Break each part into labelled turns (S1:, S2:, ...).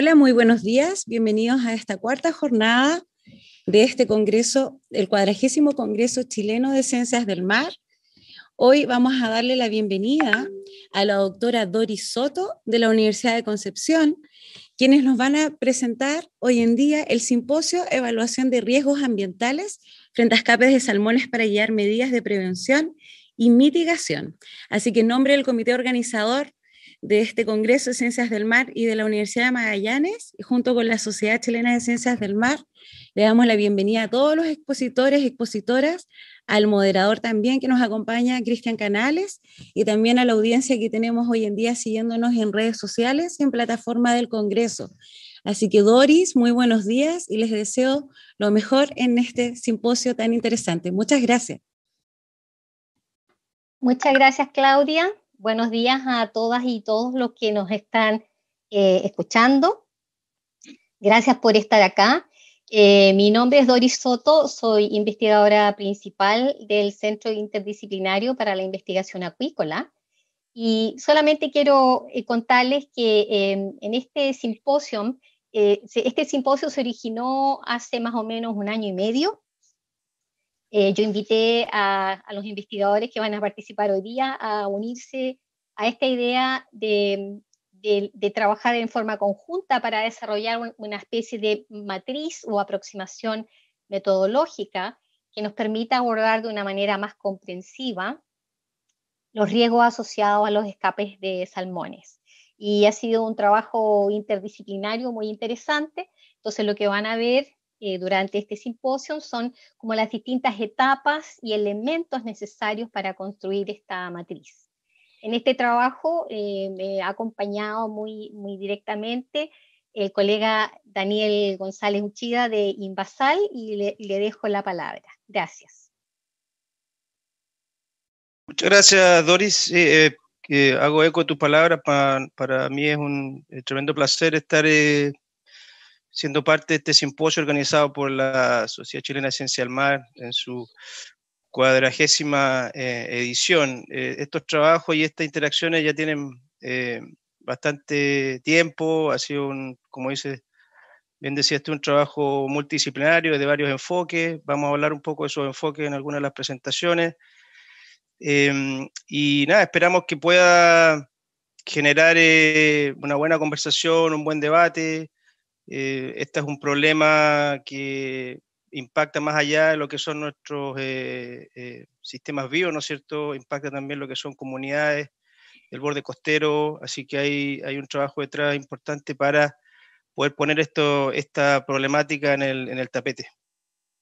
S1: Hola, muy buenos días. Bienvenidos a esta cuarta jornada de este Congreso, el cuadragésimo Congreso Chileno de Ciencias del Mar. Hoy vamos a darle la bienvenida a la doctora Doris Soto de la Universidad de Concepción, quienes nos van a presentar hoy en día el simposio Evaluación de Riesgos Ambientales frente a escapes de salmones para guiar medidas de prevención y mitigación. Así que en nombre del comité organizador de este Congreso de Ciencias del Mar y de la Universidad de Magallanes, junto con la Sociedad Chilena de Ciencias del Mar. Le damos la bienvenida a todos los expositores, y expositoras, al moderador también que nos acompaña, Cristian Canales, y también a la audiencia que tenemos hoy en día siguiéndonos en redes sociales y en plataforma del Congreso. Así que Doris, muy buenos días y les deseo lo mejor en este simposio tan interesante. Muchas gracias.
S2: Muchas gracias, Claudia. Buenos días a todas y todos los que nos están eh, escuchando. Gracias por estar acá. Eh, mi nombre es Doris Soto, soy investigadora principal del Centro Interdisciplinario para la Investigación Acuícola. Y solamente quiero eh, contarles que em, en este simposio, este simposio se originó hace más o menos un año y medio eh, yo invité a, los investigadores que van a participar hoy día a unirse a esta idea de, trabajar en forma conjunta para desarrollar una especie de matriz o aproximación metodológica que nos permita abordar de una manera más comprensiva los riesgos asociados a los escapes de salmones. Y ha sido un trabajo interdisciplinario muy interesante. Entonces lo que van a ver eh, durante este simposio son como las distintas etapas y elementos necesarios para construir esta matriz. En este trabajo eh, me ha acompañado muy, muy directamente el colega Daniel González Uchida de Invasal y le, dejo la palabra. Gracias.
S3: Muchas gracias, Doris. Eh, hago eco de tus palabras. para mí es un tremendo placer estar siendo parte de este simposio organizado por la Sociedad Chilena de Ciencia del Mar en su cuadragésima eh, edición. Eh, estos trabajos y estas interacciones ya tienen eh, bastante tiempo, ha sido, un, como dice, bien decía este un trabajo multidisciplinario de varios enfoques. Vamos a hablar un poco de esos enfoques en algunas de las presentaciones. Em, y nada, esperamos que pueda generar una buena conversación, un buen debate, eh, este es un problema que impacta más allá de lo que son nuestros eh, eh, sistemas vivos, ¿no es cierto? Impacta también lo que son comunidades, el borde costero, así que hay, hay un trabajo detrás importante para poder poner esto, esta problemática en el, tapete.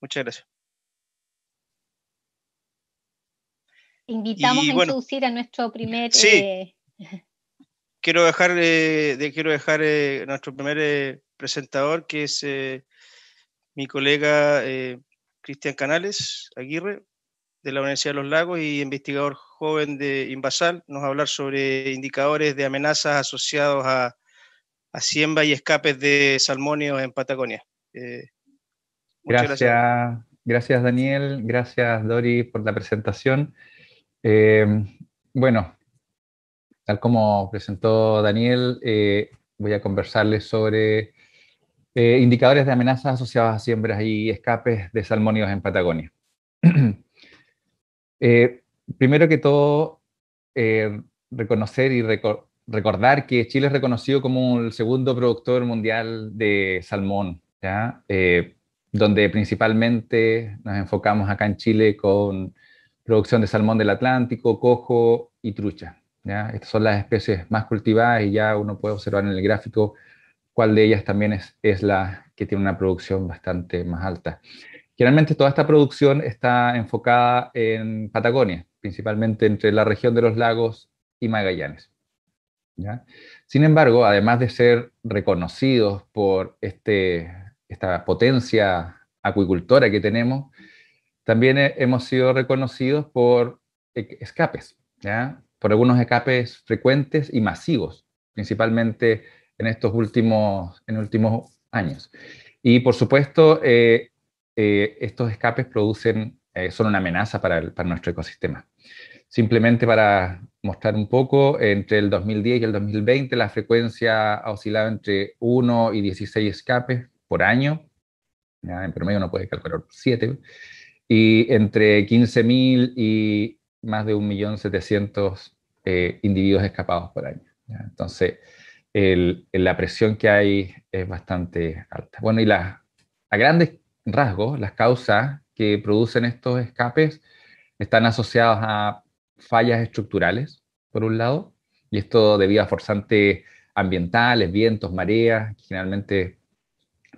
S3: Muchas gracias.
S2: Invitamos a introducir a nuestro primer...
S3: quiero dejar, eh, quiero dejar eh, nuestro primer eh, presentador, que es mi colega Cristian Canales Aguirre, de la Universidad de Los Lagos y investigador joven de Invasal. Nos va a hablar sobre indicadores de amenazas asociados a, a siembra y escapes de salmonios en Patagonia. Gracias, gracias,
S4: gracias. Daniel, gracias Dori por la presentación. bueno, Tal como presentó Daniel, eh, voy a conversarles sobre eh, indicadores de amenazas asociadas a siembras y escapes de salmónidos en Patagonia. Eh, primero que todo, reconocer y recordar que Chile es reconocido como el segundo productor mundial de salmón, donde principalmente nos enfocamos acá en Chile con producción de salmón del Atlántico, cojo y trucha. Estas son las especies más cultivadas y ya uno puede observar en el gráfico cuál de ellas también es, la que tiene una producción bastante más alta. Generalmente toda esta producción está enfocada en Patagonia, principalmente entre la región de los lagos y Magallanes. Sin embargo, además de ser reconocidos por este, esta potencia acuicultora que tenemos, también hemos sido reconocidos por e, escapes. ¿ya? por algunos escapes frecuentes y masivos, principalmente en estos últimos, en últimos años. Y por supuesto, eh, eh, estos escapes producen, eh, son una amenaza para, nuestro ecosistema. Simplemente para mostrar un poco, entre el 2010 y el 2020 la frecuencia ha oscilado entre 1 y 16 escapes por año. En promedio uno puede calcular 7. Y entre 15.000 y más de 1.700.000 eh, individuos escapados por año. Entonces, la presión que hay es bastante alta. Bueno, y las, a grandes rasgos, las causas que producen estos escapes están asociadas a fallas estructurales, por un lado, y esto debido a forzantes ambientales, vientos, mareas, generalmente,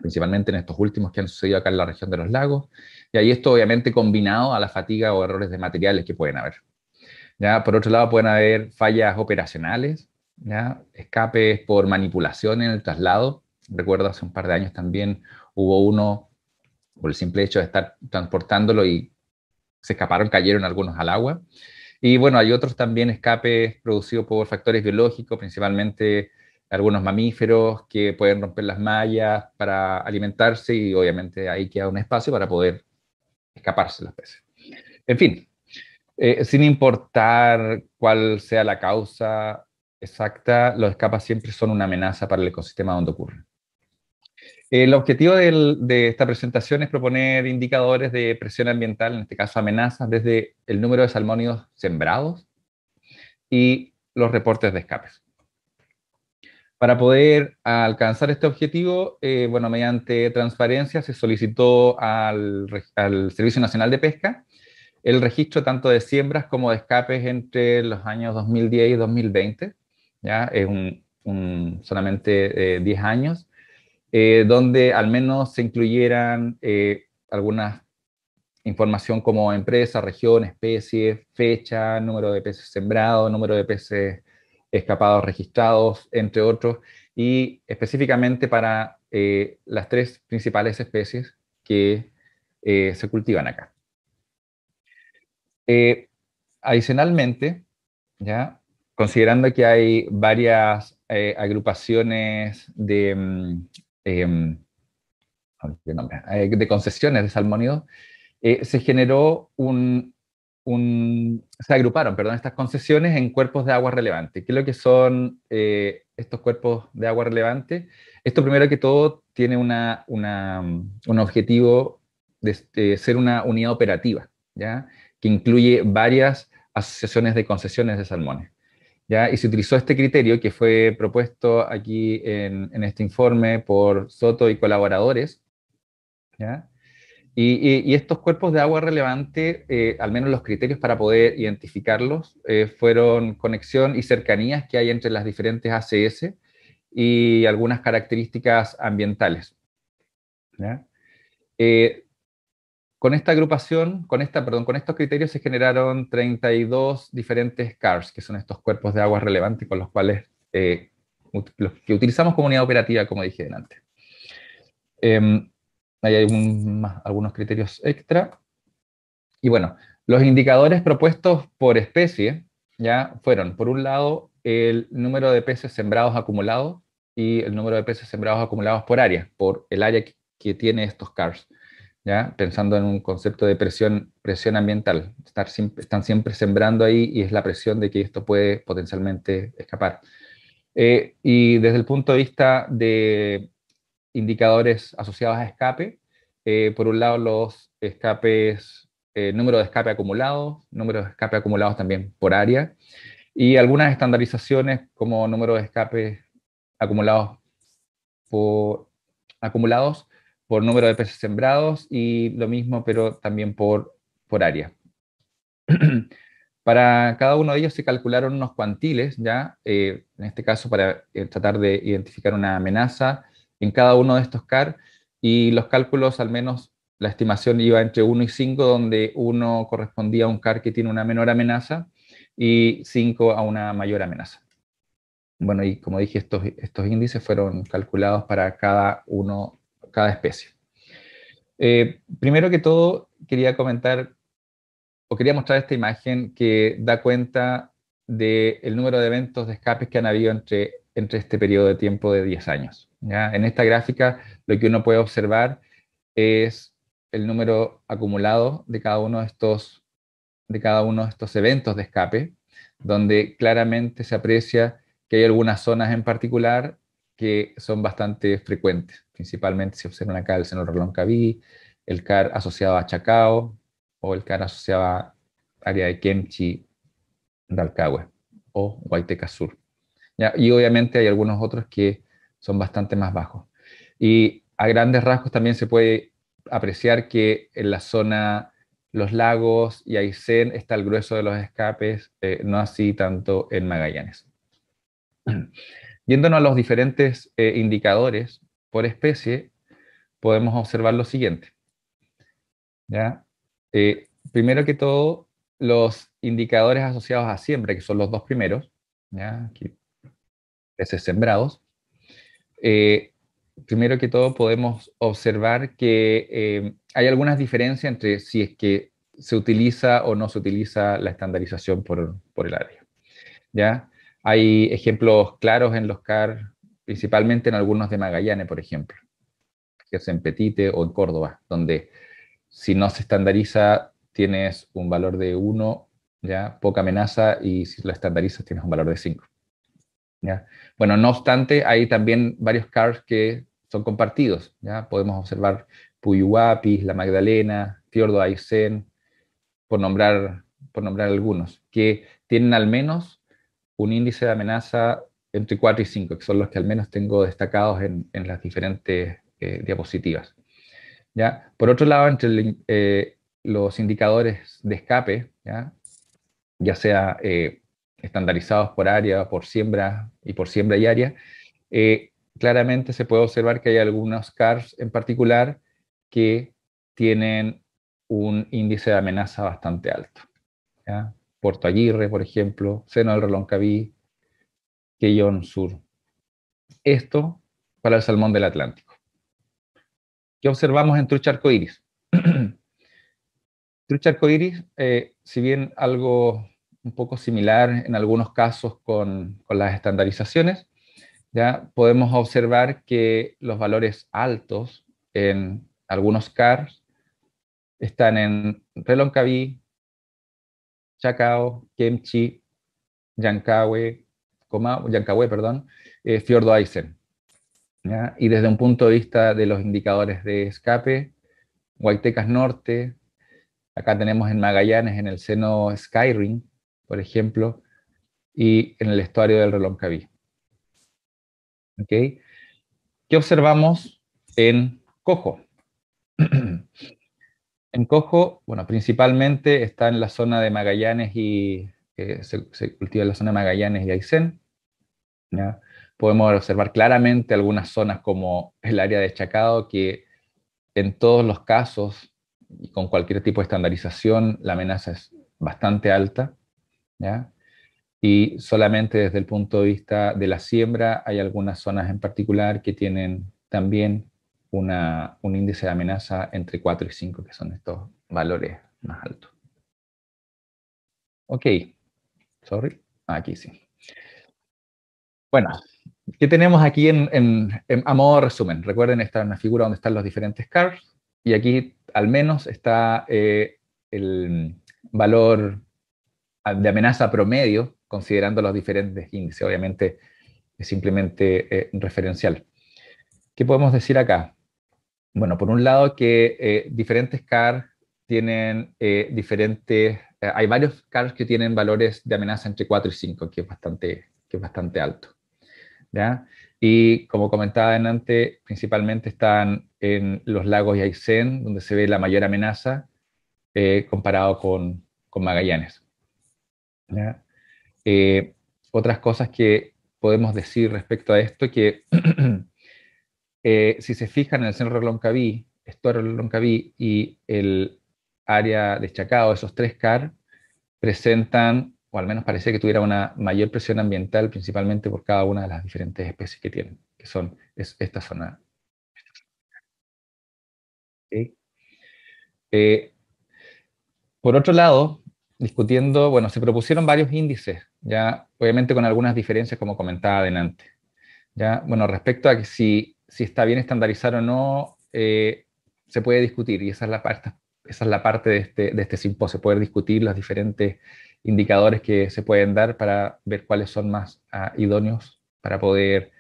S4: principalmente en estos últimos que han sucedido acá en la región de los lagos, y ahí esto obviamente combinado a la fatiga o errores de materiales que pueden haber. ¿ya? Por otro lado, pueden haber fallas operacionales, ¿ya? escapes por manipulación en el traslado. Recuerdo hace un par de años también hubo uno por el simple hecho de estar transportándolo y se escaparon, cayeron algunos al agua. Y bueno, hay otros también escapes producidos por factores biológicos, principalmente algunos mamíferos que pueden romper las mallas para alimentarse y obviamente ahí queda un espacio para poder escaparse las peces. En fin, eh, sin importar cuál sea la causa exacta, los escapas siempre son una amenaza para el ecosistema donde ocurre. El objetivo de esta presentación es proponer indicadores de presión ambiental, en este caso amenazas, desde el número de salmónidos sembrados y los reportes de escapes. Para poder alcanzar este objetivo, eh, bueno, mediante transparencia se solicitó al, Servicio Nacional de Pesca el registro tanto de siembras como de escapes entre los años 2010 y 2020, ya es un, solamente 10 eh, años, eh, donde al menos se incluyeran alguna información como empresa, región, especie, fecha, número de peces sembrados, número de peces escapados registrados, entre otros, y específicamente para eh, las tres principales especies que eh, se cultivan acá. Eh, adicionalmente, ¿ya? considerando que hay varias agrupaciones de, mm, em, de concesiones de salmónidos, se generó un se agruparon perdón, estas concesiones en cuerpos de agua relevante. ¿Qué es lo que son eh, estos cuerpos de agua relevante? Esto primero que todo tiene una, mm, un objetivo de, ser una unidad operativa, ¿ya? que incluye varias asociaciones de concesiones de salmones. ¿ya? Y se utilizó este criterio que fue propuesto aquí en, en este informe por Soto y colaboradores. ¿ya? Y, estos cuerpos de agua relevante, eh, al menos los criterios para poder identificarlos, eh, fueron conexión y cercanías que hay entre las diferentes ACS y algunas características ambientales. Eh, con esta agrupación, con, esta, perdón, con estos criterios se generaron 32 diferentes CARS, que son estos cuerpos de agua relevante, con los cuales los que utilizamos como unidad operativa, como dije delante. Em, Ahí hay algunos criterios extra. Y bueno, los indicadores propuestos por especie ya fueron, por un lado, el número de peces sembrados acumulados y el número de peces sembrados acumulados por área, por el área que, tiene estos CARS. ¿Ya? pensando en un concepto de presión, presión ambiental. Estar están siempre sembrando ahí y es la presión de que esto puede potencialmente escapar. Eh, y desde el punto de vista de indicadores asociados a escape. Eh, por un lado, los escapes, eh, número de escape acumulados, número de escape acumulados también por área, y algunas estandarizaciones como número de escapes acumulados por, acumulados por número de peces sembrados y lo mismo, pero también por, por área. para cada uno de ellos se calcularon unos cuantiles, ya, eh, en este caso para tratar de identificar una amenaza, en cada uno de estos CAR y los cálculos, al menos la estimación iba entre 1 y 5, donde 1 correspondía a un CAR que tiene una menor amenaza y 5 a una mayor amenaza. Bueno, y como dije, estos, estos índices fueron calculados para cada uno, cada especie. Eh, primero que todo, quería comentar o quería mostrar esta imagen que da cuenta del número de eventos de escapes que han habido entre, entre este periodo de tiempo de 10 años. En esta gráfica lo que uno puede observar es el número acumulado de cada uno de estos, de cada uno de estos eventos de escape, donde claramente se aprecia que hay algunas zonas en particular que son bastante frecuentes. Principalmente se observan acá el seno Rolón Caví, el CAR asociado a Chacao o el CAR asociado a área de Kemchi, Dalcahue o Guayteca Sur. Y obviamente hay algunos otros que son bastante más bajos. Y a grandes rasgos también se puede apreciar que en la zona Los Lagos y Aysén está el grueso de los escapes, eh, no así tanto en Magallanes. Yéndonos a los diferentes eh, indicadores por especie, podemos observar lo siguiente. ¿Ya? Eh, primero que todo, los indicadores asociados a siembra, que son los dos primeros, ¿ya? peces sembrados, eh, primero que todo podemos observar que eh, hay algunas diferencias entre si es que se utiliza o no se utiliza la estandarización por, el área. ¿ya? Hay ejemplos claros en los CAR, principalmente en algunos de Magallanes, por ejemplo, que es en Petite o en Córdoba, donde si no se estandariza tienes un valor de 1, poca amenaza, y si lo estandarizas tienes un valor de 5. Bueno, no obstante, hay también varios CARs que son compartidos. ¿ya? Podemos observar Puyuapis, La Magdalena, Fiordo Aysén, por nombrar, por nombrar algunos, que tienen al menos un índice de amenaza entre 4 y 5, que son los que al menos tengo destacados en, las diferentes eh, diapositivas. ¿ya? Por otro lado, entre eh, los indicadores de escape, ¿ya? sea eh, estandarizados por área, por siembra y por siembra y área, eh, claramente se puede observar que hay algunos CARS en particular que tienen un índice de amenaza bastante alto. ¿ya? Porto Aguirre, por ejemplo, Seno del Reloncaví, Quellón Sur. Esto para el salmón del Atlántico. ¿Qué observamos en trucha arcoíris? trucha arcoíris, eh, si bien algo un poco similar en algunos casos con, las estandarizaciones, ya podemos observar que los valores altos en algunos CARs están en Reloncaví, Chacao, Kemchi, coma, perdón, eh, Fiordo Aysen. Y desde un punto de vista de los indicadores de escape, Guaitecas Norte, acá tenemos en Magallanes, en el seno Skyring, por ejemplo, y en el estuario del Reloncaví. ¿Okay? ¿Qué observamos en Cojo? en Cojo, bueno, principalmente está en la zona de Magallanes y eh, se, cultiva en la zona de Magallanes y Aysén. Podemos observar claramente algunas zonas como el área de Chacado, que en todos los casos y con cualquier tipo de estandarización la amenaza es bastante alta. Y solamente desde el punto de vista de la siembra hay algunas zonas en particular que tienen también un índice de amenaza entre 4 y 5, que son estos valores más altos. Ok, sorry, aquí sí. Bueno, ¿qué tenemos aquí en, a modo resumen? Recuerden, esta es una figura donde están los diferentes CARS y aquí al menos está eh, el valor de amenaza promedio, considerando los diferentes índices. Obviamente es simplemente eh, referencial. ¿Qué podemos decir acá? Bueno, por un lado que eh, diferentes CAR tienen eh, diferentes, hay varios CARs que tienen valores de amenaza entre 4 y 5, que es bastante, que bastante alto. Y como comentaba antes, principalmente están en los lagos y Aysén, donde se ve la mayor amenaza comparado con Magallanes. Eh, otras cosas que podemos decir respecto a esto, que eh, si se fijan en el centro de Loncaví, Estuario Loncaví y el área de Chacao, esos tres CAR, presentan, o al menos parece que tuviera una mayor presión ambiental, principalmente por cada una de las diferentes especies que tienen, que son esta zona. Eh, por otro lado, discutiendo, bueno, se propusieron varios índices, ya obviamente con algunas diferencias como comentaba adelante. Ya, bueno, respecto a si, si está bien estandarizar o no, eh, se puede discutir y esa es la parte, esa es la parte de, este, de este simposio, poder discutir los diferentes indicadores que se pueden dar para ver cuáles son más ah, idóneos para poder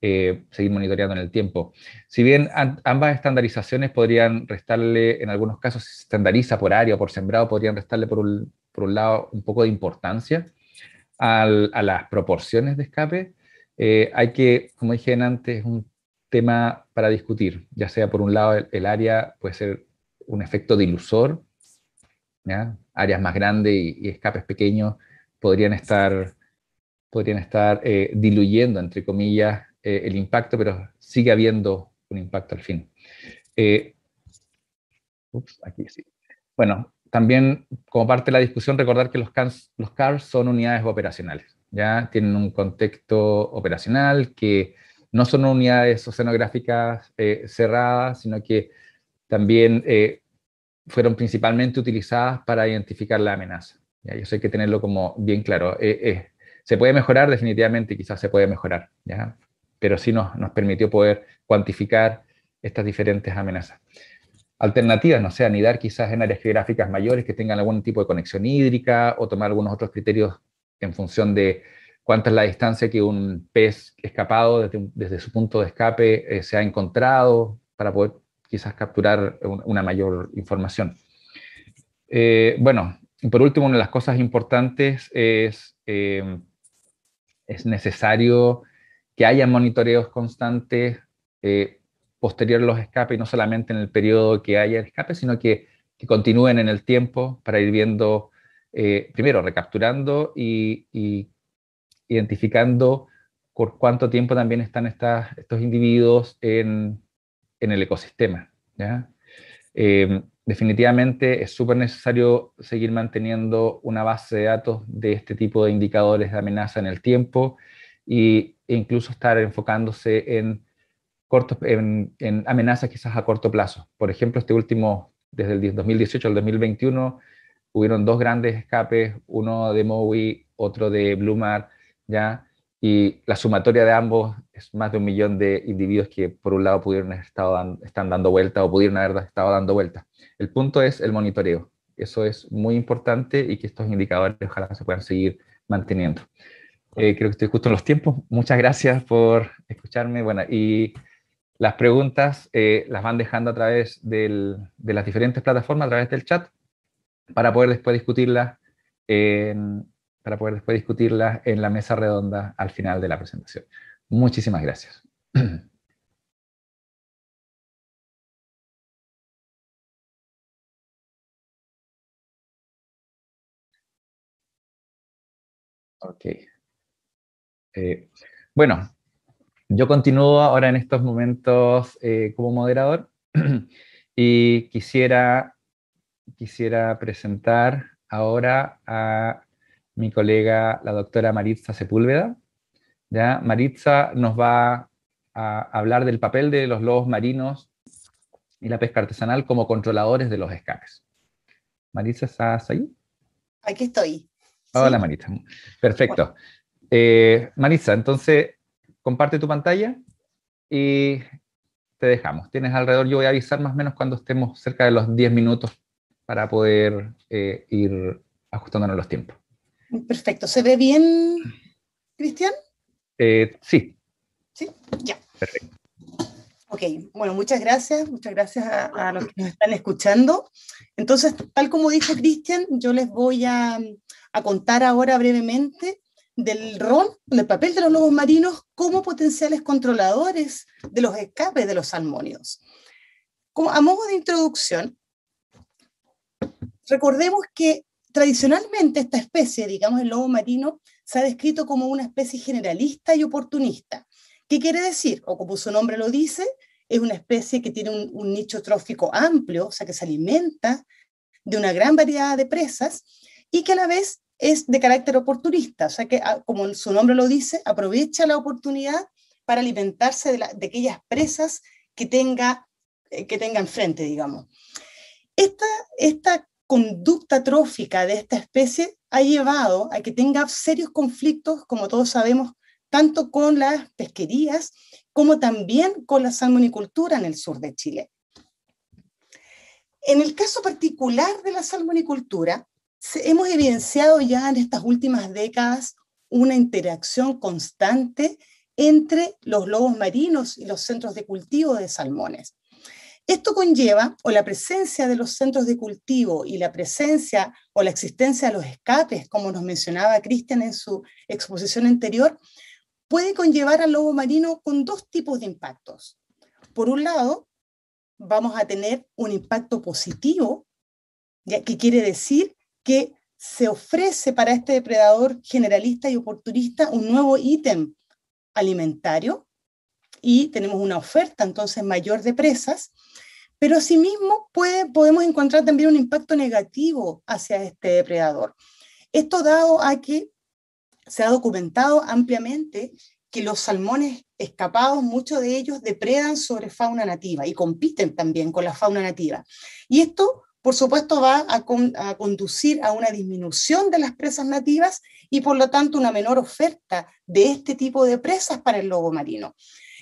S4: eh, seguir monitoreando en el tiempo. Si bien ambas estandarizaciones podrían restarle, en algunos casos, si se estandariza por área o por sembrado, podrían restarle por un, por un lado, un poco de importancia a las proporciones de escape. Eh, hay que, como dije antes, es un tema para discutir, ya sea por un lado el, área puede ser un efecto dilusor, ¿ya? áreas más grandes y, escapes pequeños podrían estar, podrían estar eh, diluyendo, entre comillas, eh, el impacto, pero sigue habiendo un impacto al fin. aquí sí. Bueno, también, como parte de la discusión, recordar que los CARS, son unidades operacionales. ¿ya? Tienen un contexto operacional que no son unidades oceanográficas eh, cerradas, sino que también eh, fueron principalmente utilizadas para identificar la amenaza. ¿ya? eso hay que tenerlo como bien claro. Eh, se puede mejorar, definitivamente, quizás se puede mejorar, ¿ya? pero sí nos, nos permitió poder cuantificar estas diferentes amenazas alternativas, no sé, anidar quizás en áreas geográficas mayores que tengan algún tipo de conexión hídrica o tomar algunos otros criterios en función de cuánta es la distancia que un pez escapado desde, su punto de escape eh, se ha encontrado para poder quizás capturar una mayor información. Eh, bueno, por último, una de las cosas importantes es, em, es necesario que haya monitoreos constantes eh, posterior los escapes no solamente en el periodo que haya escape, sino que, continúen en el tiempo para ir viendo, eh, primero, recapturando y, identificando por cuánto tiempo también están estas, estos individuos en, el ecosistema. Em, definitivamente es súper necesario seguir manteniendo una base de datos de este tipo de indicadores de amenaza en el tiempo y, e incluso estar enfocándose en cortos, en, amenazas quizás a corto plazo. Por ejemplo, este último, desde el 2018 al 2021, hubieron dos grandes escapes, uno de Maui, otro de Blumar, ¿ya? Y la sumatoria de ambos es más de un millón de individuos que por un lado pudieron estar estado están dando vuelta o pudieron haber estado dando vuelta. El punto es el monitoreo. Eso es muy importante y que estos indicadores ojalá se puedan seguir manteniendo. Eh, creo que estoy justo en los tiempos. Muchas gracias por escucharme. Bueno, y las preguntas eh, las van dejando a través de las diferentes plataformas, a través del chat, para poder después discutirlas en, para poder después discutirlas en la mesa redonda al final de la presentación.
S5: Muchísimas gracias.
S3: Ok. Eh, bueno, yo continúo
S4: ahora en estos momentos eh, como moderador y quisiera, quisiera presentar ahora a mi colega, la doctora Maritza Sepúlveda. ¿ya? Maritza nos va a hablar del papel de los lobos marinos y la pesca artesanal como controladores de los escapes. Maritza, ¿estás ahí?
S5: Aquí estoy.
S4: Hola, Maritza. Perfecto. Eh, Maritza, entonces comparte tu pantalla y te dejamos. Tienes alrededor, yo voy a avisar más o menos cuando estemos cerca de los 10 minutos para poder eh, ir ajustándonos los tiempos.
S5: Perfecto. ¿Se ve bien, Cristian?
S4: Eh, sí. Sí, ya.
S5: Perfecto. Ok, bueno, muchas gracias, muchas gracias a, los que nos están escuchando. Entonces, tal como dijo Cristian, yo les voy a contar ahora brevemente del rol del papel de los lobos marinos como potenciales controladores de los escapes de los salmónidos. Como a modo de introducción, recordemos que tradicionalmente esta especie, digamos el lobo marino, se ha descrito como una especie generalista y oportunista. ¿Qué quiere decir? O como su nombre lo dice, es una especie que tiene un nicho trófico amplio, o sea, que se alimenta de una gran variedad de presas y que a la vez es de carácter oportunista, o sea que, ah, como su nombre lo dice, aprovecha la oportunidad para alimentarse de, aquellas presas que tenga, eh, que tenga enfrente, digamos. Esta, esta conducta trófica de esta especie ha llevado a que tenga serios conflictos, como todos sabemos, tanto con las pesquerías como también con la salmonicultura en el sur de Chile. En el caso particular de la salmonicultura, hemos evidenciado ya en estas últimas décadas una interacción constante entre los lobos marinos y los centros de cultivo de salmones. Esto conlleva o la presencia de los centros de cultivo y la presencia o la existencia de los escapes, como nos mencionaba Cristian en su exposición anterior, puede conllevar al lobo marino con dos tipos de impactos. Por un lado, vamos a tener un impacto positivo, que quiere decir que se ofrece para este depredador generalista y oportunista un nuevo ítem alimentario y tenemos una oferta entonces mayor de presas, pero asimismo puede, podemos encontrar también un impacto negativo hacia este depredador. Esto dado a que se ha documentado ampliamente que los salmones escapados, muchos de ellos depredan sobre fauna nativa y compiten también con la fauna nativa. Y esto por supuesto va a, conducir a una disminución de las presas nativas y por lo tanto una menor oferta de este tipo de presas para el lobo marino.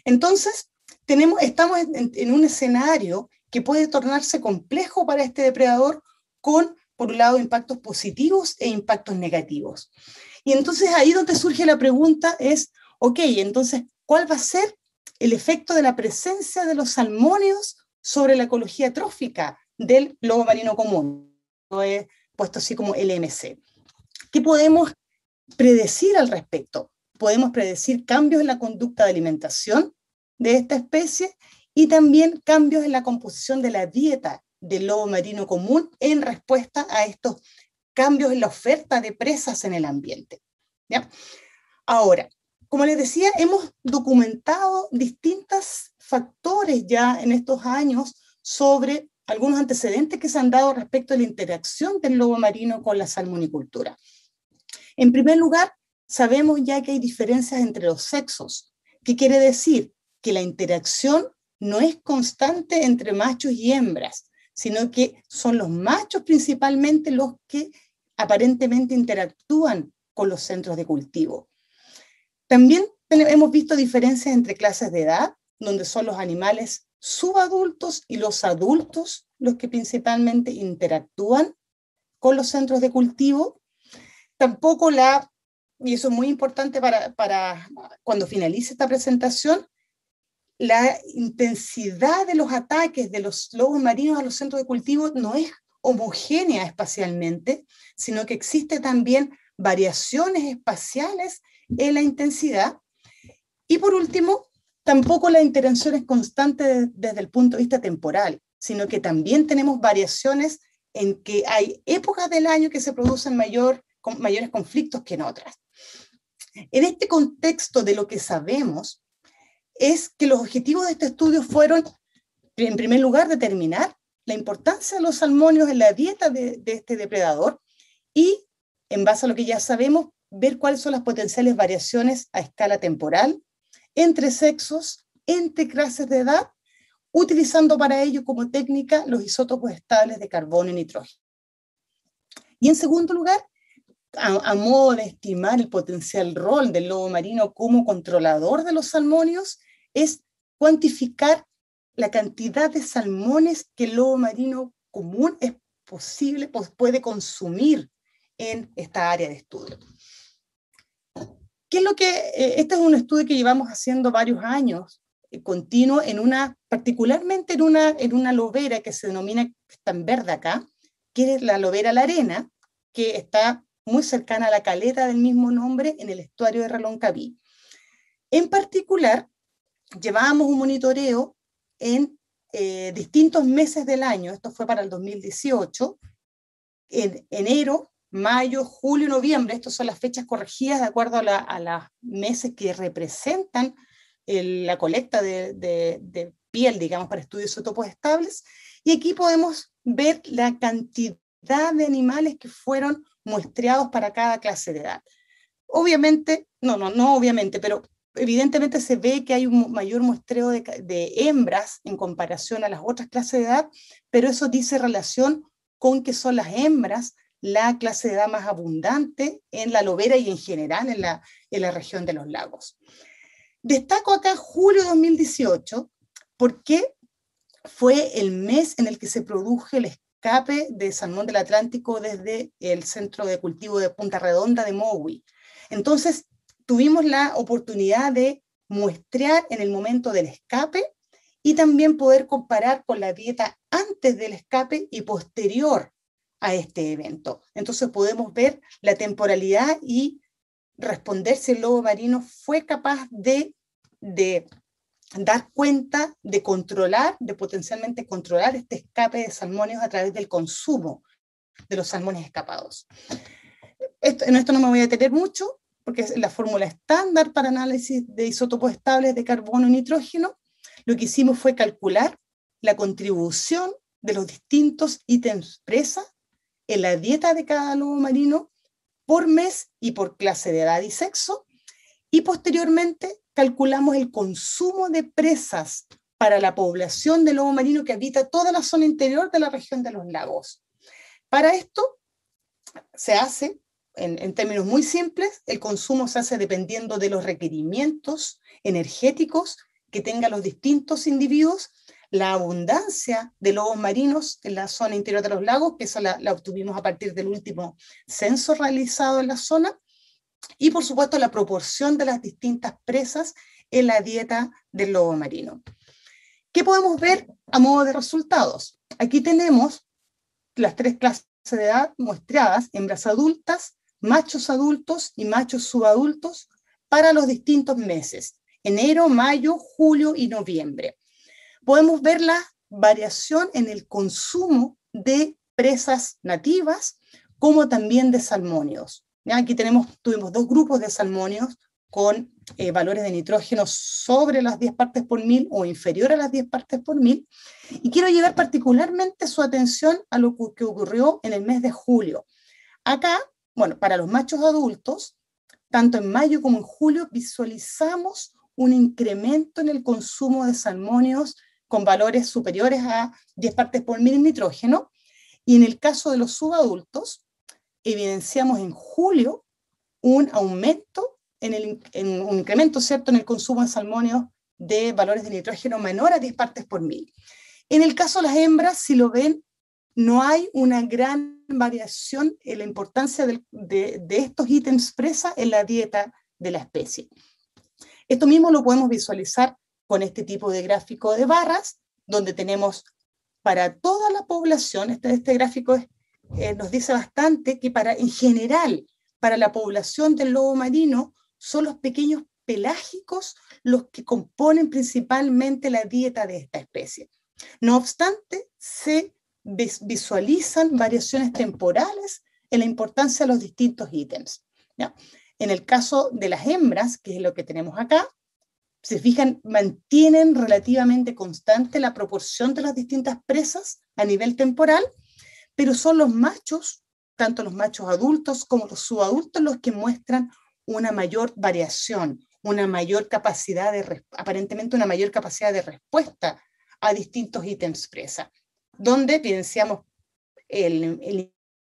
S5: Entonces, tenemos, estamos en, un escenario que puede tornarse complejo para este depredador con, por un lado, impactos positivos e impactos negativos. Y entonces ahí donde surge la pregunta es, ok, entonces, ¿cuál va a ser el efecto de la presencia de los salmóneos sobre la ecología trófica del lobo marino común, puesto así como LMC. ¿Qué podemos predecir al respecto? Podemos predecir cambios en la conducta de alimentación de esta especie y también cambios en la composición de la dieta del lobo marino común en respuesta a estos cambios en la oferta de presas en el ambiente. Ahora, como les decía, hemos documentado distintos factores ya en estos años sobre algunos antecedentes que se han dado respecto a la interacción del lobo marino con la salmonicultura. En primer lugar, sabemos ya que hay diferencias entre los sexos, que quiere decir que la interacción no es constante entre machos y hembras, sino que son los machos principalmente los que aparentemente interactúan con los centros de cultivo. También hemos visto diferencias entre clases de edad, donde son los animales subadultos y los adultos los que principalmente interactúan con los centros de cultivo. Tampoco la, y eso es muy importante para, para cuando finalice esta presentación, la intensidad de los ataques de los lobos marinos a los centros de cultivo no es homogénea espacialmente, sino que existe también variaciones espaciales en la intensidad. Y por último, Tampoco la intervención es constante desde el punto de vista temporal, sino que también tenemos variaciones en que hay épocas del año que se producen mayores conflictos que en otras. En este contexto de lo que sabemos es que los objetivos de este estudio fueron, en primer lugar, determinar la importancia de los salmonios en la dieta de este depredador y, en base a lo que ya sabemos, ver cuáles son las potenciales variaciones a escala temporal, entre sexos, entre clases de edad, utilizando para ello como técnica los isótopos estables de carbono y nitrógeno. Y en segundo lugar, a, modo de estimar el potencial rol del lobo marino como controlador de los salmonios, es cuantificar la cantidad de salmones que el lobo marino común es posible, puede consumir en esta área de estudio lo que, eh, este es un estudio que llevamos haciendo varios años, eh, continuo, en una, particularmente en una, en una lobera que se denomina, está en verde acá, que es la lobera La Arena, que está muy cercana a la caleta del mismo nombre en el estuario de Reloncaví. En particular, llevábamos un monitoreo en eh, distintos meses del año, esto fue para el 2018, en enero, mayo, julio, noviembre, estas son las fechas corregidas de acuerdo a, la, las meses que representan la colecta de, piel, digamos, para estudios isotopos estables. Y aquí podemos ver la cantidad de animales que fueron muestreados para cada clase de edad. Obviamente, no, no, no obviamente, pero evidentemente se ve que hay un mayor muestreo de, de hembras en comparación a las otras clases de edad, pero eso dice relación con que son las hembras la clase de edad más abundante en la lobera y en general en la, la región de los lagos. Destaco acá julio de 2018 porque fue el mes en el que se produjo el escape de salmón del Atlántico desde el centro de cultivo de Punta Redonda de Mowi Entonces, tuvimos la oportunidad de muestrear en el momento del escape y también poder comparar con la dieta antes del escape y posterior a este evento. Entonces podemos ver la temporalidad y responder si el lobo marino fue capaz de, de dar cuenta, de controlar, de potencialmente controlar este escape de salmones a través del consumo de los salmones escapados. Esto, en esto no me voy a detener mucho, porque es la fórmula estándar para análisis de isótopos estables de carbono y nitrógeno. Lo que hicimos fue calcular la contribución de los distintos ítems presa en la dieta de cada lobo marino por mes y por clase de edad y sexo. Y posteriormente calculamos el consumo de presas para la población de lobo marino que habita toda la zona interior de la región de los lagos. Para esto se hace, en, en términos muy simples, el consumo se hace dependiendo de los requerimientos energéticos que tengan los distintos individuos la abundancia de lobos marinos en la zona interior de los lagos, que esa la, obtuvimos a partir del último censo realizado en la zona, y por supuesto la proporción de las distintas presas en la dieta del lobo marino. ¿Qué podemos ver a modo de resultados? Aquí tenemos las tres clases de edad muestradas, hembras adultas, machos adultos y machos subadultos para los distintos meses, enero, mayo, julio y noviembre podemos ver la variación en el consumo de presas nativas como también de salmónidos. Aquí tenemos, tuvimos dos grupos de salmónidos con eh, valores de nitrógeno sobre las 10 partes por mil o inferior a las 10 partes por mil. Y quiero llevar particularmente su atención a lo que ocurrió en el mes de julio. Acá, bueno, para los machos adultos, tanto en mayo como en julio visualizamos un incremento en el consumo de salmónidos con valores superiores a 10 partes por mil nitrógeno. Y en el caso de los subadultos, evidenciamos en julio un aumento, en, el, un incremento, ¿cierto?, en el consumo de salmónio de valores de nitrógeno menor a 10 partes por mil. En el caso de las hembras, si lo ven, no hay una gran variación en la importancia de, de estos ítems presa en la dieta de la especie. Esto mismo lo podemos visualizar con este tipo de gráfico de barras, donde tenemos para toda la población, este, este gráfico eh, nos dice bastante que para, en general, para la población del lobo marino, son los pequeños pelágicos los que componen principalmente la dieta de esta especie. No obstante, se visualizan variaciones temporales en la importancia de los distintos ítems. En el caso de las hembras, que es lo que tenemos acá, se fijan, mantienen relativamente constante la proporción de las distintas presas a nivel temporal, pero son los machos, tanto los machos adultos como los subadultos, los que muestran una mayor variación, una mayor capacidad de, aparentemente una mayor capacidad de respuesta a distintos ítems presa, donde evidenciamos el, el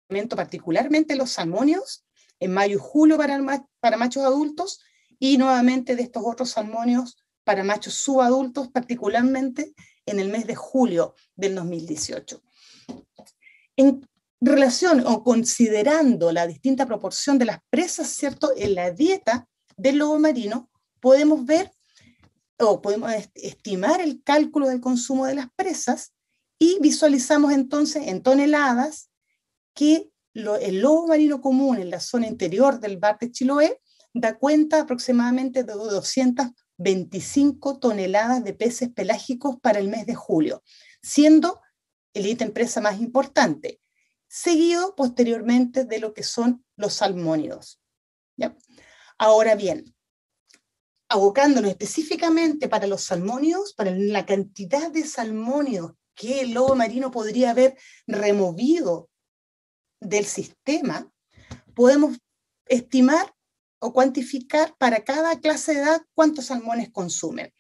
S5: elemento particularmente los salmonios, en mayo y julio para, para machos adultos, y nuevamente de estos otros salmonios para machos subadultos, particularmente en el mes de julio del 2018. En relación o considerando la distinta proporción de las presas, ¿cierto?, en la dieta del lobo marino, podemos ver o podemos estimar el cálculo del consumo de las presas y visualizamos entonces en toneladas que el lobo marino común en la zona interior del bar de Chiloé da cuenta aproximadamente de 225 toneladas de peces pelágicos para el mes de julio, siendo el ítem empresa más importante, seguido posteriormente de lo que son los salmónidos. Ahora bien, abocándonos específicamente para los salmónidos, para la cantidad de salmónidos que el lobo marino podría haber removido del sistema, podemos estimar o cuantificar para cada clase de edad cuántos salmones consumen.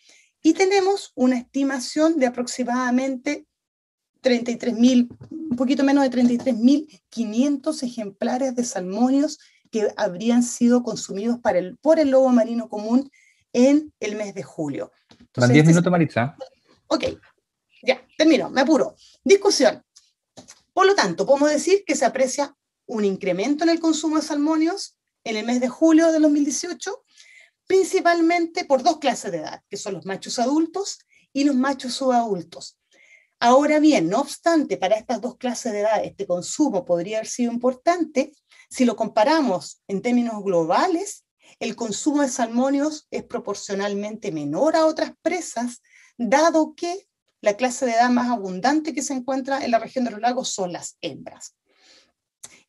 S5: Y tenemos una estimación de aproximadamente 33.000, un poquito menos de 33.500 ejemplares de salmonios que habrían sido consumidos para el, por el lobo marino común en el mes de julio.
S4: Entonces, 10 este minutos, Maritza.
S5: Ok, ya, termino, me apuro. Discusión. Por lo tanto, podemos decir que se aprecia un incremento en el consumo de salmonios en el mes de julio de 2018, principalmente por dos clases de edad, que son los machos adultos y los machos subadultos. Ahora bien, no obstante, para estas dos clases de edad este consumo podría haber sido importante, si lo comparamos en términos globales, el consumo de salmonios es proporcionalmente menor a otras presas, dado que la clase de edad más abundante que se encuentra en la región de los lagos son las hembras.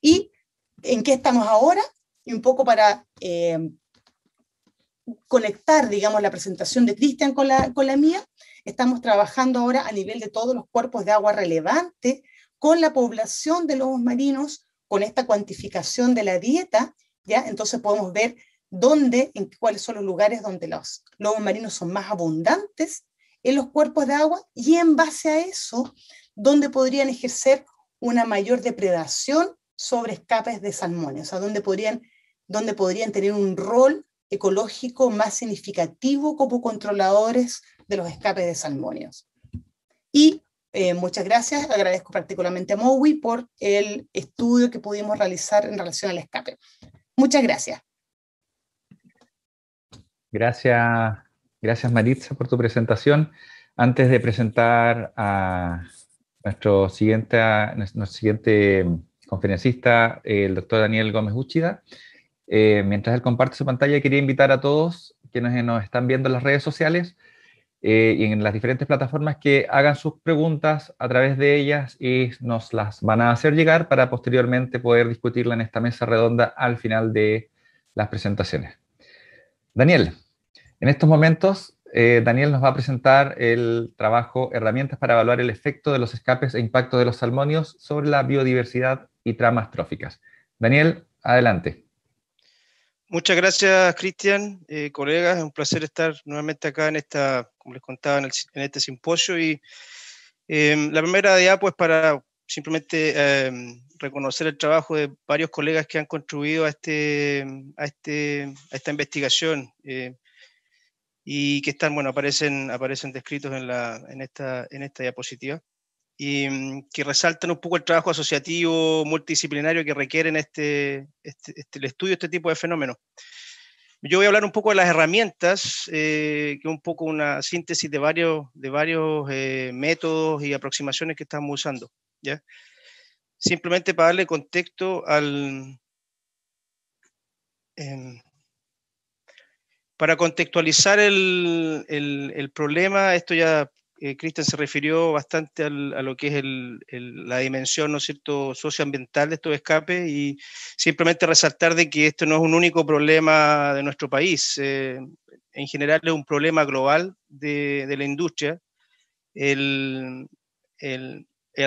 S5: ¿Y en qué estamos ahora? y un poco para eh, conectar, digamos, la presentación de Cristian con la, con la mía, estamos trabajando ahora a nivel de todos los cuerpos de agua relevantes con la población de lobos marinos, con esta cuantificación de la dieta, ¿ya? Entonces podemos ver dónde, en cuáles son los lugares donde los lobos marinos son más abundantes en los cuerpos de agua y en base a eso, dónde podrían ejercer una mayor depredación sobre escapes de salmones, o sea, dónde podrían donde podrían tener un rol ecológico más significativo como controladores de los escapes de salmonios. Y eh, muchas gracias, agradezco particularmente a Mowi por el estudio que pudimos realizar en relación al escape. Muchas gracias.
S4: Gracias, gracias Maritza por tu presentación. Antes de presentar a nuestro siguiente, nuestro siguiente conferencista, el doctor Daniel Gómez gúchida eh, mientras él comparte su pantalla, quería invitar a todos quienes nos están viendo en las redes sociales eh, y en las diferentes plataformas que hagan sus preguntas a través de ellas y nos las van a hacer llegar para posteriormente poder discutirla en esta mesa redonda al final de las presentaciones. Daniel, en estos momentos, eh, Daniel nos va a presentar el trabajo Herramientas para evaluar el efecto de los escapes e impacto de los salmonios sobre la biodiversidad y tramas tróficas. Daniel, adelante.
S3: Muchas gracias, Cristian, eh, colegas. Es un placer estar nuevamente acá en esta, como les contaba, en, este simposio. Y em, la primera idea pues, para simplemente em, reconocer el trabajo de varios colegas que han contribuido a, este, a, este, a esta investigación eh, y que están, bueno, aparecen, aparecen descritos en, la, en, esta, en esta diapositiva y mm, que resaltan un poco el trabajo asociativo multidisciplinario que requieren este, este, este, el estudio de este tipo de fenómenos. Yo voy a hablar un poco de las herramientas, eh, que es un poco una síntesis de varios, de varios eh, métodos y aproximaciones que estamos usando. ¿ya? Simplemente para darle contexto al... Em, para contextualizar el, el, el problema, esto ya eh, Cristian se refirió bastante a lo que es la dimensión ¿no es cierto? socioambiental de estos escapes y simplemente resaltar de que esto no es un único problema de nuestro país. Eh, en general es un problema global de, la industria. la,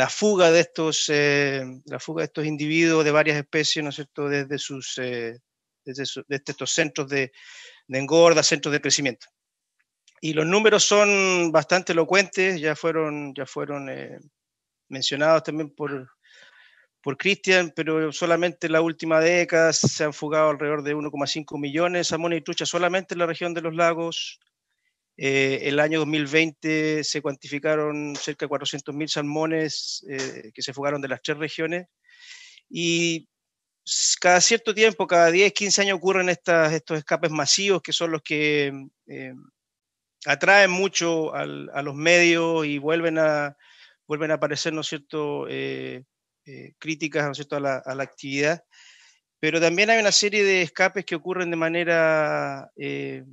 S3: fuga de estos, eh, la fuga de estos individuos de varias especies, ¿no cierto?, desde, sus, desde, estos centros de, de engorda, centros de crecimiento. Y los números son bastante elocuentes, ya fueron, ya fueron eh, mencionados también por, por Cristian, pero solamente en la última década se han fugado alrededor de 1,5 millones salmones y trucha solamente en la región de los lagos. Eh, el año 2020 se cuantificaron cerca de 400.000 salmones eh, que se fugaron de las tres regiones. Y cada cierto tiempo, cada 10, 15 años ocurren estas, estos escapes masivos que son los que eh, atraen mucho a los medios y vuelven a, vuelven a aparecer, ¿no eh, eh, críticas, ¿no cierto?, a la, actividad. Pero también hay una serie de escapes que ocurren de manera, eh,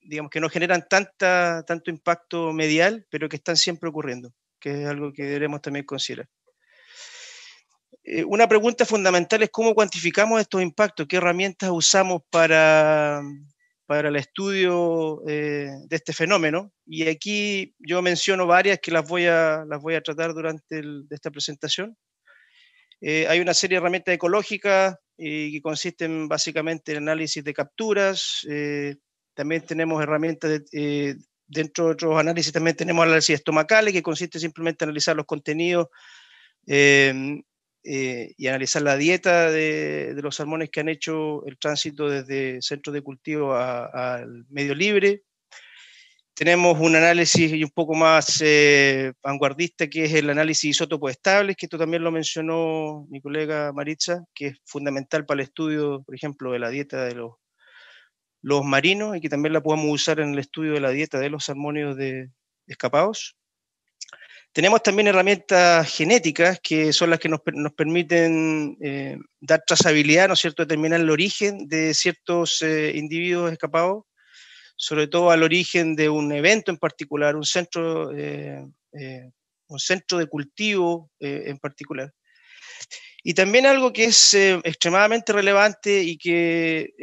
S3: digamos, que no generan tanta, tanto impacto medial, pero que están siempre ocurriendo, que es algo que debemos también considerar. una pregunta fundamental es cómo cuantificamos estos impactos, qué herramientas usamos para, para el estudio eh, de este fenómeno. Y aquí yo menciono varias que las voy a, las voy a tratar durante esta presentación. Eh, hay una serie de herramientas ecológicas eh, que consisten básicamente en análisis de capturas. también tenemos herramientas dentro de otros análisis, también tenemos análisis estomacales que consiste simplemente en analizar los contenidos eh, y analizar la dieta de, los salmones que han hecho el tránsito desde centros de cultivo al medio libre. Tenemos un análisis un poco más eh, vanguardista que es el análisis isótopo que esto también lo mencionó mi colega Maritza, que es fundamental para el estudio, por ejemplo, de la dieta de los, marinos y que también la podemos usar en el estudio de la dieta de los salmones de, escapados. Tenemos también herramientas genéticas que son las que nos, permiten eh, dar trazabilidad, ¿no es cierto?, determinar el origen de ciertos eh, individuos escapados, sobre todo al origen de un evento en particular, un centro, eh, un centro de cultivo en particular. Y también algo que es extremadamente relevante y que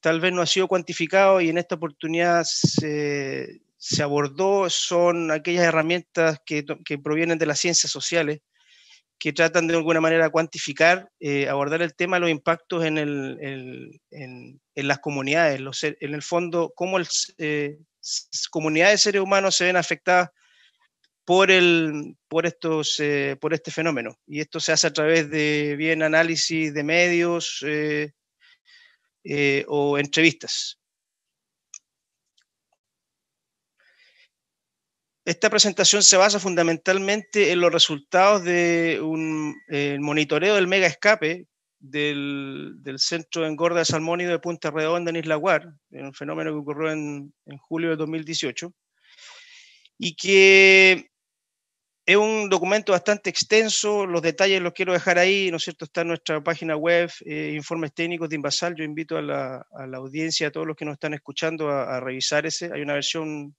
S3: tal vez no ha sido cuantificado y en esta oportunidad se se abordó son aquellas herramientas que, provienen de las ciencias sociales, que tratan de alguna manera cuantificar, eh, abordar el tema de los impactos en, el, en, las comunidades, en el fondo, cómo las eh, comunidades de seres humanos se ven afectadas por, estos, eh, por este fenómeno. Y esto se hace a través de bien análisis de medios o entrevistas. esta presentación se basa fundamentalmente en los resultados de un eh, monitoreo del mega escape del, centro de engorda de salmónido de Punta Redonda en Isla Guar, un fenómeno que ocurrió en, julio de 2018, y que es un documento bastante extenso, los detalles los quiero dejar ahí, ¿no es cierto? Está en nuestra página web, eh, informes técnicos de Invasal, yo invito a la, audiencia, a todos los que nos están escuchando a, a revisar ese, hay una versión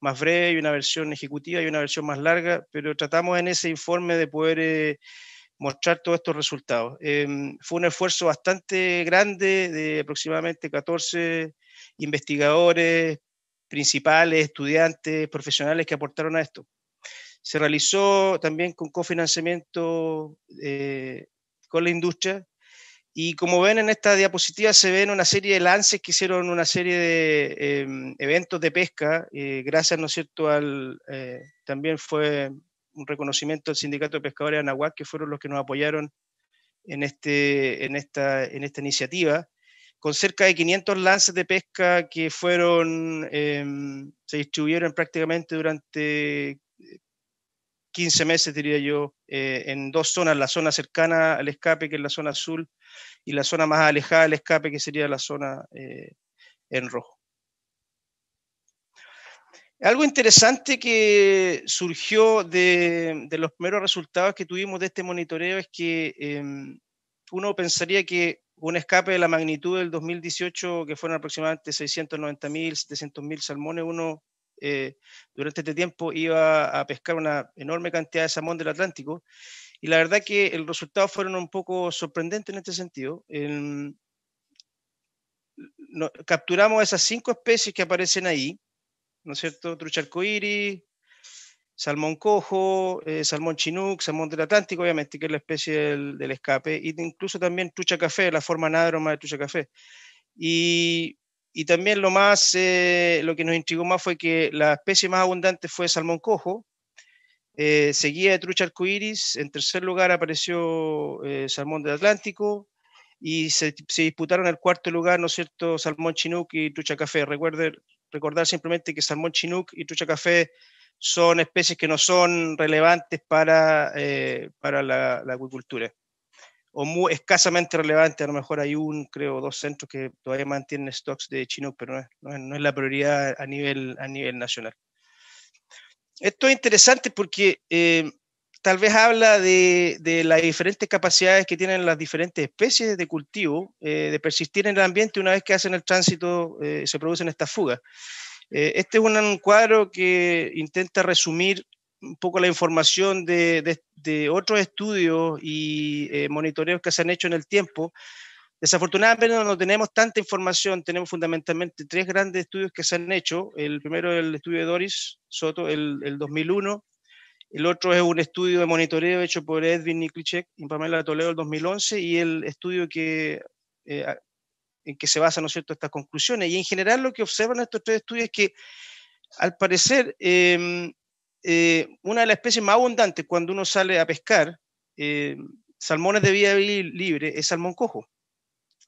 S3: más breve y una versión ejecutiva y una versión más larga, pero tratamos en ese informe de poder eh, mostrar todos estos resultados. Em, fue un esfuerzo bastante grande de aproximadamente 14 investigadores principales, estudiantes, profesionales que aportaron a esto. Se realizó también con cofinanciamiento eh, con la industria, y como ven en esta diapositiva se ven una serie de lances que hicieron una serie de em, eventos de pesca, eh, gracias, ¿no es cierto?, al, eh, también fue un reconocimiento al Sindicato de Pescadores de Anahuac, que fueron los que nos apoyaron en, este, en, esta, en esta iniciativa, con cerca de 500 lances de pesca que fueron, em, se distribuyeron prácticamente durante 15 meses, diría yo, eh, en dos zonas, la zona cercana al escape, que es la zona azul, y la zona más alejada del escape, que sería la zona eh, en rojo. Algo interesante que surgió de, los primeros resultados que tuvimos de este monitoreo es que em, uno pensaría que un escape de la magnitud del 2018, que fueron aproximadamente 690.000, 700.000 salmones, uno eh, durante este tiempo iba a pescar una enorme cantidad de salmón del Atlántico. Y la verdad que el resultado fueron un poco sorprendentes en este sentido. capturamos esas cinco especies que aparecen ahí, ¿no es cierto? Trucha arcoíris, salmón cojo, eh, salmón chinook, salmón del Atlántico, obviamente, que es la especie del, escape, e incluso también trucha café, la forma anádroma de trucha café. Y y también lo, más, eh, lo que nos intrigó más fue que la especie más abundante fue salmón cojo, eh, seguía de trucha arcoíris, en tercer lugar apareció eh, salmón del Atlántico y se, se, disputaron el cuarto lugar, ¿no es cierto?, salmón chinook y trucha café. Recuerde, recordar simplemente que salmón chinook y trucha café son especies que no son relevantes para, para la, la acuicultura o muy escasamente relevante. A lo mejor hay un, creo, dos centros que todavía mantienen stocks de chino, pero no es, la prioridad a nivel, a nivel nacional. Esto es interesante porque eh, tal vez habla de, de, las diferentes capacidades que tienen las diferentes especies de cultivo eh, de persistir en el ambiente una vez que hacen el tránsito, eh, se producen estas fugas. este es un cuadro que intenta resumir un poco la información de, de, otros estudios y eh, monitoreos que se han hecho en el tiempo, Desafortunadamente no tenemos tanta información, tenemos fundamentalmente tres grandes estudios que se han hecho. El primero es el estudio de Doris Soto, el, 2001. El otro es un estudio de monitoreo hecho por Edwin Niklicek y Pamela Toledo el 2011 y el estudio que, eh, en que se basan ¿no es cierto? estas conclusiones. Y en general lo que observan estos tres estudios es que al parecer em, eh, una de las especies más abundantes cuando uno sale a pescar, eh, salmones de vida libre, es salmón cojo.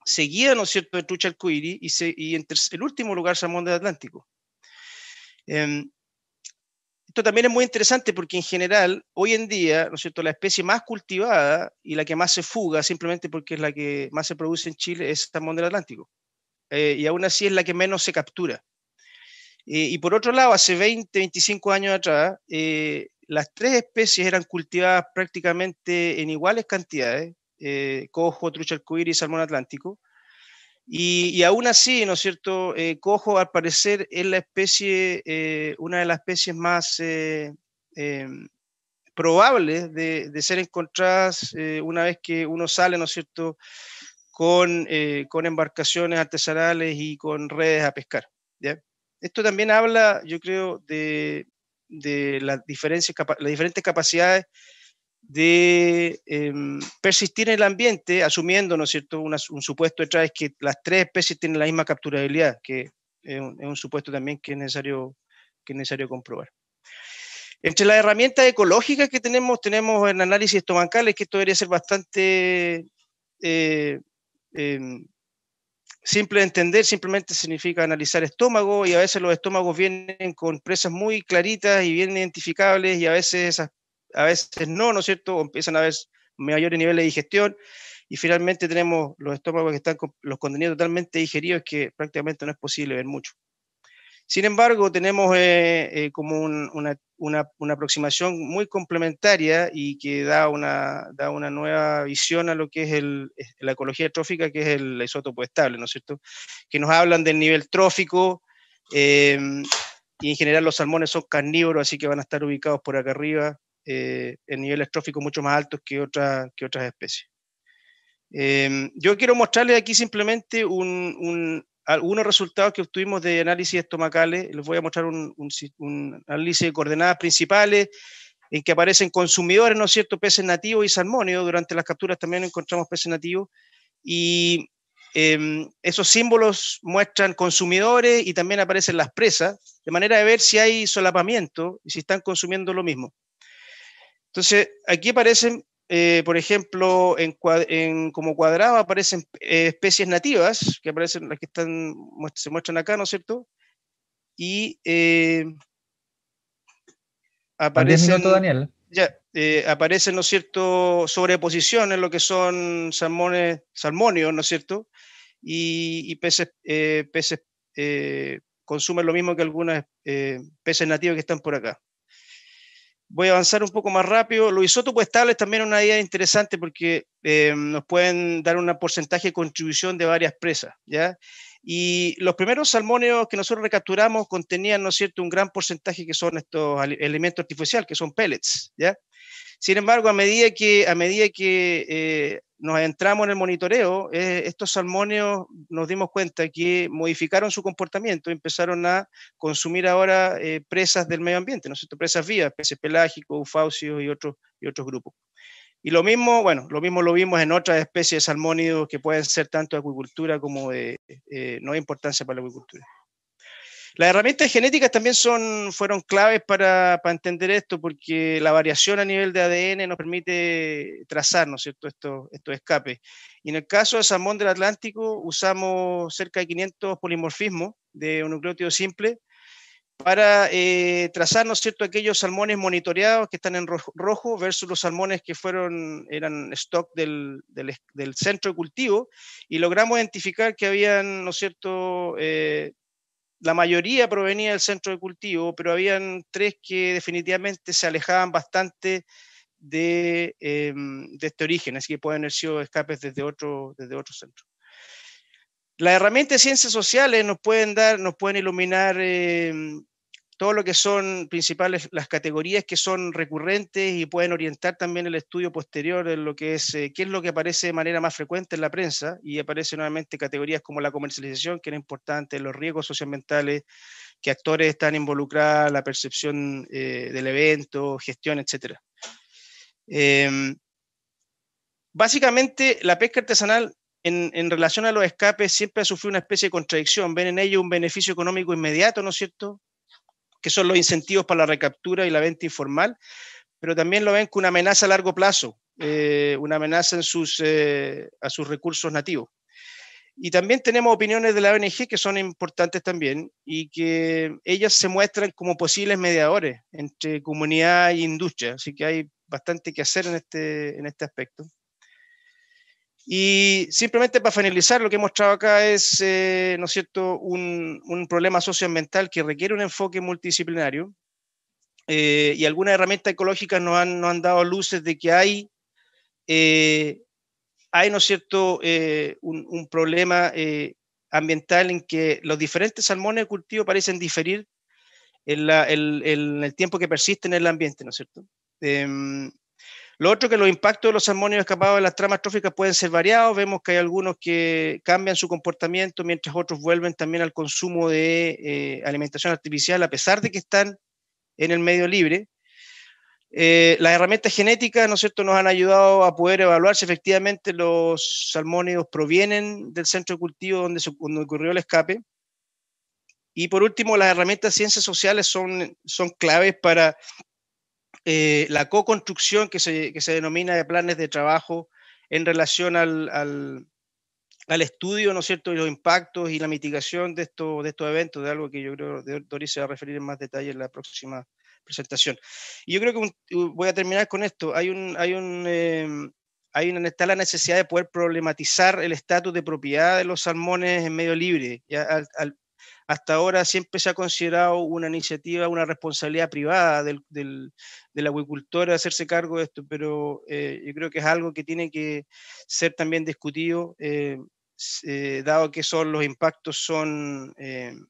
S3: Seguida, ¿no es cierto?, de trucha arcoíris y, se, y el último lugar, salmón del Atlántico. Em, esto también es muy interesante porque en general, hoy en día, ¿no es cierto?, la especie más cultivada y la que más se fuga, simplemente porque es la que más se produce en Chile, es salmón del Atlántico. Eh, y aún así es la que menos se captura. Eh, y por otro lado, hace 20, 25 años atrás, eh, las tres especies eran cultivadas prácticamente en iguales cantidades, eh, cojo, trucha arcoíris y salmón atlántico. Y, y, aún así, ¿no es cierto? cojo, al parecer, es la especie, una de las especies más probables de, de, ser encontradas una vez que uno sale, ¿no es cierto?, con, con embarcaciones artesanales y con redes a pescar. ¿ya? Esto también habla, yo creo, de, las, diferentes capacidades de em, persistir en el ambiente, asumiendo, ¿no es cierto?, un supuesto detrás es que las tres especies tienen la misma capturabilidad, que es un, supuesto también que es necesario, que necesario comprobar. Entre las herramientas ecológicas que tenemos, tenemos el análisis es que esto debería ser bastante eh, em, simple entender simplemente significa analizar estómago y a veces los estómagos vienen con presas muy claritas y bien identificables y a veces, a veces no, ¿no es cierto? empiezan a haber mayores niveles de digestión y finalmente tenemos los estómagos que están con los contenidos totalmente digeridos que prácticamente no es posible ver mucho. Sin embargo, tenemos eh, eh, como una, aproximación muy complementaria y que da una, una nueva visión a lo que es la ecología trófica, que es el isótopo estable, ¿no es cierto? Que nos hablan del nivel trófico em, y en general los salmones son carnívoros, así que van a estar ubicados por acá arriba eh, en niveles tróficos mucho más altos que, que otras especies. Em, yo quiero mostrarles aquí simplemente un algunos resultados que obtuvimos de análisis estomacales. Les voy a mostrar un, análisis de coordenadas principales en que aparecen consumidores, ¿no es cierto?, peces nativos y salmónidos. Durante las capturas también encontramos peces nativos. Y em, esos símbolos muestran consumidores y también aparecen las presas, de manera de ver si hay solapamiento y si están consumiendo lo mismo. Entonces, aquí aparecen eh, por ejemplo, como cuadrado aparecen eh, especies nativas, que aparecen las que están, se muestran acá, ¿no es cierto? Y eh, aparecen... Daniel. Ya, aparecen, ¿no es cierto?, sobreposiciones, lo que son salmones, salmonios, ¿no es cierto? Y, peces, peces consumen lo mismo que algunas peces nativas que están por acá voy a avanzar un poco más rápido. Los isótopos pues, estables también es una idea interesante porque eh, nos pueden dar un porcentaje de contribución de varias presas, ¿ya? Y los primeros salmóneos que nosotros recapturamos contenían, ¿no es cierto?, un gran porcentaje que son estos elementos artificiales, que son pellets, ¿ya? Sin embargo, a medida que, a medida que eh, nos entramos en el monitoreo, eh, estos salmóneos nos dimos cuenta que modificaron su comportamiento, y empezaron a consumir ahora eh, presas del medio ambiente, ¿no Presas vivas, peces pelágicos, ufáusios y otros, y otros grupos. Y lo mismo, bueno, lo mismo lo vimos en otras especies de salmónidos que pueden ser tanto de acuicultura como de no hay importancia para la acuicultura. Las herramientas genéticas también son, fueron claves para, para, entender esto, porque la variación a nivel de ADN nos permite trazar, ¿no es cierto?, estos esto escapes. Y en el caso de salmón del Atlántico, usamos cerca de 500 polimorfismos de un nucleótido simple para eh, trazar, ¿no es cierto?, aquellos salmones monitoreados que están en rojo, rojo versus los salmones que fueron, eran stock del, del, centro de cultivo, y logramos identificar que habían, ¿no es cierto?, eh, la mayoría provenía del centro de cultivo, pero habían tres que definitivamente se alejaban bastante de, em, este origen, así que pueden haber sido escapes desde otro, desde otro centro. Las herramientas de ciencias sociales nos pueden dar, nos pueden iluminar em, todo lo que son principales, las categorías que son recurrentes y pueden orientar también el estudio posterior en lo que es, eh, qué es lo que aparece de manera más frecuente en la prensa y aparecen nuevamente categorías como la comercialización, que era importante, los riesgos socioambientales, qué actores están involucrados, la percepción eh, del evento, gestión, etcétera em, básicamente, la pesca artesanal en, en, relación a los escapes siempre ha sufrido una especie de contradicción. Ven en ello un beneficio económico inmediato, ¿no es cierto? que son los incentivos para la recaptura y la venta informal, pero también lo ven como una amenaza a largo plazo, eh, una amenaza en sus, eh, a sus recursos nativos. Y también tenemos opiniones de la ONG que son importantes también y que ellas se muestran como posibles mediadores entre comunidad e industria, así que hay bastante que hacer en este, en este aspecto. Y simplemente para finalizar, lo que he mostrado acá es, eh, ¿no es cierto?, un, un, problema socioambiental que requiere un enfoque multidisciplinario. Eh, y algunas herramientas ecológicas nos han, nos han dado luces de que hay, eh, hay ¿no es cierto?, un, un, problema ambiental en que los diferentes salmones de cultivo parecen diferir en, la, el, el tiempo que persisten en el ambiente, ¿no es cierto? Em, lo otro que los impactos de los salmónidos escapados de las tramas tróficas pueden ser variados. Vemos que hay algunos que cambian su comportamiento, mientras otros vuelven también al consumo de eh, alimentación artificial, a pesar de que están en el medio libre. Eh, las herramientas genéticas, ¿no es cierto?, nos han ayudado a poder evaluar si efectivamente los salmónidos provienen del centro de cultivo donde, ocurrió el escape. Y por último, las herramientas ciencias sociales son, son claves para eh, la co-construcción que se, que se, denomina de planes de trabajo en relación al, al, estudio, ¿no es cierto?, y los impactos y la mitigación de, esto, de estos eventos, de algo que yo creo Doris se va a referir en más detalle en la próxima presentación. Y yo creo que voy a terminar con esto. Hay un, hay un, eh, hay una, está la necesidad de poder problematizar el estatus de propiedad de los salmones en medio libre. Ya, al, hasta ahora siempre se ha considerado una iniciativa, una responsabilidad privada del, del, del hacerse cargo de esto, pero eh, yo creo que es algo que tiene que ser también discutido. Eh, eh, dado que son los impactos son,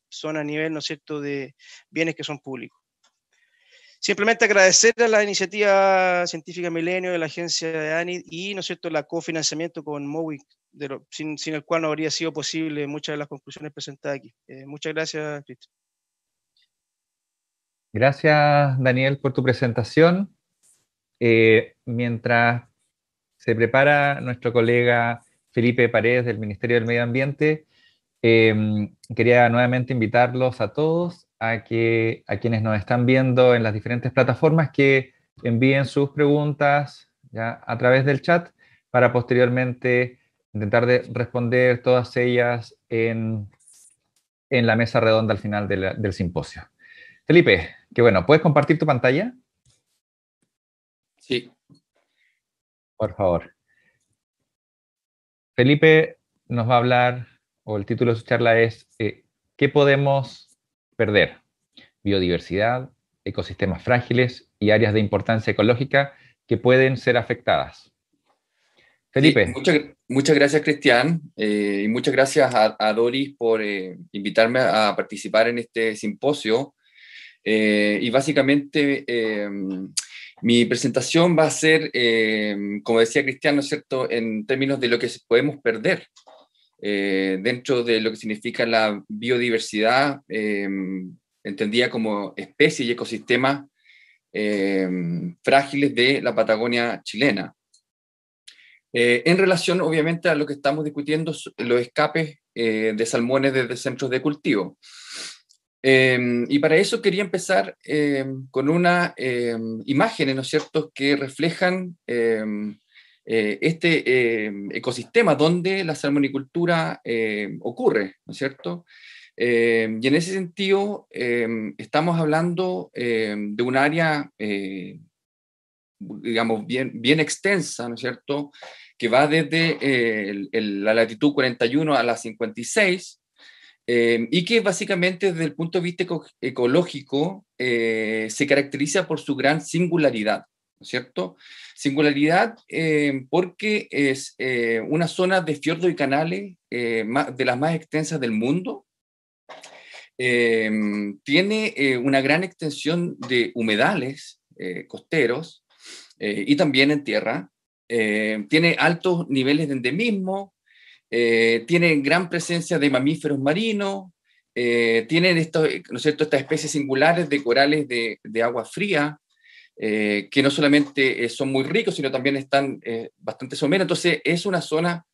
S3: son a nivel, ¿no de bienes que son públicos. Simplemente agradecer a la iniciativa científica Milenio de la agencia de ANID y, ¿no es cierto?, el cofinanciamiento con MOWIC, sin, el cual no habría sido posible muchas de las conclusiones presentadas aquí. Eh, muchas gracias, Cristian.
S4: Gracias, Daniel, por tu presentación. Eh, mientras se prepara nuestro colega Felipe Paredes del Ministerio del Medio Ambiente, eh, quería nuevamente invitarlos a todos a, quienes nos están viendo en las diferentes plataformas que envíen sus preguntas ¿ya? a través del chat para posteriormente intentar de responder todas ellas en, la mesa redonda al final del simposio. Felipe, qué bueno, ¿puedes compartir tu pantalla? Sí. Por favor. Felipe nos va a hablar, o el título de su charla es, eh, ¿qué podemos perder biodiversidad, ecosistemas frágiles y áreas de importancia ecológica que pueden ser afectadas.
S6: Felipe. muchas, gracias, Cristian, eh, y muchas gracias a, Doris por eh, invitarme a participar en este simposio. Eh, y básicamente mi presentación va a ser, como decía Cristian, ¿no es cierto?, en términos de lo que podemos perder eh, dentro de lo que significa la biodiversidad, eh, entendida como especies y ecosistemas eh, frágiles de la Patagonia chilena. Eh, en relación, obviamente, a lo que estamos discutiendo, los escapes de salmones desde centros de cultivo. Em, y para eso quería empezar em, con unas eh, em, imágenes, ¿no es cierto?, que reflejan eh, este eh, ecosistema donde la salmonicultura eh, ocurre, ¿no es cierto? y en ese sentido, estamos hablando de un área, digamos, bien, bien extensa, ¿no es cierto?, que va desde la latitud 41 a la 56, y que básicamente desde el punto de vista ecológico se caracteriza por su gran singularidad cierto? Singularidad eh, porque es eh, una zona de fiordos y canales eh, de las más extensas del mundo. tiene una gran extensión de humedales costeros y también en tierra. tiene altos niveles de endemismo. tiene gran presencia de mamíferos marinos. tienen ¿no estas especies singulares de corales de agua fría. Eh, que no solamente eh, son muy ricos, sino también están eh, bastante someros. Entonces, es una zona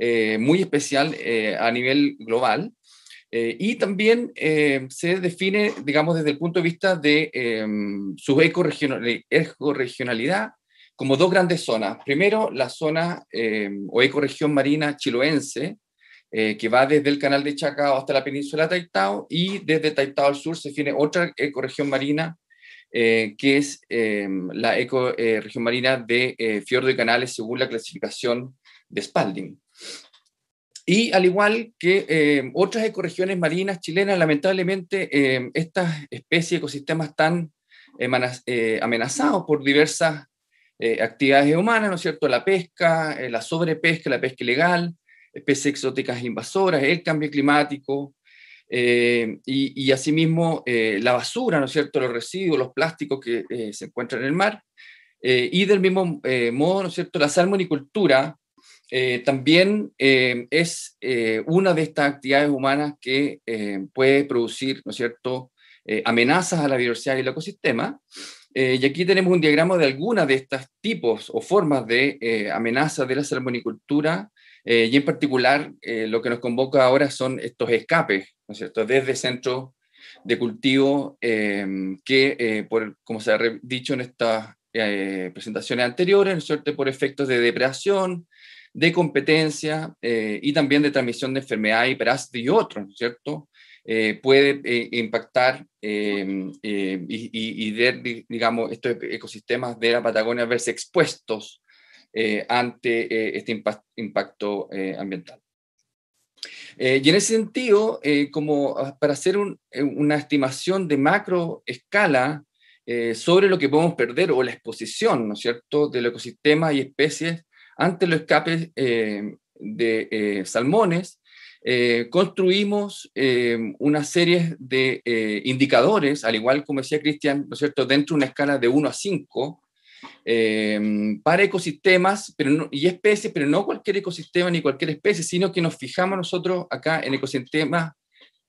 S6: muy especial a nivel global. y también se define, digamos, desde el punto de vista de em, su ecoregionalidad como dos grandes zonas. Primero, la zona em, o ecoregión marina chiloense, que va desde el canal de Chacao hasta la península de Taitao, y desde Taitao al sur se define otra ecoregión marina eh, que es em, la ecoregión eh, marina de eh, fiordo y canales según la clasificación de Spalding. Y al igual que em, otras ecoregiones marinas chilenas, lamentablemente em, estas especies, ecosistemas están amenazados por diversas actividades humanas, ¿no es cierto? La pesca, la sobrepesca, la pesca ilegal, especies exóticas invasoras, el cambio climático, eh, y, asimismo eh, la basura, ¿no es cierto?, los residuos, los plásticos que eh, se encuentran en el mar. y del mismo modo, ¿no es cierto?, la salmonicultura también es una de estas actividades humanas que puede producir, ¿no es cierto?, amenazas a la biodiversidad y el ecosistema. y aquí tenemos un diagrama de algunas de estos tipos o formas de amenazas de la salmonicultura y en particular, lo que nos convoca ahora son estos escapes cierto? Desde centros de cultivo eh, que, eh, como se ha dicho en estas eh, presentaciones anteriores, ¿no Por efectos de depredación, de competencia y también de transmisión de enfermedad y y otros, ¿no es cierto? puede impactar y, digamos, estos ecosistemas de la Patagonia verse expuestos ante este impacto ambiental. Eh, y en ese sentido, eh, como ah, para hacer eh, una estimación de macro escala sobre lo que podemos perder o la exposición, ¿no es cierto?, del ecosistema y especies ante los escapes de salmones, construimos una serie de indicadores, al igual como decía Cristian, ¿no es cierto?, dentro de una escala de 1 a 5, Em, para ecosistemas pero y especies, pero no cualquier ecosistema ni cualquier especie, sino que nos fijamos nosotros acá en ecosistemas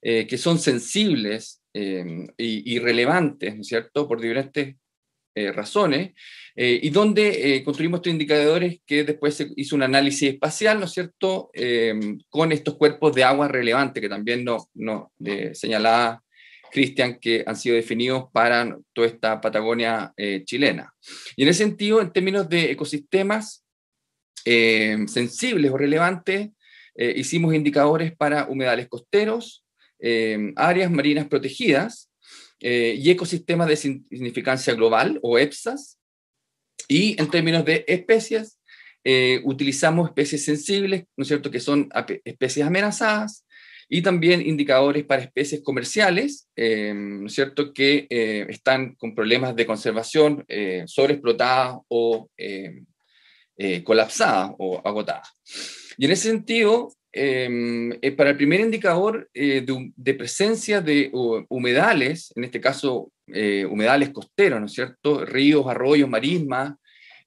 S6: eh, que son sensibles em, y, relevantes, ¿no es cierto?, por diferentes eh, razones, eh, y donde construimos estos indicadores que después se hizo un análisis espacial, ¿no es cierto?, em, con estos cuerpos de agua relevantes que también nos señalaba Cristian, que han sido definidos para toda esta Patagonia eh, chilena. Y en ese sentido, en términos de ecosistemas eh, sensibles o relevantes, eh, hicimos indicadores para humedales costeros, áreas marinas protegidas y ecosistemas de significancia global o EPSAS. Y en términos de especies, utilizamos especies sensibles, ¿no es cierto?, que son especies amenazadas, y también indicadores para especies comerciales, eh, cierto?, que eh, están con problemas de conservación eh, sobreexplotadas o colapsadas o agotadas. Y en ese sentido, em, para el primer indicador de, presencia de uh, humedales, en este caso humedales costeros, ¿no es cierto?, ríos, arroyos, marismas,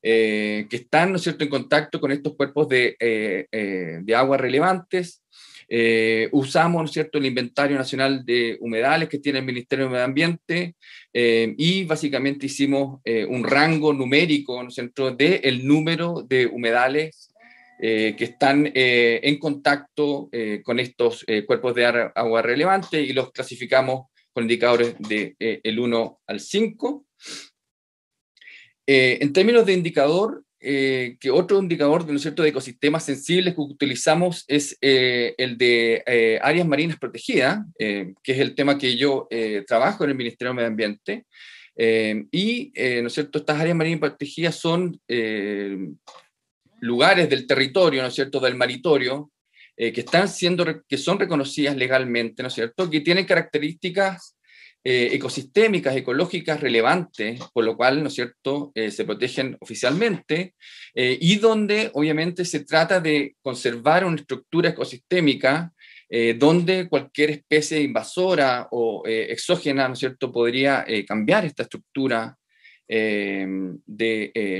S6: que están ¿no es cierto? en contacto con estos cuerpos de, eh, de aguas relevantes, eh, usamos, cierto?, el inventario nacional de humedales que tiene el Ministerio de Medio Ambiente eh, y básicamente hicimos eh, un rango numérico, en es del el número de humedales que están en contacto con estos cuerpos de agua relevante y los clasificamos con indicadores del de, el 1 al 5. en términos de indicador, eh, que otro indicador ¿no es cierto? de ecosistemas sensibles que utilizamos es eh, el de eh, áreas marinas protegidas, que es el tema que yo trabajo en el Ministerio de Medio Ambiente. y, ¿no es cierto?, estas áreas marinas protegidas son lugares del territorio, ¿no es cierto?, del maritorio, que, están siendo, que son reconocidas legalmente, ¿no es cierto?, que tienen características eh, ecosistémicas, ecológicas relevantes, por lo cual, ¿no es cierto?, eh, se protegen oficialmente, eh, y donde obviamente se trata de conservar una estructura ecosistémica donde cualquier especie invasora o exógena, ¿no es cierto?, podría cambiar esta estructura de,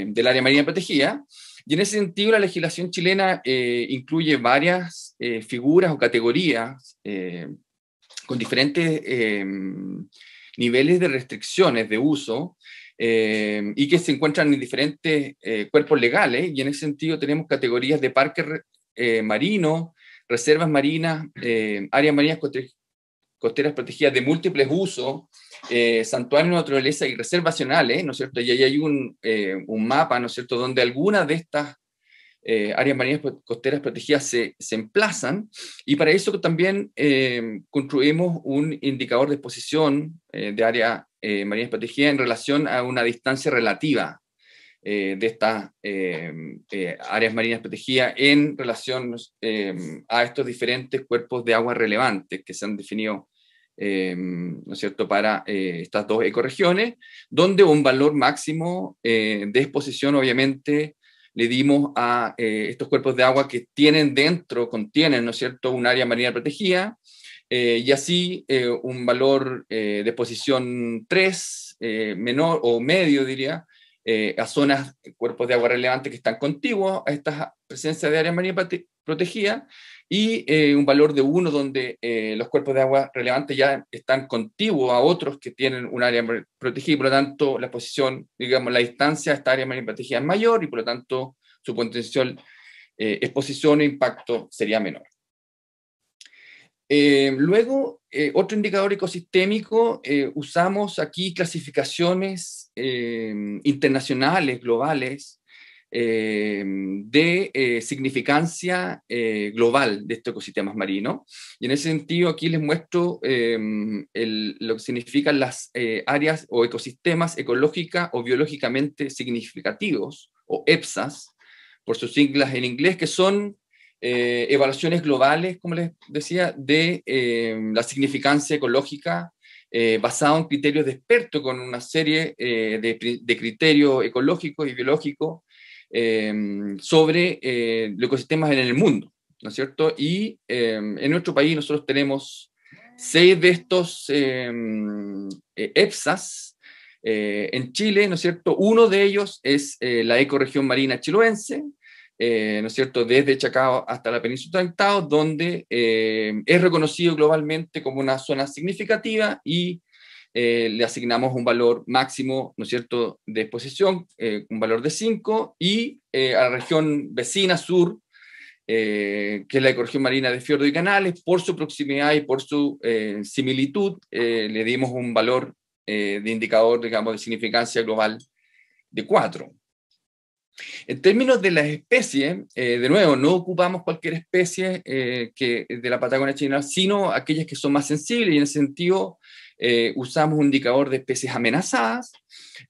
S6: del área marina protegida. Y en ese sentido, la legislación chilena incluye varias figuras o categorías con diferentes eh, niveles de restricciones de uso eh, y que se encuentran en diferentes eh, cuerpos legales. Y en ese sentido tenemos categorías de parques marino, reservas marinas, áreas marinas costeras protegidas de múltiples usos, santuarios de naturaleza y reservacionales, ¿no es cierto? Y ahí hay un, un mapa, ¿no es cierto?, donde algunas de estas eh, áreas marinas costeras protegidas se, emplazan y para eso también eh, construimos un indicador de exposición eh, de áreas marinas protegidas en relación a una distancia relativa de estas áreas marinas protegidas en relación a estos diferentes cuerpos de agua relevantes que se han definido ¿no es cierto?, para estas dos ecoregiones, donde un valor máximo de exposición obviamente le dimos a eh, estos cuerpos de agua que tienen dentro, contienen, ¿no es cierto?, un área marina protegida, eh, y así eh, un valor de posición 3, menor o medio, diría, a zonas, cuerpos de agua relevantes que están contiguos a esta presencia de área marina protegida, y eh, un valor de 1 donde eh, los cuerpos de agua relevantes ya están contiguos a otros que tienen un área protegida y por lo tanto la posición, digamos, la distancia a esta área marina protegida es mayor y por lo tanto su potencial eh, exposición e impacto sería menor. luego, otro indicador ecosistémico, usamos aquí clasificaciones internacionales, globales, eh, de eh, significancia eh, global de estos ecosistemas marinos. Y en ese sentido, aquí les muestro lo que significan las áreas o ecosistemas ecológica o biológicamente significativos, o EPSAS, por sus siglas en inglés, que son evaluaciones globales, como les decía, de la significancia ecológica eh, basado en criterios de experto con una serie de, de criterios ecológicos y biológicos Em, sobre eh, los ecosistemas en el mundo, ¿no es cierto? Y em, en nuestro país nosotros tenemos seis de estos EPSAS. Em, eh, e eh, en Chile, ¿no es cierto? Uno de ellos es la ecorregión marina chiloense, ¿no es cierto?, desde Chacao hasta la península de Estado, donde es reconocido globalmente como una zona significativa y eh, le asignamos un valor máximo, ¿no es cierto?, de exposición, eh, un valor de 5, y eh, a la región vecina sur, que es la ecorregión marina de Fiordo y Canales, por su proximidad y por su similitud, le dimos un valor de indicador, digamos, de significancia global de 4. En términos de las especies, de nuevo, no ocupamos cualquier especie que, de la Patagonia chilena, sino aquellas que son más sensibles y en el sentido eh, usamos un indicador de especies amenazadas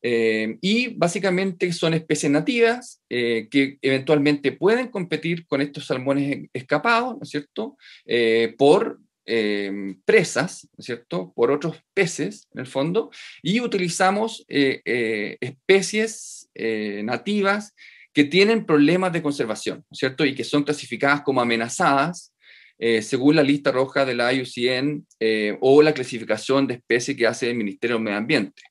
S6: eh, y básicamente son especies nativas eh, que eventualmente pueden competir con estos salmones escapados, ¿no es cierto?, por em, presas, ¿no es cierto?, por otros peces, en el fondo, y utilizamos especies nativas que tienen problemas de conservación, ¿no es cierto?, y que son clasificadas como amenazadas eh, según la lista roja de la IUCN eh, o la clasificación de especies que hace el Ministerio del Medio Ambiente.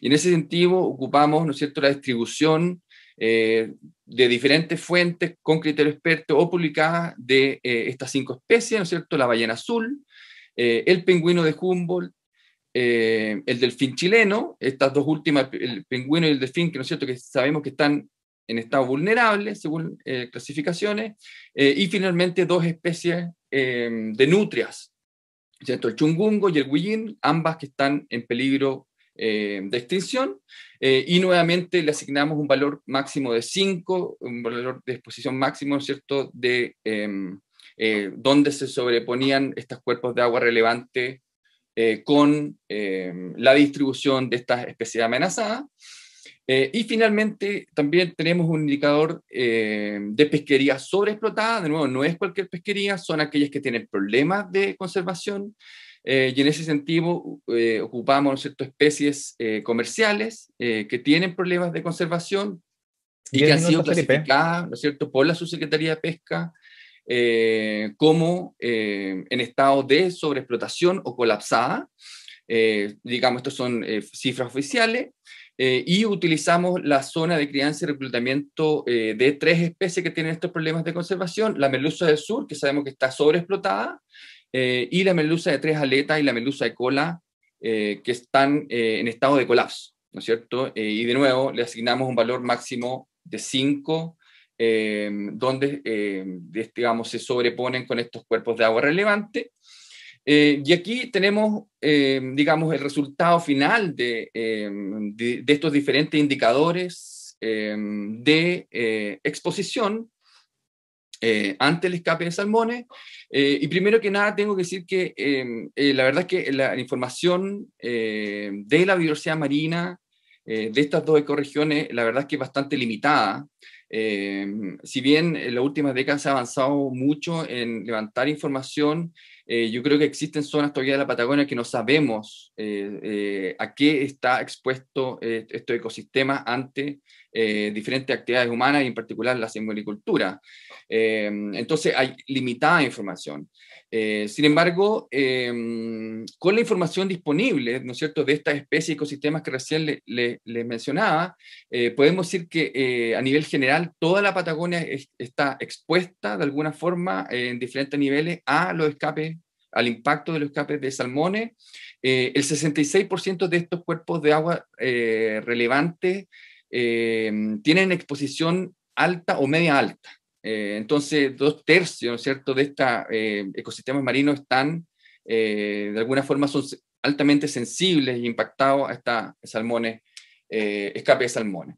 S6: Y en ese sentido ocupamos, ¿no es cierto?, la distribución eh, de diferentes fuentes con criterio experto o publicadas de estas cinco especies, ¿no es cierto?, la ballena azul, el pingüino de Humboldt, el delfín chileno, estas dos últimas, el pingüino y el delfín, que no es cierto, que sabemos que están en estado vulnerable según clasificaciones, y finalmente dos especies Em, de nutrias, el chungungo y el huillín, ambas que están en peligro em, de extinción, eh, y nuevamente le asignamos un valor máximo de 5, un valor de exposición máximo, ¿cierto?, de em, eh, dónde se sobreponían estos cuerpos de agua relevante eh, con la distribución de estas especies amenazadas. Eh, y finalmente, también tenemos un indicador eh, de pesquería sobreexplotada. De nuevo, no es cualquier pesquería, son aquellas que tienen problemas de conservación. Eh, y en ese sentido, ocupamos especies comerciales que tienen problemas de conservación y, que han sido clasificadas ¿no es cierto? por la Subsecretaría de Pesca como en estado de sobreexplotación o colapsada. digamos, estas son cifras oficiales. Eh, y utilizamos la zona de crianza y reclutamiento eh, de tres especies que tienen estos problemas de conservación, la melusa del sur, que sabemos que está sobreexplotada, eh, y la melusa de tres aletas y la melusa de cola, que están en estado de colapso, ¿no es cierto? y de nuevo, le asignamos un valor máximo de 5, donde, digamos, se sobreponen con estos cuerpos de agua relevante, eh, y aquí tenemos, eh, digamos, el resultado final de, eh, de, estos diferentes indicadores de exposición ante el escape de salmones. y primero que nada, tengo que decir que la verdad es que la información de la biodiversidad marina de estas dos ecorregiones, la verdad es que es bastante limitada. si bien en las últimas décadas se ha avanzado mucho en levantar información, eh, yo creo que existen zonas todavía de la Patagonia que no sabemos eh, eh, a qué está expuesto este ecosistema ante eh, diferentes actividades humanas y en particular la simbolicultura. Em, entonces hay limitada información. Eh, sin embargo, em, con la información disponible, ¿no es cierto?, de estas especies y ecosistemas que recién les le, mencionaba, eh, podemos decir que a nivel general toda la Patagonia está expuesta de alguna forma en diferentes niveles a los escapes al impacto de los escapes de salmones. el 66% de estos cuerpos de agua relevantes Em, tienen exposición alta o media alta. Eh, entonces, dos tercios, ¿cierto?, de estos eh, ecosistemas marinos están, eh, de alguna forma, son altamente sensibles e impactados a esta salmones, escape de salmones.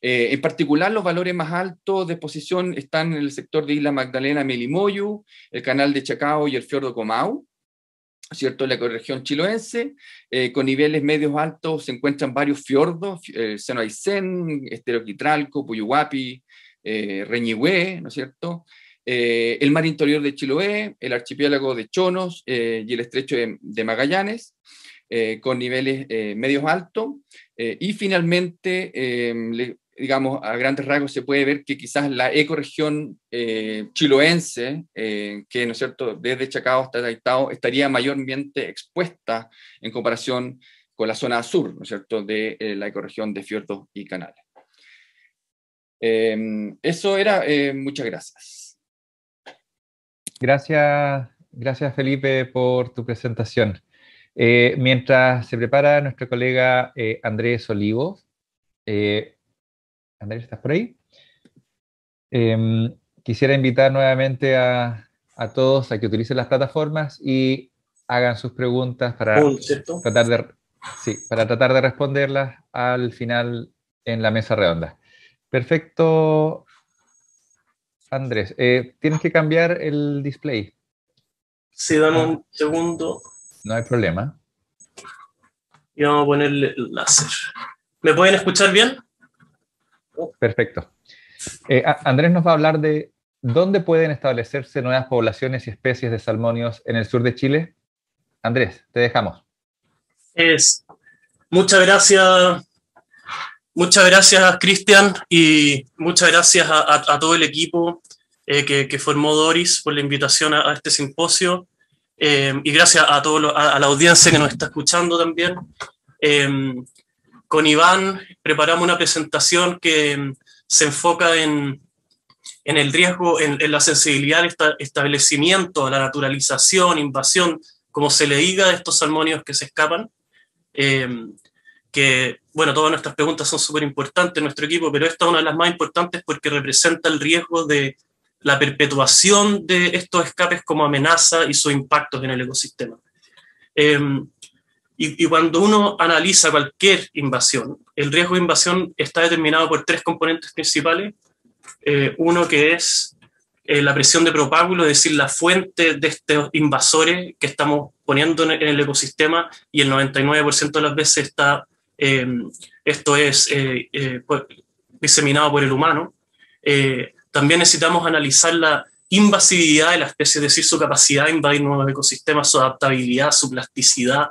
S6: en particular, los valores más altos de exposición están en el sector de Isla Magdalena, Melimoyu, el canal de Chacao y el fiordo Comau. ¿cierto? La ecorregión chiloense, eh, con niveles medios altos se encuentran varios fiordos, el eh, Seno Aysén, Esteroquitralco, Puyuhuapi, eh, ¿no es cierto? Eh, el mar interior de Chiloé, el archipiélago de Chonos y el estrecho de, Magallanes, con niveles medios altos, y finalmente digamos, a grandes rasgos se puede ver que quizás la ecoregión eh, chiloense, eh, que, ¿no es cierto?, desde Chacao hasta Taitao, estaría mayormente expuesta en comparación con la zona sur, ¿no es cierto?, de eh, la ecorregión de fiordos y canales. eso era, muchas gracias.
S4: Gracias, gracias Felipe por tu presentación. mientras se prepara nuestro colega Andrés Olivo, Andrés, ¿estás por ahí? Em, quisiera invitar nuevamente a, todos a que utilicen las plataformas y hagan sus preguntas para tratar de, para tratar de responderlas al final en la mesa redonda. Perfecto, Andrés. Eh, tienes que cambiar el display.
S7: Sí, dame ah. un segundo.
S4: No hay problema.
S7: Y vamos a ponerle el láser. ¿Me pueden escuchar bien?
S4: Perfecto. Eh, Andrés nos va a hablar de dónde pueden establecerse nuevas poblaciones y especies de salmonios en el sur de Chile.
S7: Andrés, te dejamos. Es, muchas gracias, muchas gracias Cristian y muchas gracias a, todo el equipo eh, que, formó Doris por la invitación a, este simposio eh, y gracias a, todo a, la audiencia que nos está escuchando también con Iván preparamos una presentación que mm, se enfoca en, el riesgo, en, la sensibilidad al establecimiento, a la naturalización, invasión, como se le diga, de estos salmonios que se escapan. Em, que, bueno, todas nuestras preguntas son súper importantes en nuestro equipo, pero esta es una de las más importantes porque representa el riesgo de la perpetuación de estos escapes como amenaza y sus impactos en el ecosistema. Em, y, cuando uno analiza cualquier invasión, el riesgo de invasión está determinado por tres componentes principales. Eh, uno que es eh, la presión de propágulo, es decir, la fuente de estos invasores que estamos poniendo en el ecosistema y el 99% de las veces está, em, esto es eh, pues, diseminado por el humano. también necesitamos analizar la invasividad de la especie, es decir, su capacidad de invadir nuevos ecosistemas, su adaptabilidad, su plasticidad,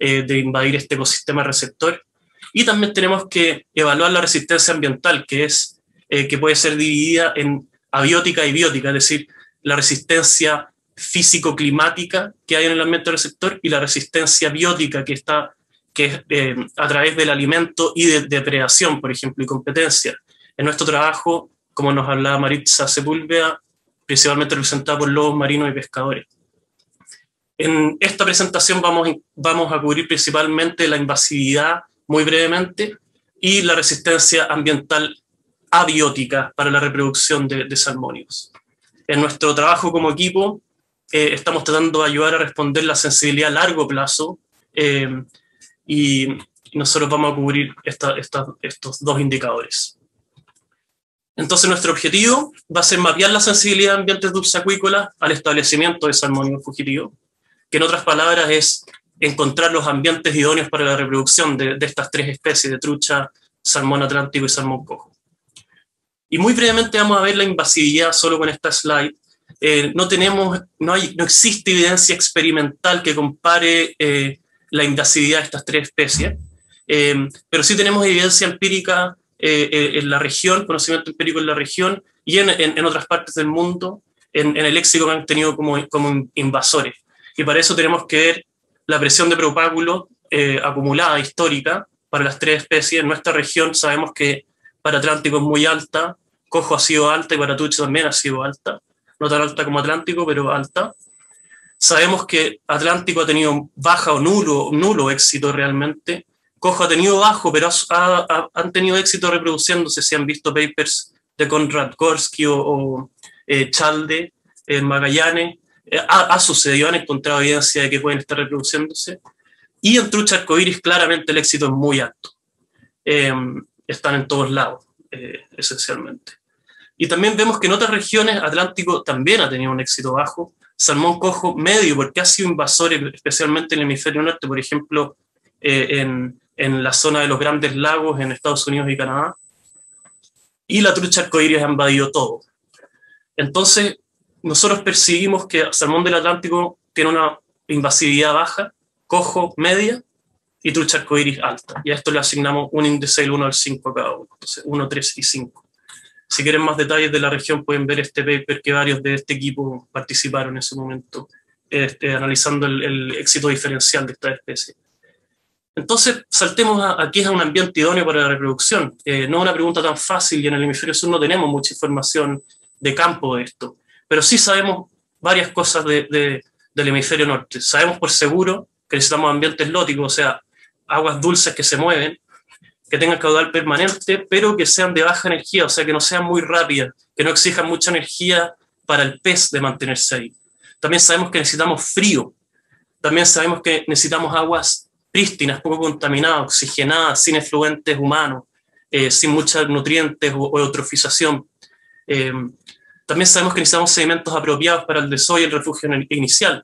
S7: eh, de invadir este ecosistema receptor. Y también tenemos que evaluar la resistencia ambiental, que, es, eh, que puede ser dividida en abiótica y biótica, es decir, la resistencia físico-climática que hay en el ambiente receptor y la resistencia biótica que está que es eh, a través del alimento y de depredación, por ejemplo, y competencia. En nuestro trabajo, como nos hablaba Maritza Sepúlveda, principalmente representada por lobos marinos y pescadores. En esta presentación vamos, vamos a cubrir principalmente la invasividad, muy brevemente, y la resistencia ambiental abiótica para la reproducción de, de salmónidos. En nuestro trabajo como equipo eh, estamos tratando de ayudar a responder la sensibilidad a largo plazo eh, y nosotros vamos a cubrir estos dos indicadores. Entonces nuestro objetivo va a ser mapear la sensibilidad de ambientes acuícolas al establecimiento de salmónidos fugitivos que en otras palabras es encontrar los ambientes idóneos para la reproducción de, estas tres especies de trucha, salmón atlántico y salmón cojo. Y muy brevemente vamos a ver la invasividad solo con esta slide. Eh, no, tenemos, no, hay, no existe evidencia experimental que compare eh, la invasividad de estas tres especies, eh, pero sí tenemos evidencia empírica en la región, conocimiento empírico en la región y en, otras partes del mundo, en, en el éxito que han tenido como, como invasores y para eso tenemos que ver la presión de propáculo eh, acumulada histórica para las tres especies. En nuestra región sabemos que para Atlántico es muy alta, Cojo ha sido alta y para Tucho también ha sido alta, no tan alta como Atlántico, pero alta. Sabemos que Atlántico ha tenido baja o nulo, nulo éxito realmente. Cojo ha tenido bajo, pero han tenido éxito reproduciéndose. Si han visto papers de Konrad Gorski o, eh, Chalde, en Magallanes, eh, ha, sucedido, han encontrado evidencia de que pueden estar reproduciéndose. Y en trucha arcoíris, claramente el éxito es muy alto. Em, están en todos lados, eh, esencialmente. Y también vemos que en otras regiones, Atlántico también ha tenido un éxito bajo, salmón cojo medio, porque ha sido invasor, especialmente en el hemisferio norte, por ejemplo, eh, en, en, la zona de los grandes lagos en Estados Unidos y Canadá. Y la trucha arcoíris ha invadido todo. Entonces, nosotros percibimos que salmón del Atlántico tiene una invasividad baja, cojo media y trucha arcoíris alta. Y a esto le asignamos un índice del 1 al 5 a cada uno, entonces 1, 3 y 5. Si quieren más detalles de la región pueden ver este paper que varios de este equipo participaron en ese momento, este, analizando el, éxito diferencial de esta especie. Entonces, saltemos aquí a es un ambiente idóneo para la reproducción. Eh, no es una pregunta tan fácil y en el hemisferio sur no tenemos mucha información de campo de esto pero sí sabemos varias cosas de, del hemisferio norte. Sabemos por seguro que necesitamos ambientes lóticos, o sea, aguas dulces que se mueven, que tengan caudal permanente, pero que sean de baja energía, o sea, que no sean muy rápidas, que no exijan mucha energía para el pez de mantenerse ahí. También sabemos que necesitamos frío, también sabemos que necesitamos aguas prístinas, poco contaminadas, oxigenadas, sin efluentes humanos, eh, sin muchos nutrientes o, eutrofización. Eh, también sabemos que necesitamos sedimentos apropiados para el desove y el refugio inicial.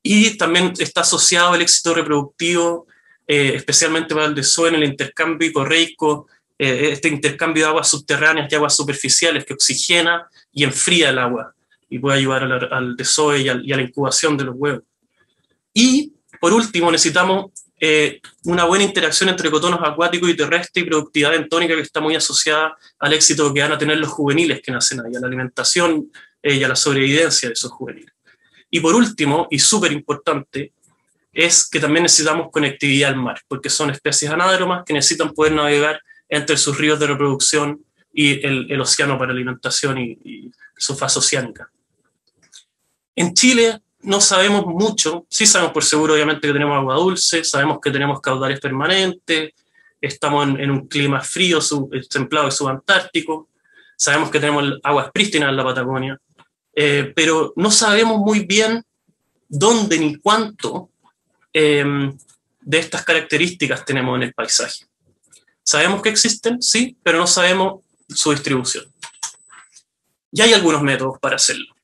S7: Y también está asociado el éxito reproductivo, eh, especialmente para el desove, en el intercambio hiporreico, eh, este intercambio de aguas subterráneas y aguas superficiales que oxigena y enfría el agua y puede ayudar al, al y a la incubación de los huevos. Y por último, necesitamos eh, una buena interacción entre cotonos acuáticos y terrestre y productividad bentónica que está muy asociada al éxito que van a tener los juveniles que nacen ahí, a la alimentación eh, y a la sobrevivencia de esos juveniles. Y por último, y súper importante, es que también necesitamos conectividad al mar, porque son especies anádromas que necesitan poder navegar entre sus ríos de reproducción y el, océano para alimentación y su fase oceánica. En Chile no sabemos mucho, sí sabemos por seguro obviamente que tenemos agua dulce, sabemos que tenemos caudales permanentes, estamos en, un clima frío, sub, eh, templado y subantártico, sabemos que tenemos aguas prístinas en la Patagonia, eh, pero no sabemos muy bien dónde ni cuánto em, de estas características tenemos en el paisaje. Sabemos que existen, sí, pero no sabemos su distribución. Y hay algunos métodos para hacerlo.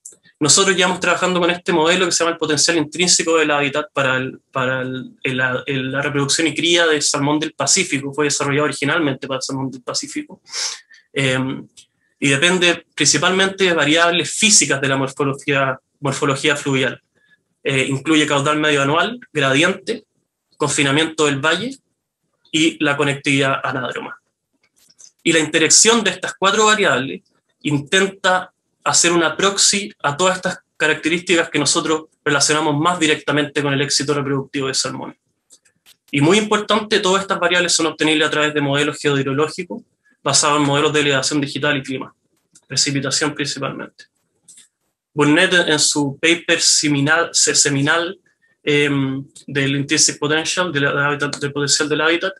S7: Nosotros llevamos trabajando con este modelo que se llama el potencial intrínseco del hábitat para, para la reproducción y cría de salmón del Pacífico. Fue desarrollado originalmente para el salmón del Pacífico. Em, y depende principalmente de variables físicas de la morfología, morfología fluvial. Eh, incluye caudal medio anual, gradiente, confinamiento del valle y la conectividad anádroma. Y la interacción de estas cuatro variables intenta hacer una proxy a todas estas características que nosotros relacionamos más directamente con el éxito reproductivo de salmón. Y muy importante, todas estas variables son obtenibles a través de modelos geodirológicos basados en modelos de elevación digital y clima, precipitación principalmente. Burnett, en su paper seminal, em, del Intrinsic Potential, del, potencial del hábitat,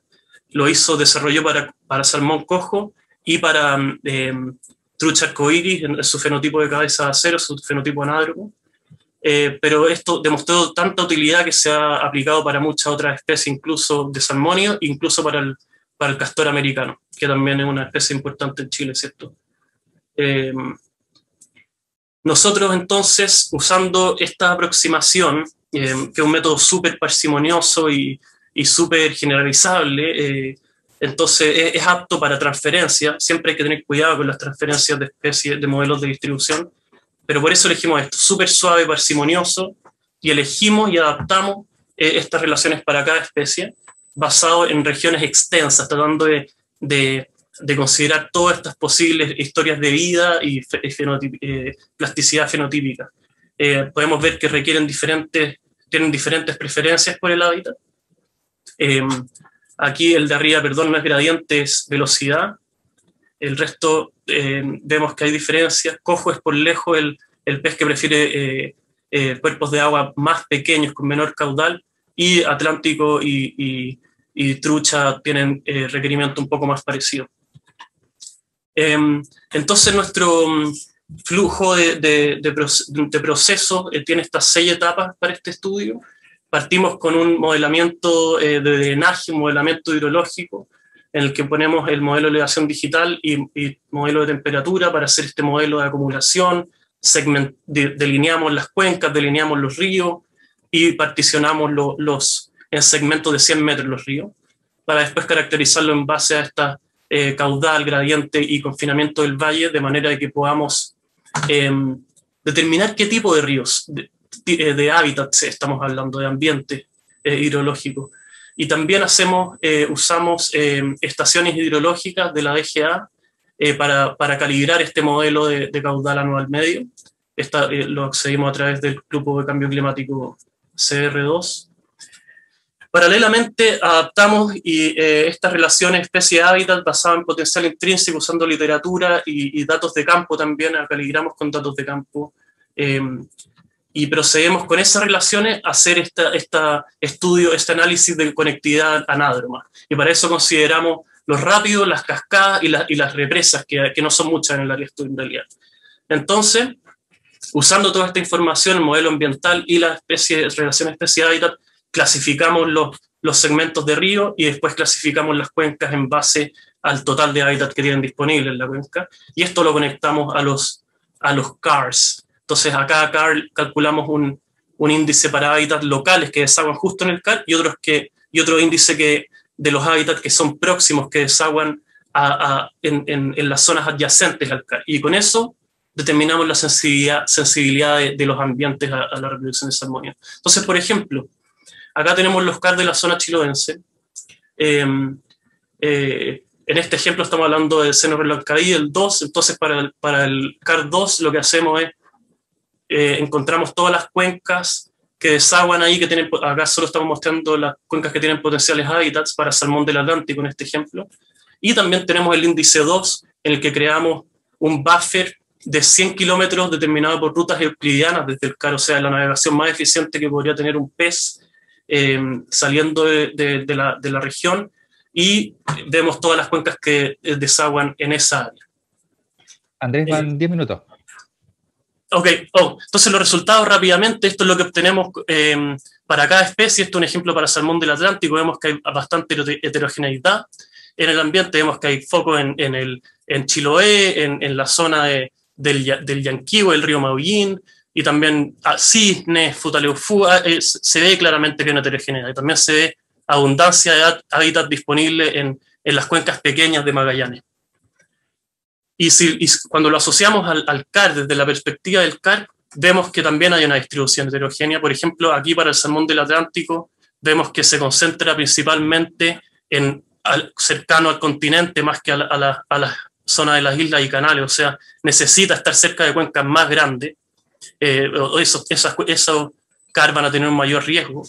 S7: lo hizo, desarrolló para, salmón cojo y para em, trucha arcoíris su fenotipo de cabeza de acero, su fenotipo anádromo eh, pero esto demostró tanta utilidad que se ha aplicado para muchas otras especies, incluso de salmonio, incluso para el, para el castor americano, que también es una especie importante en Chile, ¿cierto? Eh, nosotros entonces, usando esta aproximación, eh, que es un método súper parsimonioso y, y súper generalizable, entonces e-, es, apto para transferencia, siempre hay que tener cuidado con las transferencias de especies, de modelos de distribución, pero por eso elegimos esto, súper suave, parsimonioso, y elegimos y adaptamos eh, estas relaciones para cada especie, basado en regiones extensas, tratando de, considerar todas estas posibles historias de vida y eh, plasticidad fenotípica. Eh, podemos ver que requieren diferentes, tienen diferentes preferencias por el hábitat. Em, Aquí el de arriba, perdón, no es gradiente, es velocidad. El resto eh, vemos que hay diferencias. Cojo es por lejos el, pez que prefiere eh, eh, cuerpos de agua más pequeños, con menor caudal. Y Atlántico y, trucha tienen requerimiento un poco más parecido. Em, entonces nuestro mm, flujo de, de proceso tiene estas seis etapas para este estudio partimos con un modelamiento eh, de drenaje, un modelamiento hidrológico, en el que ponemos el modelo de elevación digital y, modelo de temperatura para hacer este modelo de acumulación, delineamos las cuencas, delineamos los ríos y particionamos los, en segmentos de 100 metros los ríos, para después caracterizarlo en base a esta eh, caudal, gradiente y confinamiento del valle, de manera que podamos em, determinar qué tipo de ríos, eh, de hábitats, eh, estamos hablando de ambiente eh, hidrológico. Y también hacemos, usamos em, estaciones hidrológicas de la DGA para, calibrar este modelo de, caudal anual medio. Esta, lo accedimos a través del Grupo de Cambio Climático CR2. Paralelamente, adaptamos y, estas relaciones especie-hábitat basada en potencial intrínseco usando literatura y, datos de campo también, calibramos con datos de campo. Em, y procedemos con esas relaciones a hacer este estudio, este análisis de conectividad anádroma. Y para eso consideramos los rápidos, las cascadas y, y las represas, que, no son muchas en el área estudio Entonces, usando toda esta información, el modelo ambiental y la especie, relación especie-hábitat, clasificamos los, los segmentos de río y después clasificamos las cuencas en base al total de hábitat que tienen disponible en la cuenca. Y esto lo conectamos a los, a los CARS, entonces acá, calculamos un, índice para hábitats locales que desaguan justo en el CAR y, que, y otro índice que, de los hábitats que son próximos, que desaguan en, las zonas adyacentes al CAR. Y con eso determinamos la sensibilidad, sensibilidad de, los ambientes a, la reproducción de salmonía. Entonces, por ejemplo, acá tenemos los CAR de la zona chiloense. Em, eh, en este ejemplo estamos hablando del seno reloj el 2, entonces para para el CAR 2 lo que hacemos es eh, encontramos todas las cuencas que desaguan ahí, que tienen, acá solo estamos mostrando las cuencas que tienen potenciales hábitats para salmón del Atlántico en este ejemplo. Y también tenemos el índice 2, en el que creamos un buffer de 100 kilómetros determinado por rutas euclidianas desde el o sea, la navegación más eficiente que podría tener un pez eh, saliendo de, la, de, la, región y vemos todas las cuencas que eh, desaguan en esa área.
S4: Andrés, van 10 minutos.
S7: Ok, oh, entonces los resultados rápidamente, esto es lo que obtenemos eh, para cada especie, esto es un ejemplo para salmón del Atlántico, vemos que hay bastante heterogeneidad en el ambiente, vemos que hay foco en, en el, en Chiloé, en, en la zona de, del, del Yanquivo, el río Maullín, y también a ah, cisne futaleufúa, ah, eh, se ve claramente que hay una heterogeneidad, y también se ve abundancia de hábitat disponible en, en las cuencas pequeñas de Magallanes. Y, si, cuando lo asociamos al, CAR, desde la perspectiva del CAR, vemos que también hay una distribución heterogénea. Por ejemplo, aquí para el salmón del Atlántico, vemos que se concentra principalmente en cercano al continente más que a la, a, zona de las islas y canales. O sea, necesita estar cerca de cuencas más grandes. Eh, esos, esos CAR van a tener un mayor riesgo.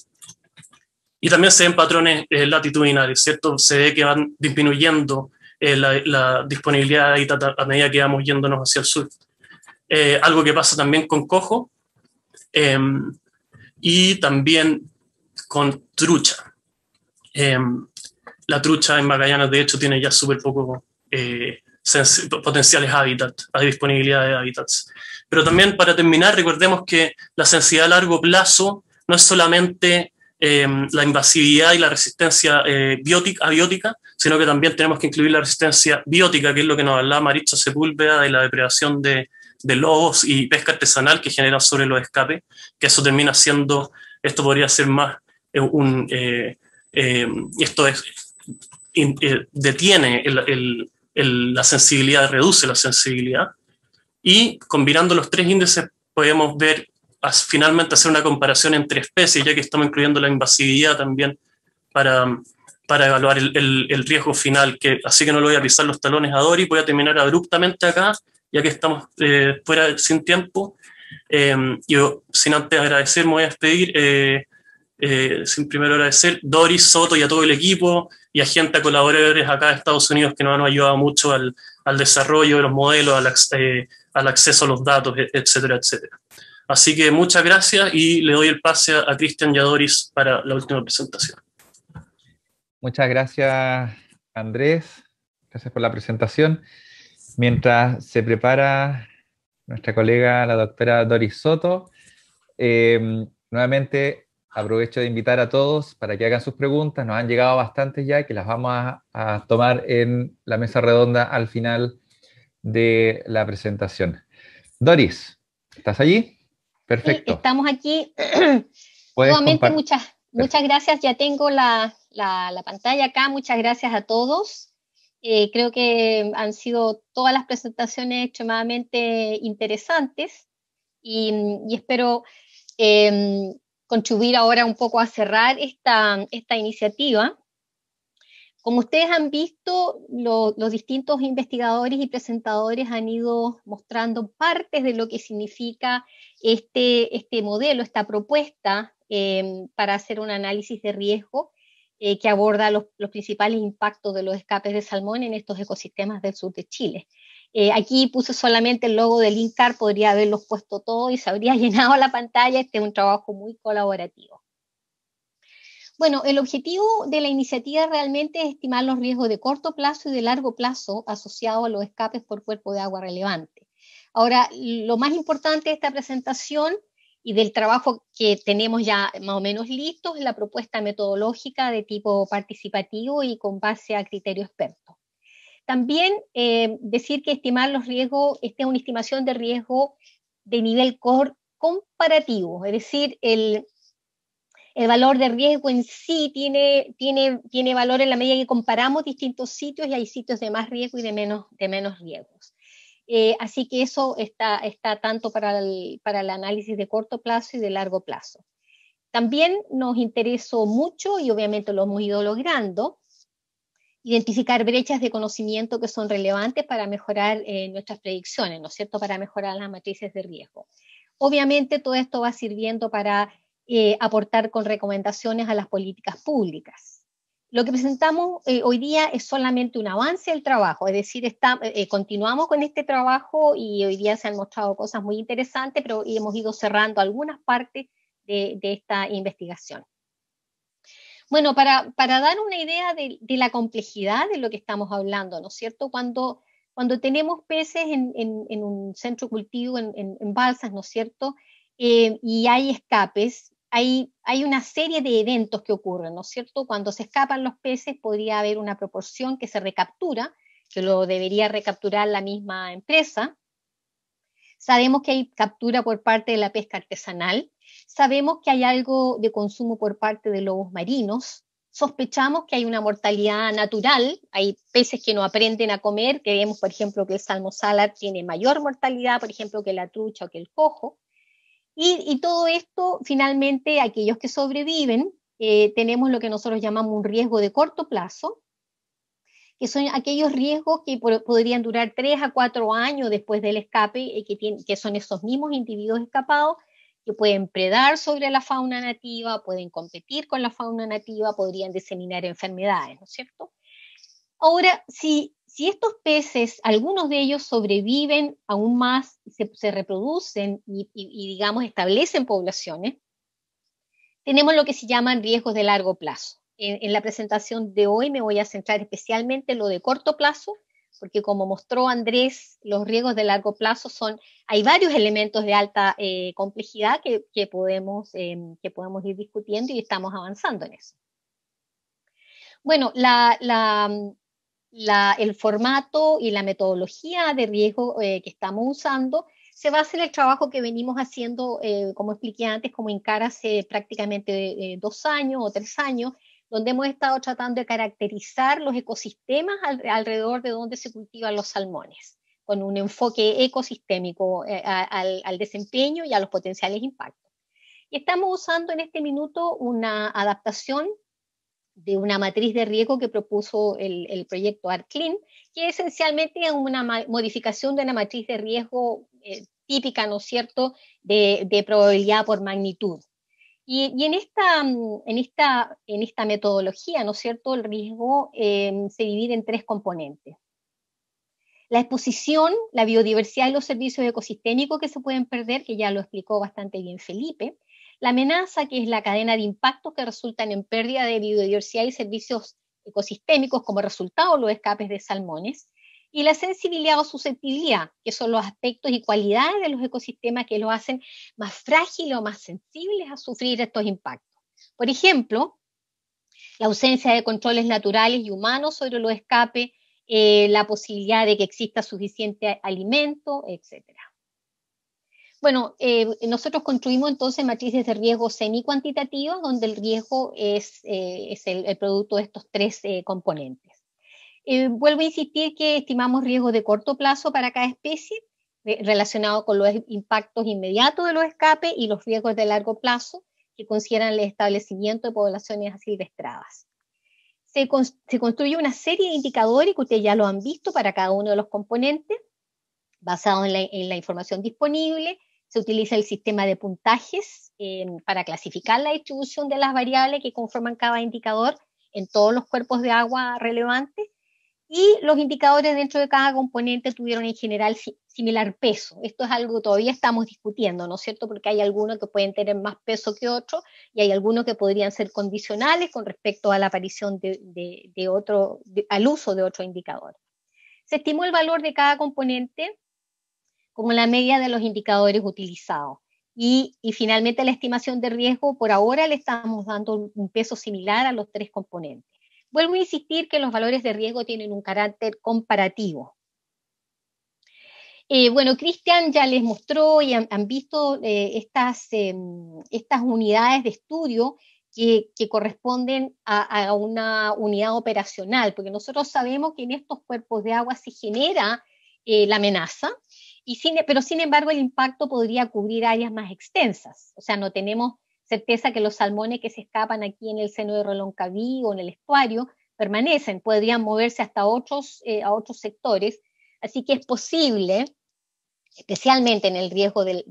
S7: Y también se ven patrones eh, latitudinales, ¿cierto? Se ve que van disminuyendo eh, la, disponibilidad de hábitat a medida que vamos yéndonos hacia el sur. Eh, algo que pasa también con Cojo em, y también con Trucha. Em, la trucha en Magallanes, de hecho, tiene ya súper poco eh, potenciales hábitats, hay disponibilidad de hábitats. Pero también para terminar, recordemos que la sensibilidad a largo plazo no es solamente Em, la invasividad y la resistencia eh, biótica, abiótica, sino que también tenemos que incluir la resistencia biótica, que es lo que nos hablaba Maricha Sepúlveda de la depredación de, lobos y pesca artesanal que genera sobre los escapes, que eso termina siendo, esto podría ser más eh, un, eh, em, esto eh, detiene la sensibilidad, reduce la sensibilidad. Y combinando los tres índices podemos ver finalmente hacer una comparación entre especies, ya que estamos incluyendo la invasividad también para, evaluar el, riesgo final. Que, así que no le voy a pisar los talones a Dori, voy a terminar abruptamente acá, ya que estamos eh, fuera sin tiempo. Eh, yo, sin antes agradecer, me voy a despedir. Eh, eh, sin primero agradecer Doris, Soto y a todo el equipo y a gente, a colaboradores acá de Estados Unidos que nos han ayudado mucho al, desarrollo de los modelos, al, al acceso a los datos, e, etcétera, etcétera. Así que muchas gracias y le doy el pase a Cristian y a Doris para la última presentación.
S4: Muchas gracias, Andrés. Gracias por la presentación. Mientras se prepara nuestra colega, la doctora Doris Soto, eh, nuevamente aprovecho de invitar a todos para que hagan sus preguntas. Nos han llegado bastantes ya, que las vamos a, a tomar en la mesa redonda al final de la presentación. Doris, ¿estás allí? Eh, Perfecto.
S2: estamos aquí. Nuevamente, muchas, muchas gracias. Ya tengo la, pantalla acá. Muchas gracias a todos. Eh, creo que han sido todas las presentaciones extremadamente interesantes y, espero eh, contribuir ahora un poco a cerrar esta, esta iniciativa como ustedes han visto, los distintos investigadores y presentadores han ido mostrando partes de lo que significa este, este modelo, esta propuesta em, para hacer un análisis de riesgo eh, que aborda los, principales impactos de los escapes de salmón en estos ecosistemas del sur de Chile. Eh, aquí puse solamente el logo del INCAR, podría haberlos puesto todos y se habría llenado la pantalla. Este es un trabajo muy colaborativo. Bueno, el objetivo de la iniciativa realmente es estimar los riesgos de corto plazo y de largo plazo asociados a los escapes por cuerpo de agua relevante. Ahora, lo más importante de esta presentación y del trabajo que tenemos ya más o menos listo es la propuesta metodológica de tipo participativo y con base a criterio experto. También eh, decir que estimar los riesgos, esta es una estimación de riesgo de nivel core comparativo, es decir, el, el valor de riesgo en sí tiene, tiene, tiene valor en la medida que comparamos distintos sitios y hay sitios de más riesgo y de menos, de menos riesgos. Eh, así que eso está, está tanto para el, para el análisis de corto plazo y de largo plazo. También nos interesó mucho, y obviamente lo hemos ido logrando, identificar brechas de conocimiento que son relevantes para mejorar eh, nuestras predicciones, ¿no es cierto?, para mejorar las matrices de riesgo. Obviamente todo esto va sirviendo para eh, aportar con recomendaciones a las políticas públicas. Lo que presentamos eh, hoy día es solamente un avance del trabajo, es decir, eh, continuamos con este trabajo y hoy día se han mostrado cosas muy interesantes, pero hemos ido cerrando algunas partes de, esta investigación. Bueno, para, dar una idea de, la complejidad de lo que estamos hablando, ¿no es cierto? Cuando, cuando tenemos peces en, un centro cultivo, en, balsas, ¿no es cierto? y hay escapes, hay, una serie de eventos que ocurren, ¿no es cierto? Cuando se escapan los peces podría haber una proporción que se recaptura, que lo debería recapturar la misma empresa. Sabemos que hay captura por parte de la pesca artesanal, sabemos que hay algo de consumo por parte de lobos marinos, sospechamos que hay una mortalidad natural, hay peces que no aprenden a comer, que por ejemplo, que el salmosalar tiene mayor mortalidad, por ejemplo, que la trucha o que el cojo. Y, todo esto, finalmente, aquellos que sobreviven, eh, tenemos lo que nosotros llamamos un riesgo de corto plazo, que son aquellos riesgos que podrían durar tres a cuatro años después del escape, y eh, que, que son esos mismos individuos escapados que pueden predar sobre la fauna nativa, pueden competir con la fauna nativa, podrían diseminar enfermedades, ¿no es cierto? Ahora, si si estos peces, algunos de ellos sobreviven aún más, se, se reproducen y, digamos, establecen poblaciones, tenemos lo que se llaman riesgos de largo plazo. En, la presentación de hoy me voy a centrar especialmente en lo de corto plazo, porque como mostró Andrés, los riesgos de largo plazo son, hay varios elementos de alta eh, complejidad que, podemos, em, que podemos ir discutiendo y estamos avanzando en eso. Bueno, la, el formato y la metodología de riesgo eh, que estamos usando se basa en el trabajo que venimos haciendo, eh, como expliqué antes, como en cara hace prácticamente eh, dos años o tres años, donde hemos estado tratando de caracterizar los ecosistemas alrededor de donde se cultivan los salmones, con un enfoque ecosistémico al, al desempeño y a los potenciales impactos. Y estamos usando en este minuto una adaptación de una matriz de riesgo que propuso el, proyecto ARCLEAN, que esencialmente es una modificación de una matriz de riesgo eh, típica, ¿no es cierto?, de, probabilidad por magnitud. Y, en, esta, mm, en, esta, en, esta, metodología, ¿no es cierto?, el riesgo em, se divide en tres componentes. La exposición, la biodiversidad y los servicios ecosistémicos que se pueden perder, que ya lo explicó bastante bien Felipe. La amenaza, que es la cadena de impactos que resultan en pérdida de biodiversidad y servicios ecosistémicos como resultado de los escapes de salmones. Y la sensibilidad o susceptibilidad, que son los aspectos y cualidades de los ecosistemas que los hacen más frágiles o más sensibles a sufrir estos impactos. Por ejemplo, la ausencia de controles naturales y humanos sobre los escapes, eh, la posibilidad de que exista suficiente alimento, etcétera. Bueno, eh, nosotros construimos entonces matrices de riesgo semi-cuantitativas, donde el riesgo es, eh, es el, producto de estos tres eh, componentes. vuelvo a insistir que estimamos riesgos de corto plazo para cada especie, relacionado con los impactos inmediatos de los escapes y los riesgos de largo plazo, que consideran el establecimiento de poblaciones asilvestradas. Se, construye una serie de indicadores que ustedes ya lo han visto para cada uno de los componentes, basado en la información disponible, se utiliza el sistema de puntajes em, para clasificar la distribución de las variables que conforman cada indicador en todos los cuerpos de agua relevantes y los indicadores dentro de cada componente tuvieron en general similar peso. Esto es algo que todavía estamos discutiendo, ¿no es cierto? Porque hay algunos que pueden tener más peso que otros y hay algunos que podrían ser condicionales con respecto a la aparición de, otro, al uso de otro indicador. Se estimó el valor de cada componente como la media de los indicadores utilizados. Y, finalmente la estimación de riesgo, por ahora le estamos dando un peso similar a los tres componentes. Vuelvo a insistir que los valores de riesgo tienen un carácter comparativo. Eh, bueno, Cristian ya les mostró y han, visto eh, estas, em, estas unidades de estudio que, corresponden a, una unidad operacional, porque nosotros sabemos que en estos cuerpos de agua se genera eh, la amenaza, pero sin embargo el impacto podría cubrir áreas más extensas. O sea, no tenemos certeza que los salmones que se escapan aquí en el seno de Rolón-Caví o en el estuario permanecen, podrían moverse hasta otros, eh, a otros sectores. Así que es posible, especialmente en el riesgo de,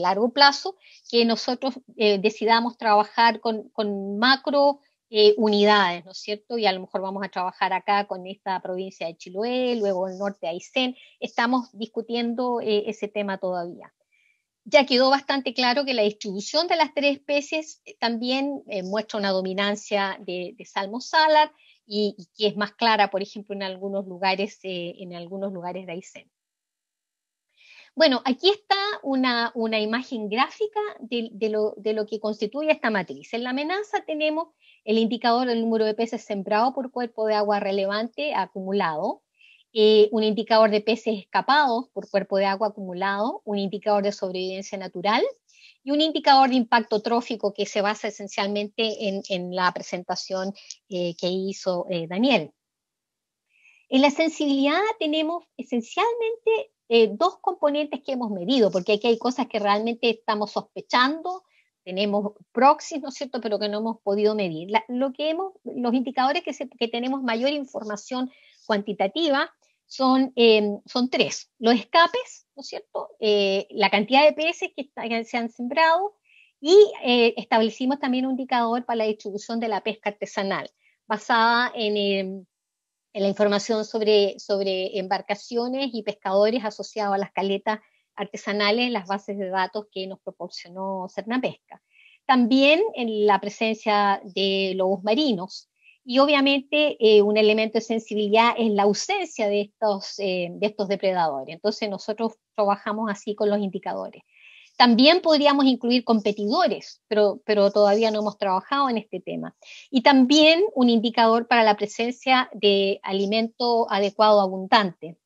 S2: largo plazo, que nosotros eh, decidamos trabajar con macro eh, unidades, ¿no es cierto? Y a lo mejor vamos a trabajar acá con esta provincia de Chiloé, luego el norte de Aysén. Estamos discutiendo eh, ese tema todavía. Ya quedó bastante claro que la distribución de las tres especies eh, también muestra una dominancia de, Salmo salar y, que es más clara, por ejemplo, en algunos lugares, en algunos lugares de Aysén. Bueno, aquí está una, una imagen gráfica de, de, lo, de lo que constituye esta matriz. En la amenaza tenemos el indicador del número de peces sembrado por cuerpo de agua relevante acumulado, eh, un indicador de peces escapados por cuerpo de agua acumulado, un indicador de sobrevivencia natural y un indicador de impacto trófico que se basa esencialmente en, la presentación eh, que hizo eh, Daniel. En la sensibilidad tenemos esencialmente dos componentes que hemos medido, porque aquí hay cosas que realmente estamos sospechando tenemos proxies, ¿no es cierto?, pero que no hemos podido medir. lo que hemos, los indicadores que, tenemos mayor información cuantitativa son, em, son tres. Los escapes, ¿no es cierto?, eh, la cantidad de peces que, se han sembrado y eh, establecimos también un indicador para la distribución de la pesca artesanal, basada en, em, la información sobre, sobre embarcaciones y pescadores asociados a las caletas artesanales las bases de datos que nos proporcionó Pesca. También en la presencia de lobos marinos y obviamente eh, un elemento de sensibilidad es la ausencia de estos, eh, de estos depredadores. Entonces nosotros trabajamos así con los indicadores. También podríamos incluir competidores, pero, pero todavía no hemos trabajado en este tema. Y también un indicador para la presencia de alimento adecuado abundante,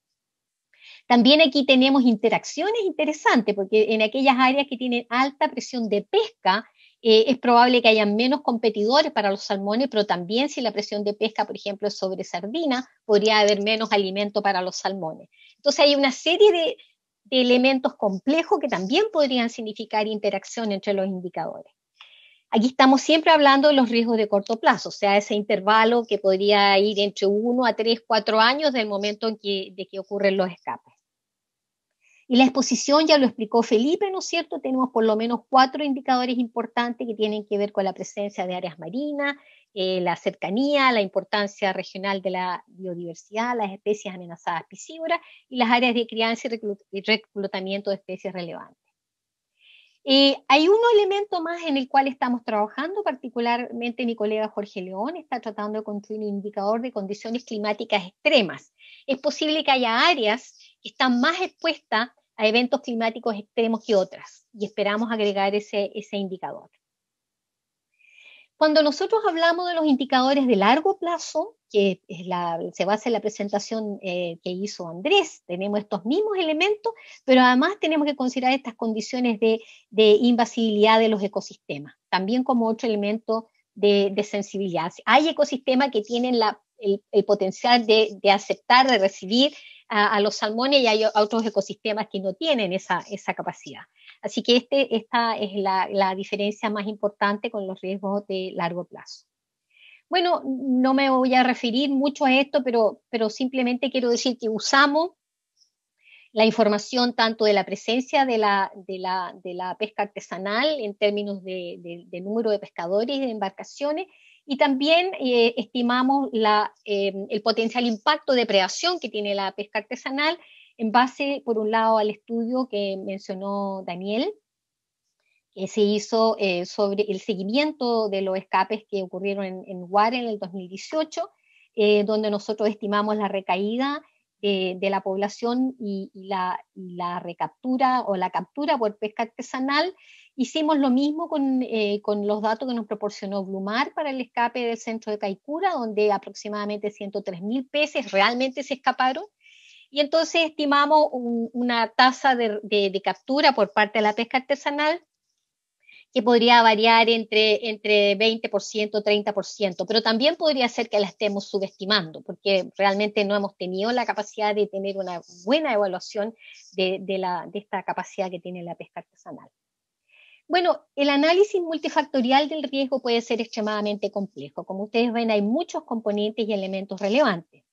S2: también aquí tenemos interacciones interesantes, porque en aquellas áreas que tienen alta presión de pesca, eh, es probable que haya menos competidores para los salmones, pero también si la presión de pesca, por ejemplo, es sobre sardina, podría haber menos alimento para los salmones. Entonces hay una serie de, elementos complejos que también podrían significar interacción entre los indicadores. Aquí estamos siempre hablando de los riesgos de corto plazo, o sea, ese intervalo que podría ir entre 1 a 3, 4 años del momento en de que ocurren los escapes. Y la exposición ya lo explicó Felipe, ¿no es cierto? Tenemos por lo menos cuatro indicadores importantes que tienen que ver con la presencia de áreas marinas, eh, la cercanía, la importancia regional de la biodiversidad, las especies amenazadas piscívoras y las áreas de crianza y reclutamiento de especies relevantes. Eh, hay un elemento más en el cual estamos trabajando, particularmente mi colega Jorge León está tratando de construir un indicador de condiciones climáticas extremas. Es posible que haya áreas que están más expuestas a eventos climáticos extremos que otras, y esperamos agregar ese, ese indicador. Cuando nosotros hablamos de los indicadores de largo plazo, que es se basa en la presentación eh, que hizo Andrés, tenemos estos mismos elementos, pero además tenemos que considerar estas condiciones de, de invasibilidad de los ecosistemas, también como otro elemento de, de sensibilidad. Hay ecosistemas que tienen la, el, el, potencial de, de aceptar, de recibir a, los salmones y hay otros ecosistemas que no tienen esa, esa capacidad. Así que este, esta es la, la, diferencia más importante con los riesgos de largo plazo. Bueno, no me voy a referir mucho a esto, pero, pero simplemente quiero decir que usamos la información tanto de la presencia de la, de la, de la pesca artesanal en términos de, de, número de pescadores y de embarcaciones, y también eh, estimamos eh, el potencial impacto de predación que tiene la pesca artesanal en base, por un lado, al estudio que mencionó Daniel, que se hizo eh, sobre el seguimiento de los escapes que ocurrieron en, en en el 2018, donde nosotros estimamos la recaída de, la población y la recaptura o la captura por pesca artesanal Hicimos lo mismo con, eh, con, los datos que nos proporcionó Blumar para el escape del centro de Caicura, donde aproximadamente 103.000 peces realmente se escaparon. Y entonces estimamos una tasa de, de, captura por parte de la pesca artesanal que podría variar entre, entre 20%, 30%, pero también podría ser que la estemos subestimando, porque realmente no hemos tenido la capacidad de tener una buena evaluación de, de la, esta capacidad que tiene la pesca artesanal. Bueno, el análisis multifactorial del riesgo puede ser extremadamente complejo. Como ustedes ven, hay muchos componentes y elementos relevantes.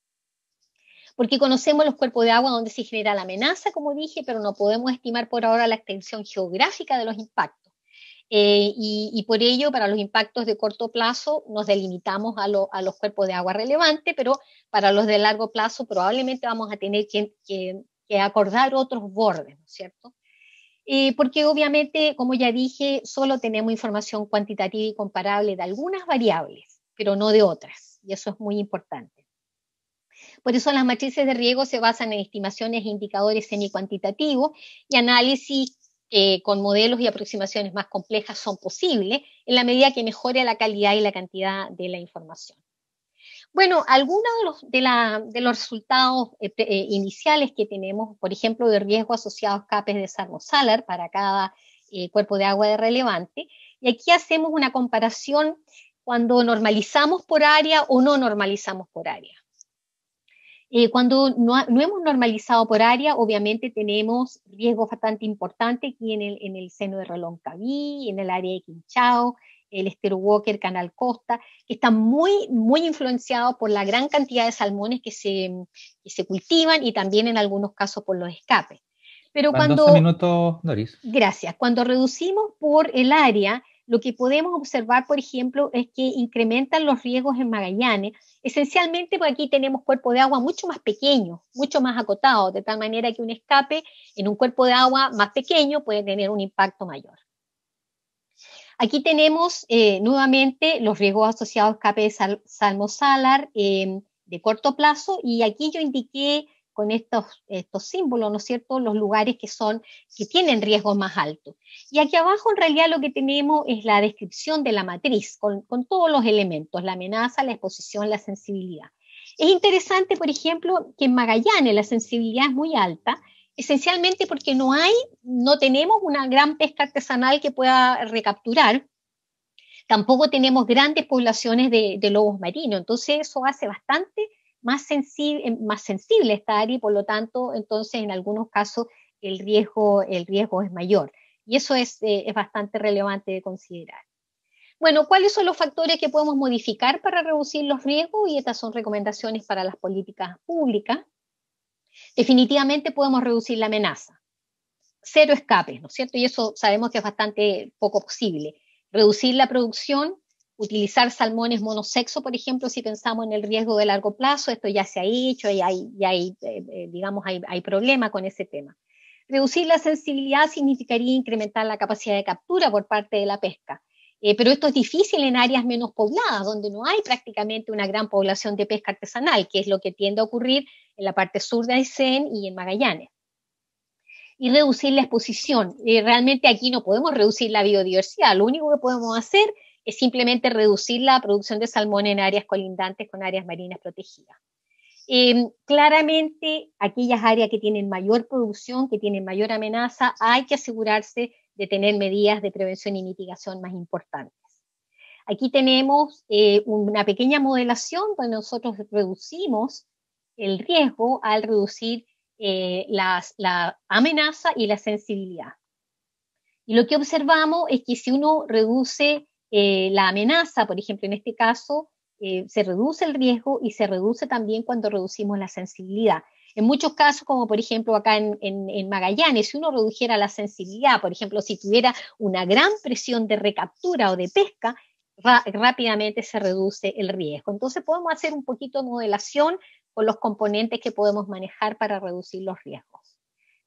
S2: Porque conocemos los cuerpos de agua donde se genera la amenaza, como dije, pero no podemos estimar por ahora la extensión geográfica de los impactos. Eh, y, por ello, para los impactos de corto plazo, nos delimitamos a, los cuerpos de agua relevantes, pero para los de largo plazo probablemente vamos a tener que, que acordar otros bordes, ¿no es cierto? Eh, porque obviamente, como ya dije, solo tenemos información cuantitativa y comparable de algunas variables, pero no de otras, y eso es muy importante. Por eso las matrices de riego se basan en estimaciones e indicadores semi-cuantitativos, y análisis eh, con modelos y aproximaciones más complejas son posibles en la medida que mejore la calidad y la cantidad de la información. Bueno, algunos de los, resultados eh, eh, iniciales que tenemos, por ejemplo, de riesgo asociado a CAPES de sarno para cada eh, cuerpo de agua relevante, y aquí hacemos una comparación cuando normalizamos por área o no normalizamos por área. cuando no, hemos normalizado por área, obviamente tenemos riesgos bastante importantes aquí en el, seno de Rolón en el área de Quinchao, el Estero Walker, Canal Costa, que están muy, muy influenciados por la gran cantidad de salmones que se, cultivan y también en algunos casos por los escapes. Pero cuando...
S4: minutos, Doris.
S2: Gracias. Cuando reducimos por el área, lo que podemos observar, por ejemplo, es que incrementan los riesgos en Magallanes, esencialmente porque aquí tenemos cuerpo de agua mucho más pequeño, mucho más acotado, de tal manera que un escape en un cuerpo de agua más pequeño puede tener un impacto mayor. Aquí tenemos eh, nuevamente los riesgos asociados escape de Salmo Salar em, de corto plazo y aquí yo indiqué con estos, estos símbolos, ¿no es cierto?, los lugares que son, que tienen riesgos más altos. Y aquí abajo en realidad lo que tenemos es la descripción de la matriz, con, con todos los elementos, la amenaza, la exposición, la sensibilidad. Es interesante, por ejemplo, que en Magallanes la sensibilidad es muy alta, esencialmente porque no hay, no tenemos una gran pesca artesanal que pueda recapturar, tampoco tenemos grandes poblaciones de, lobos marinos, entonces eso hace bastante más, eh, sensible, más esta área y por lo tanto, entonces en algunos casos el riesgo, el riesgo es mayor. Y eso eh, es bastante relevante de considerar. Bueno, ¿cuáles son los factores que podemos modificar para reducir los riesgos? Y estas son recomendaciones para las políticas públicas definitivamente podemos reducir la amenaza. Cero escapes, ¿no es cierto? Y eso sabemos que es bastante poco posible. Reducir la producción, utilizar salmones monosexo, por ejemplo, si pensamos en el riesgo de largo plazo, esto ya se ha hecho y hay, eh, eh, digamos, hay, hay problema con ese tema. Reducir la sensibilidad significaría incrementar la capacidad de captura por parte de la pesca. Eh, pero esto es difícil en áreas menos pobladas, donde no hay prácticamente una gran población de pesca artesanal, que es lo que tiende a ocurrir en la parte sur de Aysén y en Magallanes. Y reducir la exposición. Eh, realmente aquí no podemos reducir la biodiversidad, lo único que podemos hacer es simplemente reducir la producción de salmón en áreas colindantes con áreas marinas protegidas. Eh, claramente, aquellas áreas que tienen mayor producción, que tienen mayor amenaza, hay que asegurarse de tener medidas de prevención y mitigación más importantes. Aquí tenemos eh, una pequeña modelación donde nosotros reducimos el riesgo al reducir eh, la amenaza y la sensibilidad. Y lo que observamos es que si uno reduce eh, la amenaza, por ejemplo, en este caso, se reduce el riesgo y se reduce también cuando reducimos la sensibilidad. En muchos casos, como por ejemplo acá en, Magallanes, si uno redujera la sensibilidad, por ejemplo, si tuviera una gran presión de recaptura o de pesca, rápidamente se reduce el riesgo. Entonces podemos hacer un poquito de modelación con los componentes que podemos manejar para reducir los riesgos.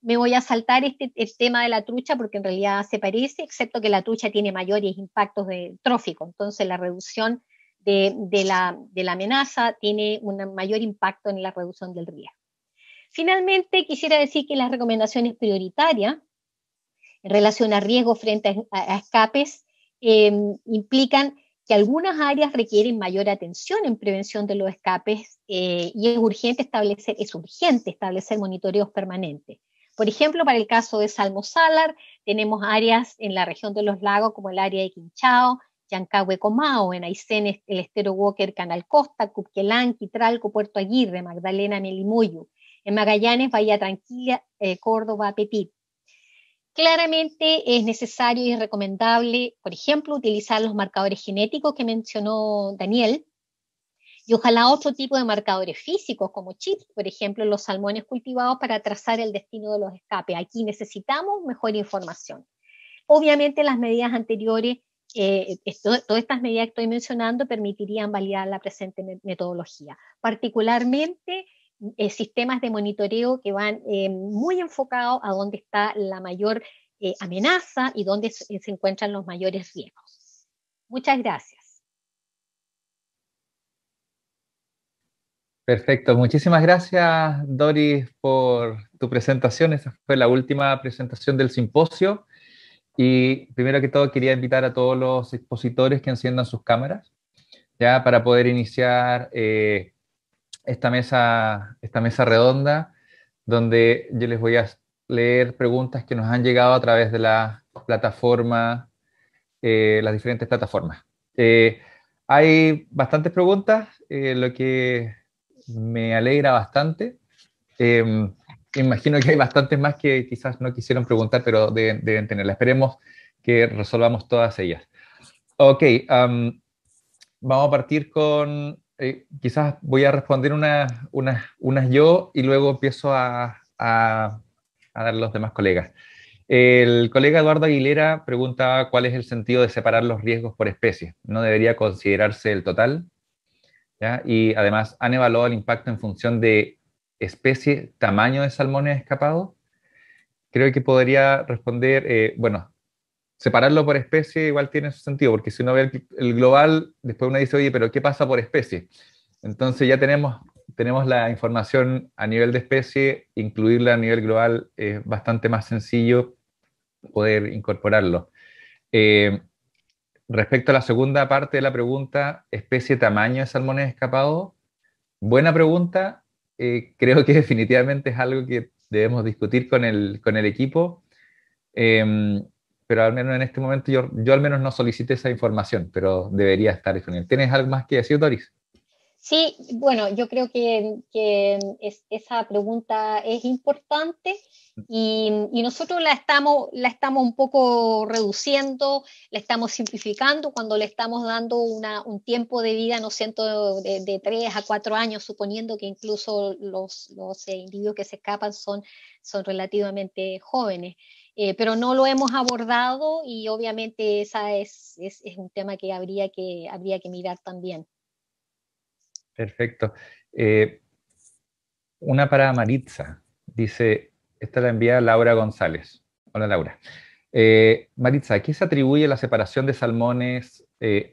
S2: Me voy a saltar este, el tema de la trucha porque en realidad se parece, excepto que la trucha tiene mayores impactos de trófico, entonces la reducción de la amenaza tiene un mayor impacto en la reducción del riesgo. Finalmente, quisiera decir que las recomendaciones prioritarias en relación a riesgo frente a, escapes em, implican que algunas áreas requieren mayor atención en prevención de los escapes eh, y es urgente establecer, es urgente establecer monitoreos permanentes. Por ejemplo, para el caso de Salmo Salar, tenemos áreas en la región de los lagos como el área de Quinchao, Yancahue, Comao, en Aysén, el Estero Walker, Canal Costa, Cupquelán, Quitralco, Puerto Aguirre, Magdalena, Limuyo en Magallanes, Bahía Tranquila, eh, Córdoba, Petit. Claramente es necesario y recomendable, por ejemplo, utilizar los marcadores genéticos que mencionó Daniel y ojalá otro tipo de marcadores físicos como chips, por ejemplo, los salmones cultivados para trazar el destino de los escapes. Aquí necesitamos mejor información. Obviamente las medidas anteriores, eh, todas estas medidas que estoy mencionando permitirían validar la presente metodología, particularmente eh, sistemas de monitoreo que van eh, muy enfocados a dónde está la mayor eh, amenaza y dónde se encuentran los mayores riesgos. Muchas gracias.
S4: Perfecto, muchísimas gracias Doris por tu presentación. Esa fue la última presentación del simposio. Y primero que todo quería invitar a todos los expositores que enciendan sus cámaras, ya para poder iniciar esta mesa, esta mesa redonda, donde yo les voy a leer preguntas que nos han llegado a través de la plataforma, eh, las diferentes plataformas. Eh, hay bastantes preguntas, eh, lo que me alegra bastante. Em, imagino que hay bastantes más que quizás no quisieron preguntar, pero deben, tenerlas. Esperemos que resolvamos todas ellas. Ok, vamos a partir con eh, quizás voy a responder unas, yo y luego empiezo a, dar a los demás colegas. El colega Eduardo Aguilera pregunta cuál es el sentido de separar los riesgos por especie. ¿No debería considerarse el total? ¿Ya? Y además, ¿han evaluado el impacto en función de especie, tamaño de salmones escapados? Creo que podría responder, eh, bueno, separarlo por especie igual tiene su sentido, porque si uno ve el, global, después uno dice, oye, pero ¿qué pasa por especie? Entonces ya tenemos, tenemos la información a nivel de especie, incluirla a nivel global es bastante más sencillo poder incorporarlo. Eh, respecto a la segunda parte de la pregunta, especie, tamaño de salmones escapados, buena pregunta, eh, creo que definitivamente es algo que debemos discutir con el, con el equipo. Em, pero al menos en este momento yo, yo al menos no solicité esa información, pero debería estar disponible. ¿Tienes algo más que decir, Doris?
S2: Sí, bueno, yo creo que, que esa pregunta es importante y, nosotros la estamos, la estamos un poco reduciendo, la estamos simplificando cuando le estamos dando una, un tiempo de vida, no siento, de, de, tres a cuatro años, suponiendo que incluso los, los eh, individuos que se escapan son, son relativamente jóvenes. Eh, pero no lo hemos abordado y obviamente esa es, un tema que habría que, habría que mirar también.
S4: Perfecto. Eh, una para Maritza, dice, esta la envía Laura González. Hola Laura. Eh, Maritza, ¿a qué se atribuye la separación de salmones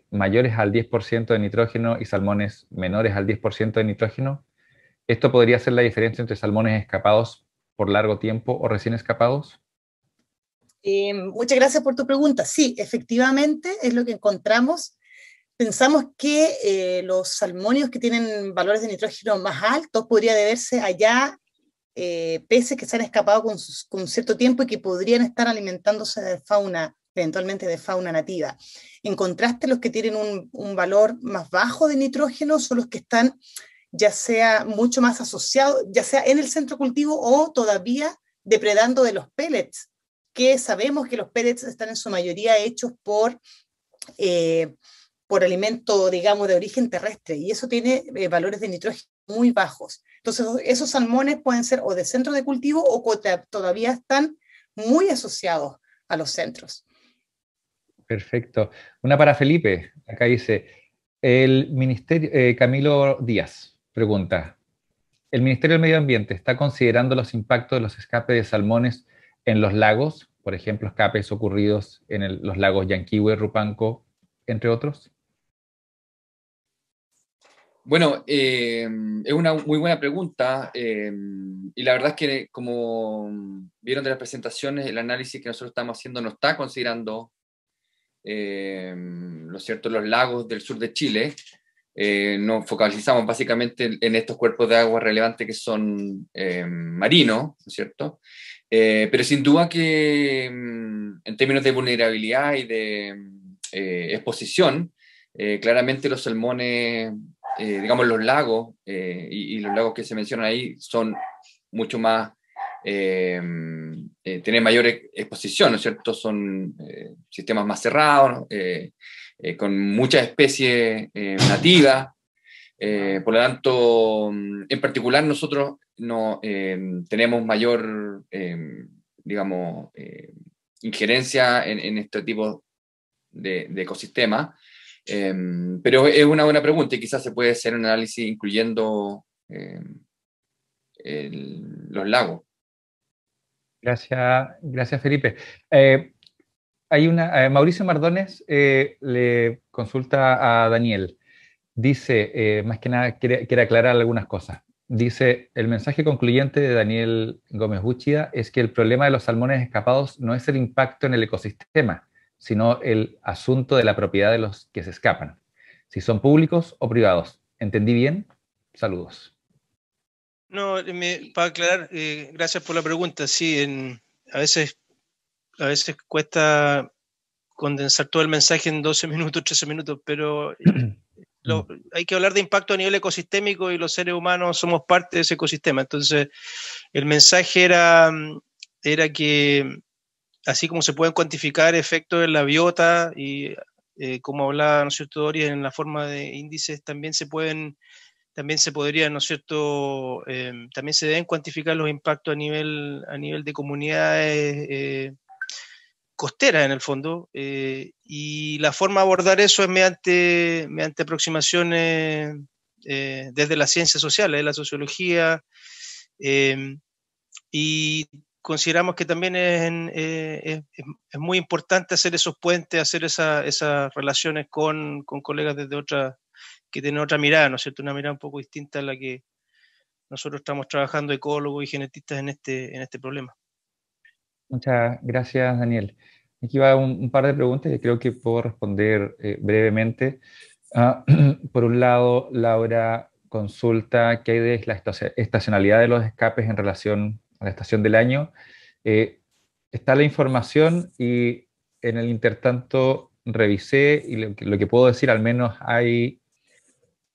S4: mayores al 10% de nitrógeno y salmones menores al 10% de nitrógeno? ¿Esto podría ser la diferencia entre salmones escapados por largo tiempo o recién escapados?
S5: Eh, muchas gracias por tu pregunta. Sí, efectivamente es lo que encontramos. Pensamos que eh, los salmonios que tienen valores de nitrógeno más altos podría deberse allá eh, peces que se han escapado con, cierto tiempo y que podrían estar alimentándose de fauna, eventualmente de fauna nativa. En contraste, los que tienen un, un valor más bajo de nitrógeno son los que están ya sea mucho más asociados, ya sea en el centro cultivo o todavía depredando de los pellets que sabemos que los pellets están en su mayoría hechos por, eh, por alimento, digamos, de origen terrestre, y eso tiene eh, valores de nitrógeno muy bajos. Entonces, esos salmones pueden ser o de centro de cultivo o todavía están muy asociados a los centros.
S4: Perfecto. Una para Felipe. Acá dice, el Ministerio, eh, Camilo Díaz pregunta, ¿el Ministerio del Medio Ambiente está considerando los impactos de los escapes de salmones en los lagos, por ejemplo, escapes ocurridos en los lagos Yanquihue, Rupanco, entre otros?
S6: Bueno, eh, es una muy buena pregunta eh, y la verdad es que como vieron de las presentaciones, el análisis que nosotros estamos haciendo no está considerando eh, lo cierto, los lagos del sur de Chile. nos focalizamos básicamente en estos cuerpos de agua relevantes que son marinos, ¿no es cierto? Eh, pero sin duda que mm, en términos de vulnerabilidad y de mm, eh, exposición, eh, claramente los salmones, digamos los lagos y, los lagos que se mencionan ahí son mucho más, mm, tienen mayor exposición, ¿no es cierto? Son sistemas más cerrados, con muchas especies nativas. por lo tanto, en particular nosotros no, em, tenemos mayor, em, digamos, eh, injerencia en, este tipo de, ecosistema ecosistemas. pero es una buena pregunta y quizás se puede hacer un análisis incluyendo em, los lagos.
S4: Gracias, gracias Felipe. Eh, hay una, eh, Mauricio Mardones le consulta a Daniel. Dice, más que nada, quiere, aclarar algunas cosas dice, el mensaje concluyente de Daniel Gómez Búchida es que el problema de los salmones escapados no es el impacto en el ecosistema, sino el asunto de la propiedad de los que se escapan, si son públicos o privados. ¿Entendí bien? Saludos.
S3: No, me, para aclarar, eh, gracias por la pregunta. Sí, en, a, veces, a veces cuesta condensar todo el mensaje en 12 minutos, 13 minutos, pero Mm. hay que hablar de impacto a nivel ecosistémico y los seres humanos somos parte de ese ecosistema. Entonces, el mensaje era, era que así como se pueden cuantificar efectos en la biota y eh, como hablaba, ¿no cierto, en la forma de índices, también se pueden, también se podría, ¿no es cierto, eh, también se deben cuantificar los impactos a nivel, a nivel de comunidades, eh, costera en el fondo, eh, y la forma de abordar eso es mediante, mediante aproximaciones eh, desde las ciencias sociales, la sociología, em, y consideramos que también eh, es, muy importante hacer esos puentes, hacer esa, esas relaciones con, con, colegas desde otra, que tienen otra mirada, ¿no es cierto? Una mirada un poco distinta a la que nosotros estamos trabajando, ecólogos y genetistas, en este, en este problema.
S4: Muchas gracias, Daniel. Aquí va un, par de preguntas que creo que puedo responder eh, brevemente. Ah, por un lado, Laura consulta qué hay de la estacionalidad de los escapes en relación a la estación del año. Eh, está la información y en el intertanto revisé y lo, que puedo decir, al menos hay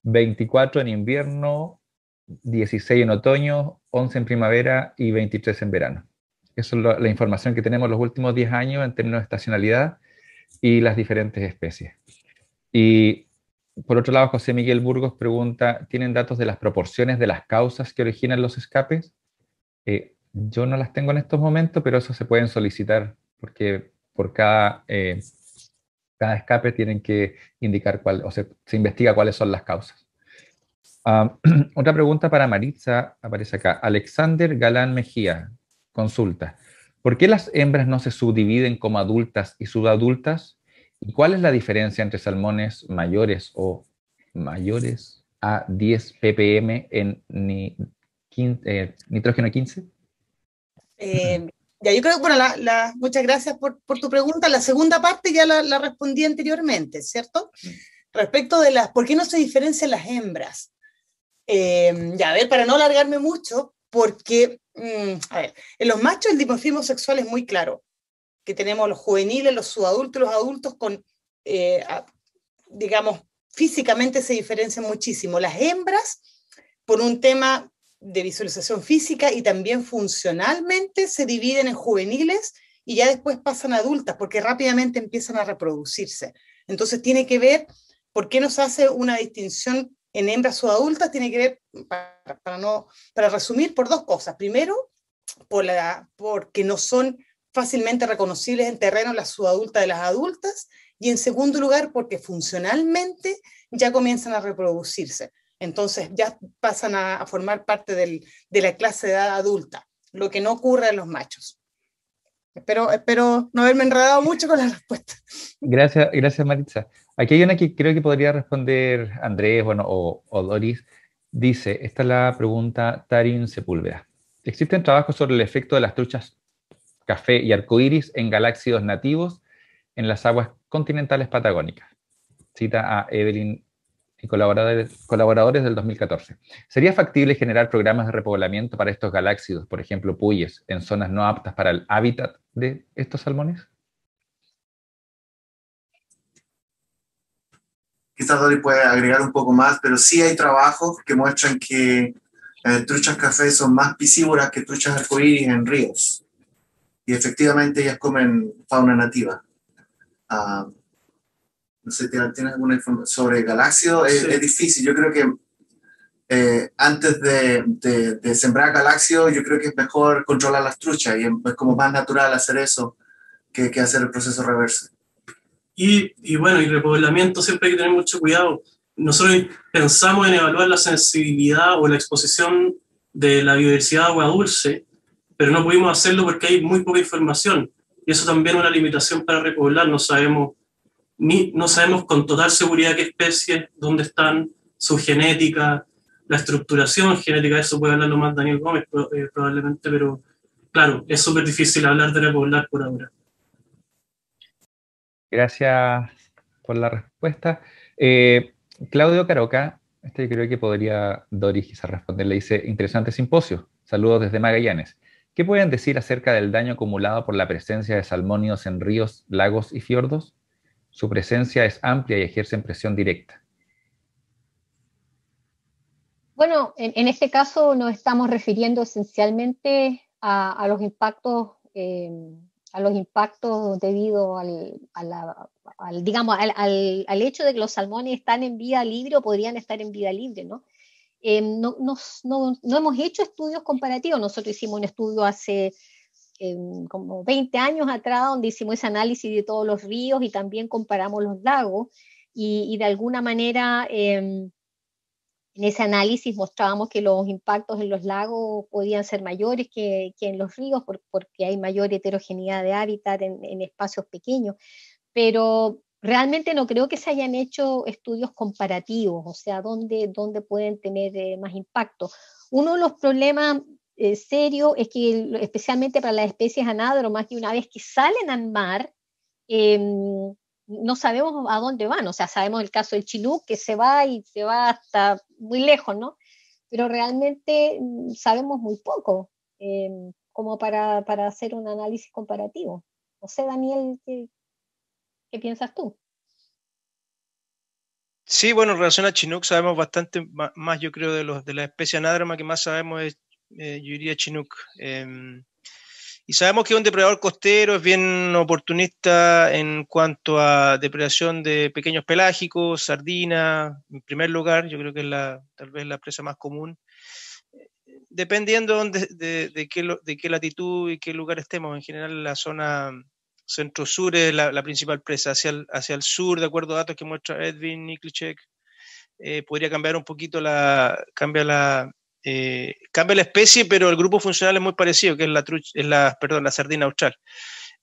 S4: 24 en invierno, 16 en otoño, 11 en primavera y 23 en verano. Esa es la, información que tenemos los últimos 10 años en términos de estacionalidad y las diferentes especies. Y por otro lado, José Miguel Burgos pregunta, ¿tienen datos de las proporciones de las causas que originan los escapes? Eh, yo no las tengo en estos momentos, pero eso se pueden solicitar porque por cada, eh, cada escape tienen que indicar cuál, o sea, se investiga cuáles son las causas. Ah, otra pregunta para Maritza aparece acá. Alexander Galán Mejía Consulta. ¿Por qué las hembras no se subdividen como adultas y subadultas? ¿Y cuál es la diferencia entre salmones mayores o mayores a 10 ppm en eh, nitrógeno
S5: 15? Eh, ya, yo creo bueno, muchas gracias por, tu pregunta. La segunda parte ya la, respondí anteriormente, ¿cierto? Respecto de las, ¿por qué no se diferencian las hembras? Eh, ya, a ver, para no alargarme mucho, porque, mm, en los machos el dimorfismo sexual es muy claro, que tenemos los juveniles, los subadultos, los adultos con, eh, digamos, físicamente se diferencian muchísimo. Las hembras, por un tema de visualización física y también funcionalmente, se dividen en juveniles y ya después pasan a adultas, porque rápidamente empiezan a reproducirse. Entonces tiene que ver por qué nos hace una distinción en hembras subadultas tiene que ver, para, no, para resumir, por dos cosas. Primero, por la, porque no son fácilmente reconocibles en terreno las subadultas de las adultas, y en segundo lugar, porque funcionalmente ya comienzan a reproducirse. Entonces ya pasan a, formar parte de la clase de edad adulta, lo que no ocurre en los machos. Espero, espero no haberme enredado mucho con la respuesta.
S4: Gracias, gracias Maritza. Aquí hay una que creo que podría responder Andrés bueno, o, Doris. Dice, esta es la pregunta Tarin Sepúlveda. ¿Existen trabajos sobre el efecto de las truchas café y arcoíris en galáxidos nativos en las aguas continentales patagónicas? Cita a Evelyn y eh, colaboradores, colaboradores del 2014. ¿Sería factible generar programas de repoblamiento para estos galáxidos, por ejemplo, puyes, en zonas no aptas para el hábitat de estos salmones?
S3: quizás Dolly puede agregar un poco más, pero sí hay trabajos que muestran que eh, truchas café son más piscívoras
S6: que truchas arcoíris en ríos. Y efectivamente ellas comen fauna nativa. Ah, no sé, ¿tienes alguna información sobre Galaxio? Es, difícil, yo creo que eh, antes de, sembrar Galaxio, yo creo
S7: que es mejor controlar las truchas y es como más natural hacer eso que, que hacer el proceso reverso. Y, bueno, y repoblamiento siempre hay que tener mucho cuidado. Nosotros pensamos en evaluar la sensibilidad o la exposición de la biodiversidad de agua dulce, pero no pudimos hacerlo porque hay muy poca información. Y eso también es una limitación para repoblar. No sabemos, ni, no sabemos con total seguridad qué especies, dónde están, su genética, la estructuración genética. Eso puede hablarlo más Daniel Gómez eh, probablemente, pero claro, es súper difícil hablar de repoblar por ahora.
S4: Gracias por la respuesta. Eh, Claudio Caroca, este creo que podría Doris quizás le dice, interesante simposio, saludos desde Magallanes. ¿Qué pueden decir acerca del daño acumulado por la presencia de salmónidos en ríos, lagos y fiordos? Su presencia es amplia y ejerce presión directa.
S2: Bueno, en, este caso nos estamos refiriendo esencialmente a, los impactos eh, a los impactos debido al, a al digamos, al, al, hecho de que los salmones están en vida libre o podrían estar en vida libre, ¿no? Em, no, no, no, hemos hecho estudios comparativos. Nosotros hicimos un estudio hace em, como 20 años atrás donde hicimos ese análisis de todos los ríos y también comparamos los lagos y, de alguna manera em, en ese análisis mostrábamos que los impactos en los lagos podían ser mayores que, en los ríos porque hay mayor heterogeneidad de hábitat en, espacios pequeños, pero realmente no creo que se hayan hecho estudios comparativos, o sea, dónde, dónde pueden tener eh, más impacto. Uno de los problemas eh, serios es que especialmente para las especies anádromas, que una vez que salen al mar, em, no sabemos a dónde van, o sea, sabemos el caso del Chinook que se va y se va hasta muy lejos, ¿no? Pero realmente mm, sabemos muy poco eh, como para, hacer un análisis comparativo. No sé, Daniel, ¿qué, piensas tú?
S3: Sí, bueno, en relación a Chinook sabemos bastante más, yo creo, de, los, de la especie anádroma, que más sabemos es, eh, yo Chinook. Em, y sabemos que un depredador costero es bien oportunista en cuanto a depredación de pequeños pelágicos, sardinas, en primer lugar, yo creo que es la, tal vez la presa más común. Dependiendo de, qué, latitud y qué lugar estemos, en general la zona centro-sur es la, principal presa. Hacia el, hacia el sur, de acuerdo a datos que muestra Edwin Niklicek, eh, podría cambiar un poquito la, cambia la, eh, cambia la especie, pero el grupo funcional es muy parecido, que es la, es perdón, la sardina austral.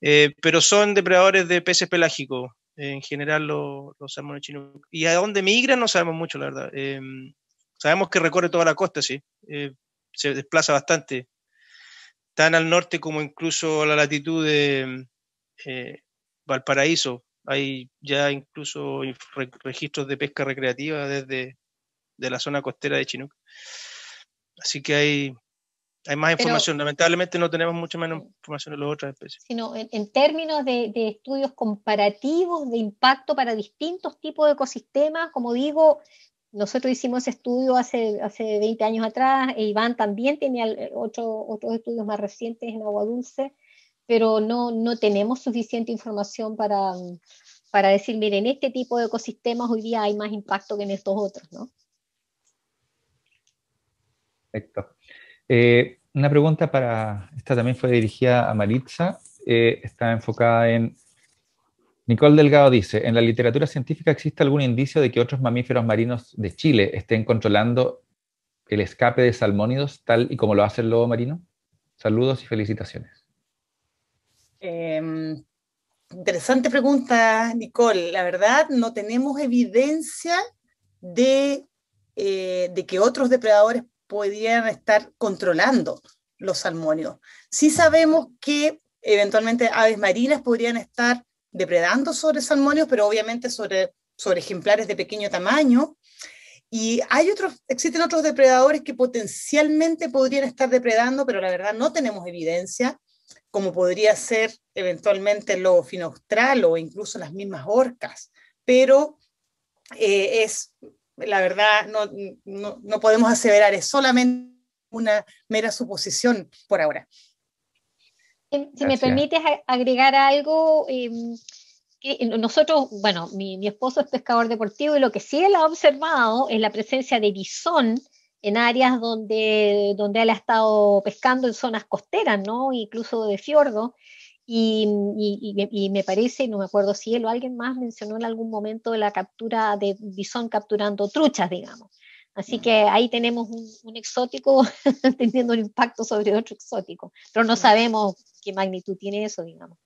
S3: Eh, pero son depredadores de peces pelágicos, en general los, los salmones chinos. Y a dónde migran no sabemos mucho, la verdad. Eh, sabemos que recorre toda la costa, sí. se desplaza bastante, tan al norte como incluso a la latitud de Valparaíso. Hay ya incluso registros de pesca recreativa desde la zona costera de Chinook. Así que hay, más información. Lamentablemente no tenemos mucha menos información de las otras especies.
S2: Sino en, términos de, estudios comparativos de impacto para distintos tipos de ecosistemas, como digo, nosotros hicimos ese estudio hace, hace 20 años atrás, e Iván también tenía otros estudios más recientes en Agua Dulce pero no, tenemos suficiente información para, para decir, miren, en este tipo de ecosistemas hoy día hay más impacto que en estos otros, ¿no?
S4: Perfecto. Eh, una pregunta para, esta también fue dirigida a Maritza, eh, está enfocada en, Nicole Delgado dice, ¿en la literatura científica existe algún indicio de que otros mamíferos marinos de Chile estén controlando el escape de salmónidos tal y como lo hace el lobo marino? Saludos y felicitaciones.
S5: Em, interesante pregunta, Nicole. La verdad, no tenemos evidencia de, eh, de que otros depredadores podrían estar controlando los salmonios. Sí sabemos que eventualmente aves marinas podrían estar depredando sobre salmonios, pero obviamente sobre, sobre ejemplares de pequeño tamaño. Y hay otros, existen otros depredadores que potencialmente podrían estar depredando, pero la verdad no tenemos evidencia, como podría ser eventualmente el lobo o incluso las mismas orcas. Pero eh, es la verdad no, podemos aseverar, es solamente una mera suposición por ahora.
S2: Si, me permites agregar algo, em, nosotros, bueno, mi, esposo es pescador deportivo y lo que sí él ha observado es la presencia de bisón en áreas donde, donde él ha estado pescando en zonas costeras, ¿no? Incluso de fiordo. Y, me parece, no me acuerdo si él o alguien más mencionó en algún momento la captura de bisón capturando truchas, digamos. Así mm. que ahí tenemos un, exótico teniendo un impacto sobre otro exótico, pero no sabemos qué magnitud tiene eso, digamos.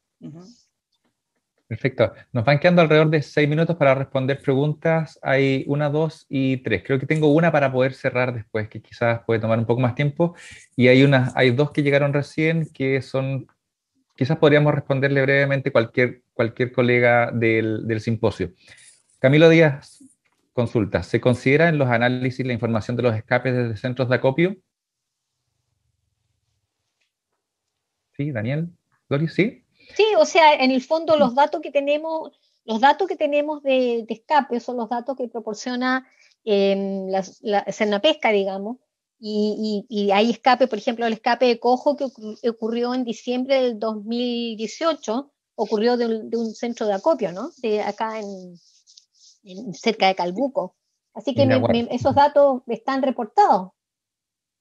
S4: Perfecto. Nos van quedando alrededor de seis minutos para responder preguntas. Hay una, dos y tres. Creo que tengo una para poder cerrar después, que quizás puede tomar un poco más tiempo. Y hay, hay dos que llegaron recién, que son quizás podríamos responderle brevemente cualquier, cualquier colega del, simposio. Camilo Díaz consulta, ¿se considera en los análisis la información de los escapes desde centros de acopio? Sí, Daniel, ¿Lori, sí.
S2: Sí, o sea, en el fondo los datos que tenemos, los datos que tenemos de, escape son los datos que proporciona eh, la, la pesca, digamos, y, y, hay escape, por ejemplo, el escape de cojo que ocurrió en diciembre del 2018, ocurrió de un, centro de acopio, ¿no? De acá en, cerca de Calbuco. Así que esos datos están reportados.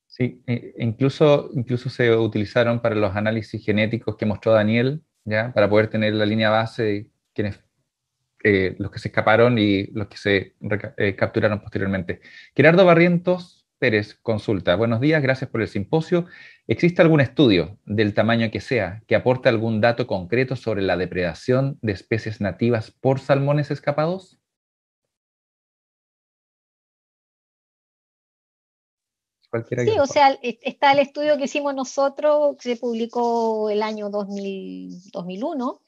S4: Sí, e, incluso, incluso se utilizaron para los análisis genéticos que mostró Daniel, ¿ya? Para poder tener la línea base de quienes eh, los que se escaparon y los que se eh, capturaron posteriormente. Gerardo Barrientos Pérez consulta. Buenos días, gracias por el simposio. ¿Existe algún estudio, del tamaño que sea, que aporte algún dato concreto sobre la depredación de especies nativas por salmones escapados?
S3: sí,
S2: o sea, está el estudio que hicimos nosotros, que se publicó el año 2001,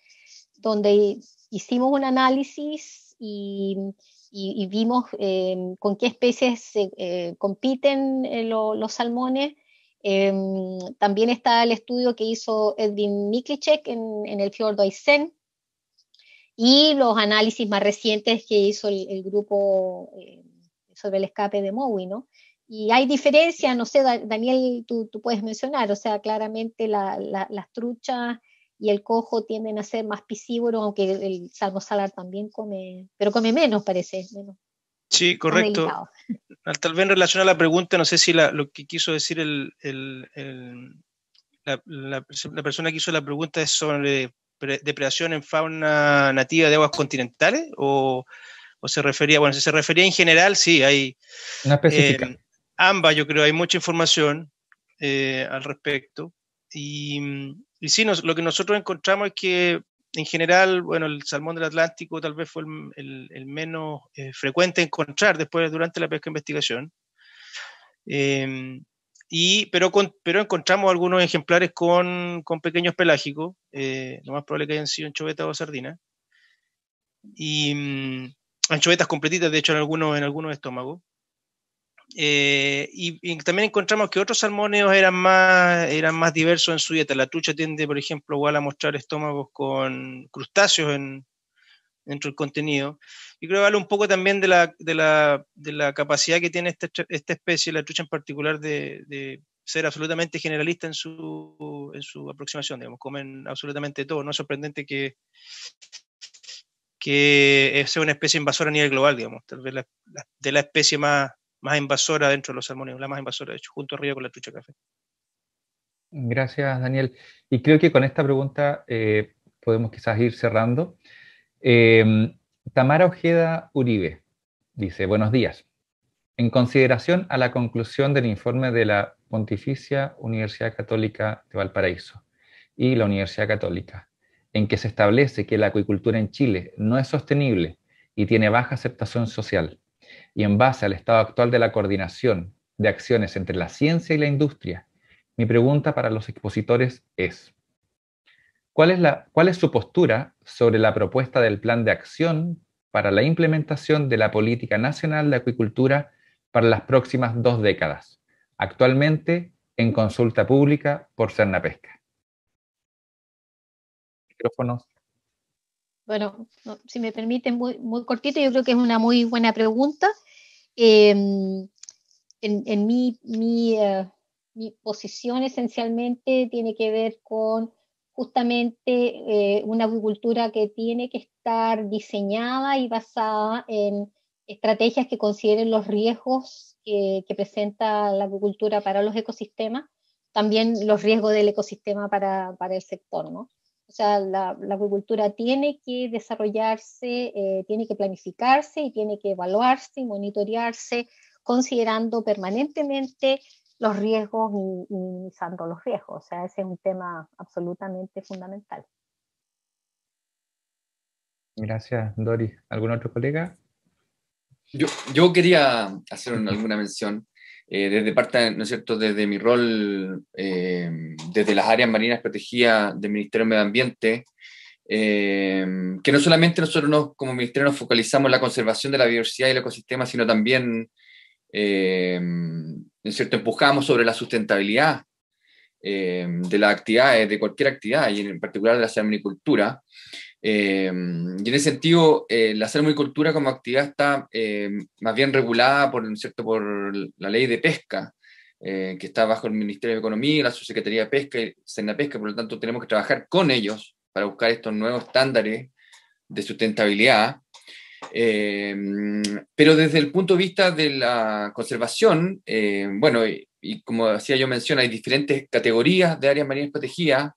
S2: donde hicimos un análisis y y, vimos em, con qué especies eh, compiten eh, los salmones. Em, también está el estudio que hizo Edwin Miklicek en, el fiordo Aysén y los análisis más recientes que hizo el, grupo eh, sobre el escape de Mowi, ¿no? Y hay diferencias, no sé, Daniel, tú, tú, puedes mencionar, o sea, claramente la, la, las truchas y el cojo tienden a ser más piscívoro, aunque el, salvo salar también come, pero come menos, parece, menos.
S3: Sí, correcto. Tal vez en relación a la pregunta, no sé si lo que quiso decir el, la, persona que hizo la pregunta es sobre depredación en fauna nativa de aguas continentales o, o se refería, bueno, si se refería en general, sí, hay... Eh, ambas, yo creo, hay mucha información eh, al respecto y mm, y sí, lo que nosotros encontramos es que en general, bueno, el salmón del Atlántico tal vez fue el, menos eh, frecuente frecuente encontrar después, durante la pesca e investigación. Em, y, pero, pero encontramos algunos ejemplares con, con pequeños pelágicos, eh, lo más probable que hayan sido anchovetas o sardinas. Y mmm, anchovetas completitas, de hecho, en algunos, en algunos estómagos. Eh, y, también encontramos que otros salmoneos eran más, eran más diversos en su dieta. La trucha tiende, por ejemplo, igual a mostrar estómagos con crustáceos dentro del contenido. y creo que un poco también de la, capacidad que tiene esta, especie, la trucha en particular, de, ser absolutamente generalista en su, aproximación, digamos, comen absolutamente todo. No es sorprendente que, que sea una especie invasora a nivel global, tal vez de la especie más, más invasora dentro de los salmones la más invasora, de hecho, junto río con la trucha café.
S4: Gracias, Daniel. Y creo que con esta pregunta eh, podemos quizás ir cerrando. Em, Tamara Ojeda Uribe dice, buenos días. En consideración a la conclusión del informe de la Pontificia Universidad Católica de Valparaíso y la Universidad Católica, en que se establece que la acuicultura en Chile no es sostenible y tiene baja aceptación social, y en base al estado actual de la coordinación de acciones entre la ciencia y la industria, mi pregunta para los expositores es, ¿cuál es, cuál es su postura sobre la propuesta del plan de acción para la implementación de la política nacional de acuicultura para las próximas dos décadas, actualmente en consulta pública por Serna Pesca?
S2: Bueno, si me permiten, muy cortito, yo creo que es una muy buena pregunta. Em, en, eh, mi, posición esencialmente tiene que ver con justamente eh, una agricultura que tiene que estar diseñada y basada en estrategias que consideren los riesgos que, presenta la agricultura para los ecosistemas, también los riesgos del ecosistema para, para el sector, ¿no? O sea, la, agricultura tiene que desarrollarse, eh, tiene que planificarse y tiene que evaluarse y monitorearse considerando permanentemente los riesgos y, minimizando los riesgos. O sea, ese es un tema absolutamente fundamental.
S4: Gracias, Dori. ¿Algún otro colega?
S6: Yo, quería hacer alguna mención eh, desde parte, ¿no es cierto?, desde mi rol, eh, desde las áreas marinas protegidas del Ministerio de Medio Ambiente, eh, que no solamente nosotros como Ministerio nos focalizamos en la conservación de la biodiversidad y el ecosistema, sino también, cierto?, empujamos sobre la sustentabilidad de las actividades, de cualquier actividad, y en particular de la salmonicultura. Eh, y en ese sentido, eh, la salmonicultura como actividad está eh, más bien regulada por, ¿cierto? por la ley de pesca, que está bajo el Ministerio de Economía, la Subsecretaría de Pesca y Sena Pesca, por lo tanto tenemos que trabajar con ellos para buscar estos nuevos estándares de sustentabilidad. pero desde el punto de vista de la conservación, bueno, y, como decía yo menciona, hay diferentes categorías de áreas marinas protegidas,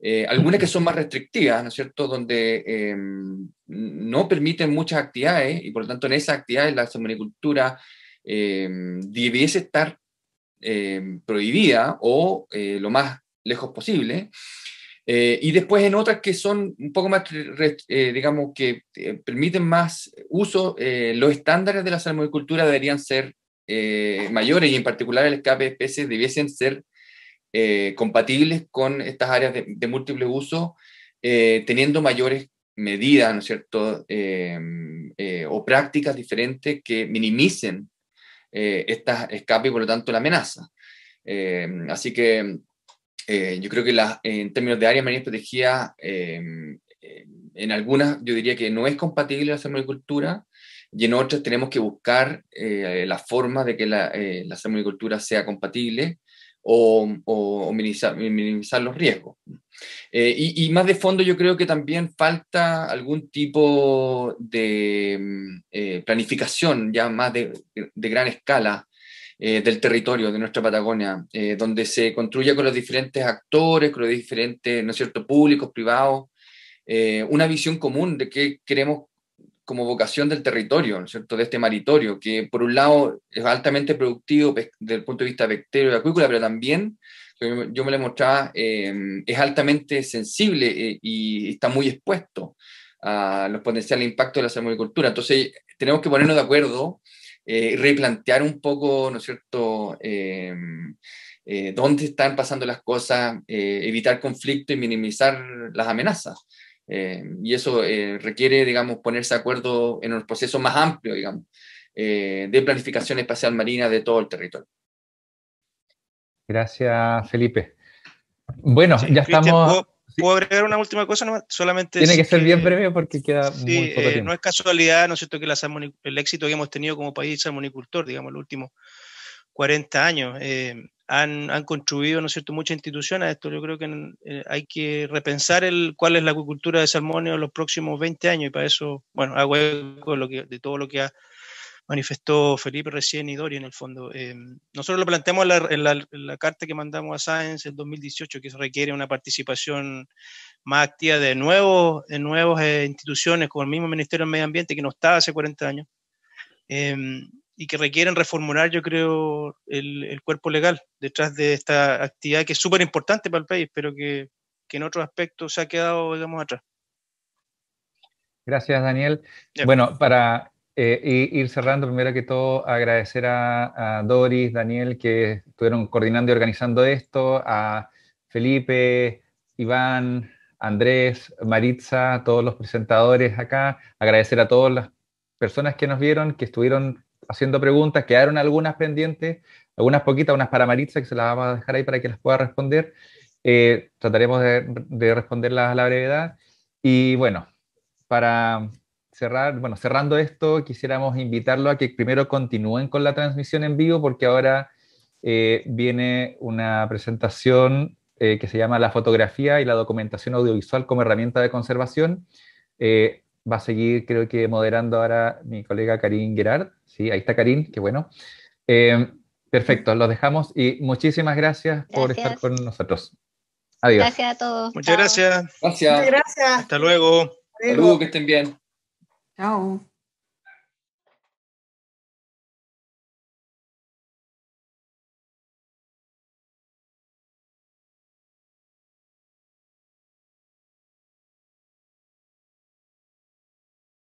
S6: eh, algunas que son más restrictivas, ¿no es cierto?, donde em, no permiten muchas actividades y por lo tanto en esas actividades la salmonicultura em, debiese estar em, prohibida o eh, lo más lejos posible. Eh, y después en otras que son un poco más, digamos, que permiten más uso, los estándares de la salmonicultura deberían ser mayores y en particular el escape de especies debiesen ser eh, compatibles con estas áreas de, de múltiple uso, eh, teniendo mayores medidas, ¿no es cierto?, eh, o prácticas diferentes que minimicen estas escapes y por lo tanto la amenaza. así que yo creo que en términos de áreas marinas protegidas, en algunas yo diría que no es compatible la semicultura y en otras tenemos que buscar la forma de que la, eh, la sea compatible o, minimizar, los riesgos. Eh, y, más de fondo yo creo que también falta algún tipo de mm, eh, planificación ya más de, gran escala eh, del territorio de nuestra Patagonia, donde se construya con los diferentes actores, con los diferentes, ¿no es cierto?, públicos, privados, una visión común de qué queremos como vocación del territorio, ¿no es cierto?, de este maritorio, que por un lado es altamente productivo desde el punto de vista vectero y acuícola, pero también, yo me lo mostraba, eh, es altamente sensible eh, y está muy expuesto a los potenciales impactos de la semicultura Entonces, tenemos que ponernos de acuerdo, eh, replantear un poco, ¿no es cierto?, em, eh, dónde están pasando las cosas, eh, evitar conflicto y minimizar las amenazas. Eh, y eso eh, requiere, digamos, ponerse de acuerdo en un proceso más amplio, digamos, eh, de planificación espacial
S3: marina de todo el territorio.
S4: Gracias, Felipe. Bueno, ya estamos...
S3: ¿puedo, agregar una última cosa? solamente Tiene que ser bien
S4: breve porque queda
S3: muy poco tiempo. No es casualidad, ¿no es cierto?, que el éxito que hemos tenido como país salmonicultor, digamos, los últimos 40 años han, construido ¿no cierto?, muchas instituciones esto. Yo creo que eh, hay que repensar el, cuál es la acuicultura de salmonio en los próximos 20 años y para eso, bueno, hago de todo lo que ha manifestó Felipe recién y Dori en el fondo. Eh, nosotros lo planteamos en la, carta que mandamos a Science en 2018, que requiere una participación más activa de, nuevos, de nuevas eh, instituciones, con el mismo Ministerio del Medio Ambiente, que no estaba hace 40 años y que requieren reformular, yo creo, el, cuerpo legal detrás de esta actividad que es súper importante para el país, pero que, en otros aspectos se ha quedado, digamos, atrás.
S4: Gracias, Daniel. Bueno, para eh, ir cerrando, primero que todo, agradecer a, a, Doris, Daniel, que estuvieron coordinando y organizando esto, a Felipe, Iván, Andrés, Maritza, todos los presentadores acá. Agradecer a todas las personas que nos vieron, que estuvieron haciendo preguntas, quedaron algunas pendientes, algunas poquitas, unas para Maritza, que se las vamos a dejar ahí para que las pueda responder. Eh, trataremos de, responderlas a la brevedad. Y bueno, para cerrar, bueno, cerrando esto, quisiéramos invitarlo a que primero continúen con la transmisión en vivo, porque ahora eh, viene una presentación eh, que se llama La fotografía y la documentación audiovisual como herramienta de conservación. Eh, va a seguir, creo que, moderando ahora mi colega Karin Gerard. Sí, ahí está Karin, qué bueno. Eh, perfecto, los dejamos y muchísimas gracias, por estar con nosotros.
S3: Adiós.
S2: Gracias a todos. Muchas
S3: gracias. Gracias. Hasta luego. Hasta luego, que estén bien.
S2: Chao.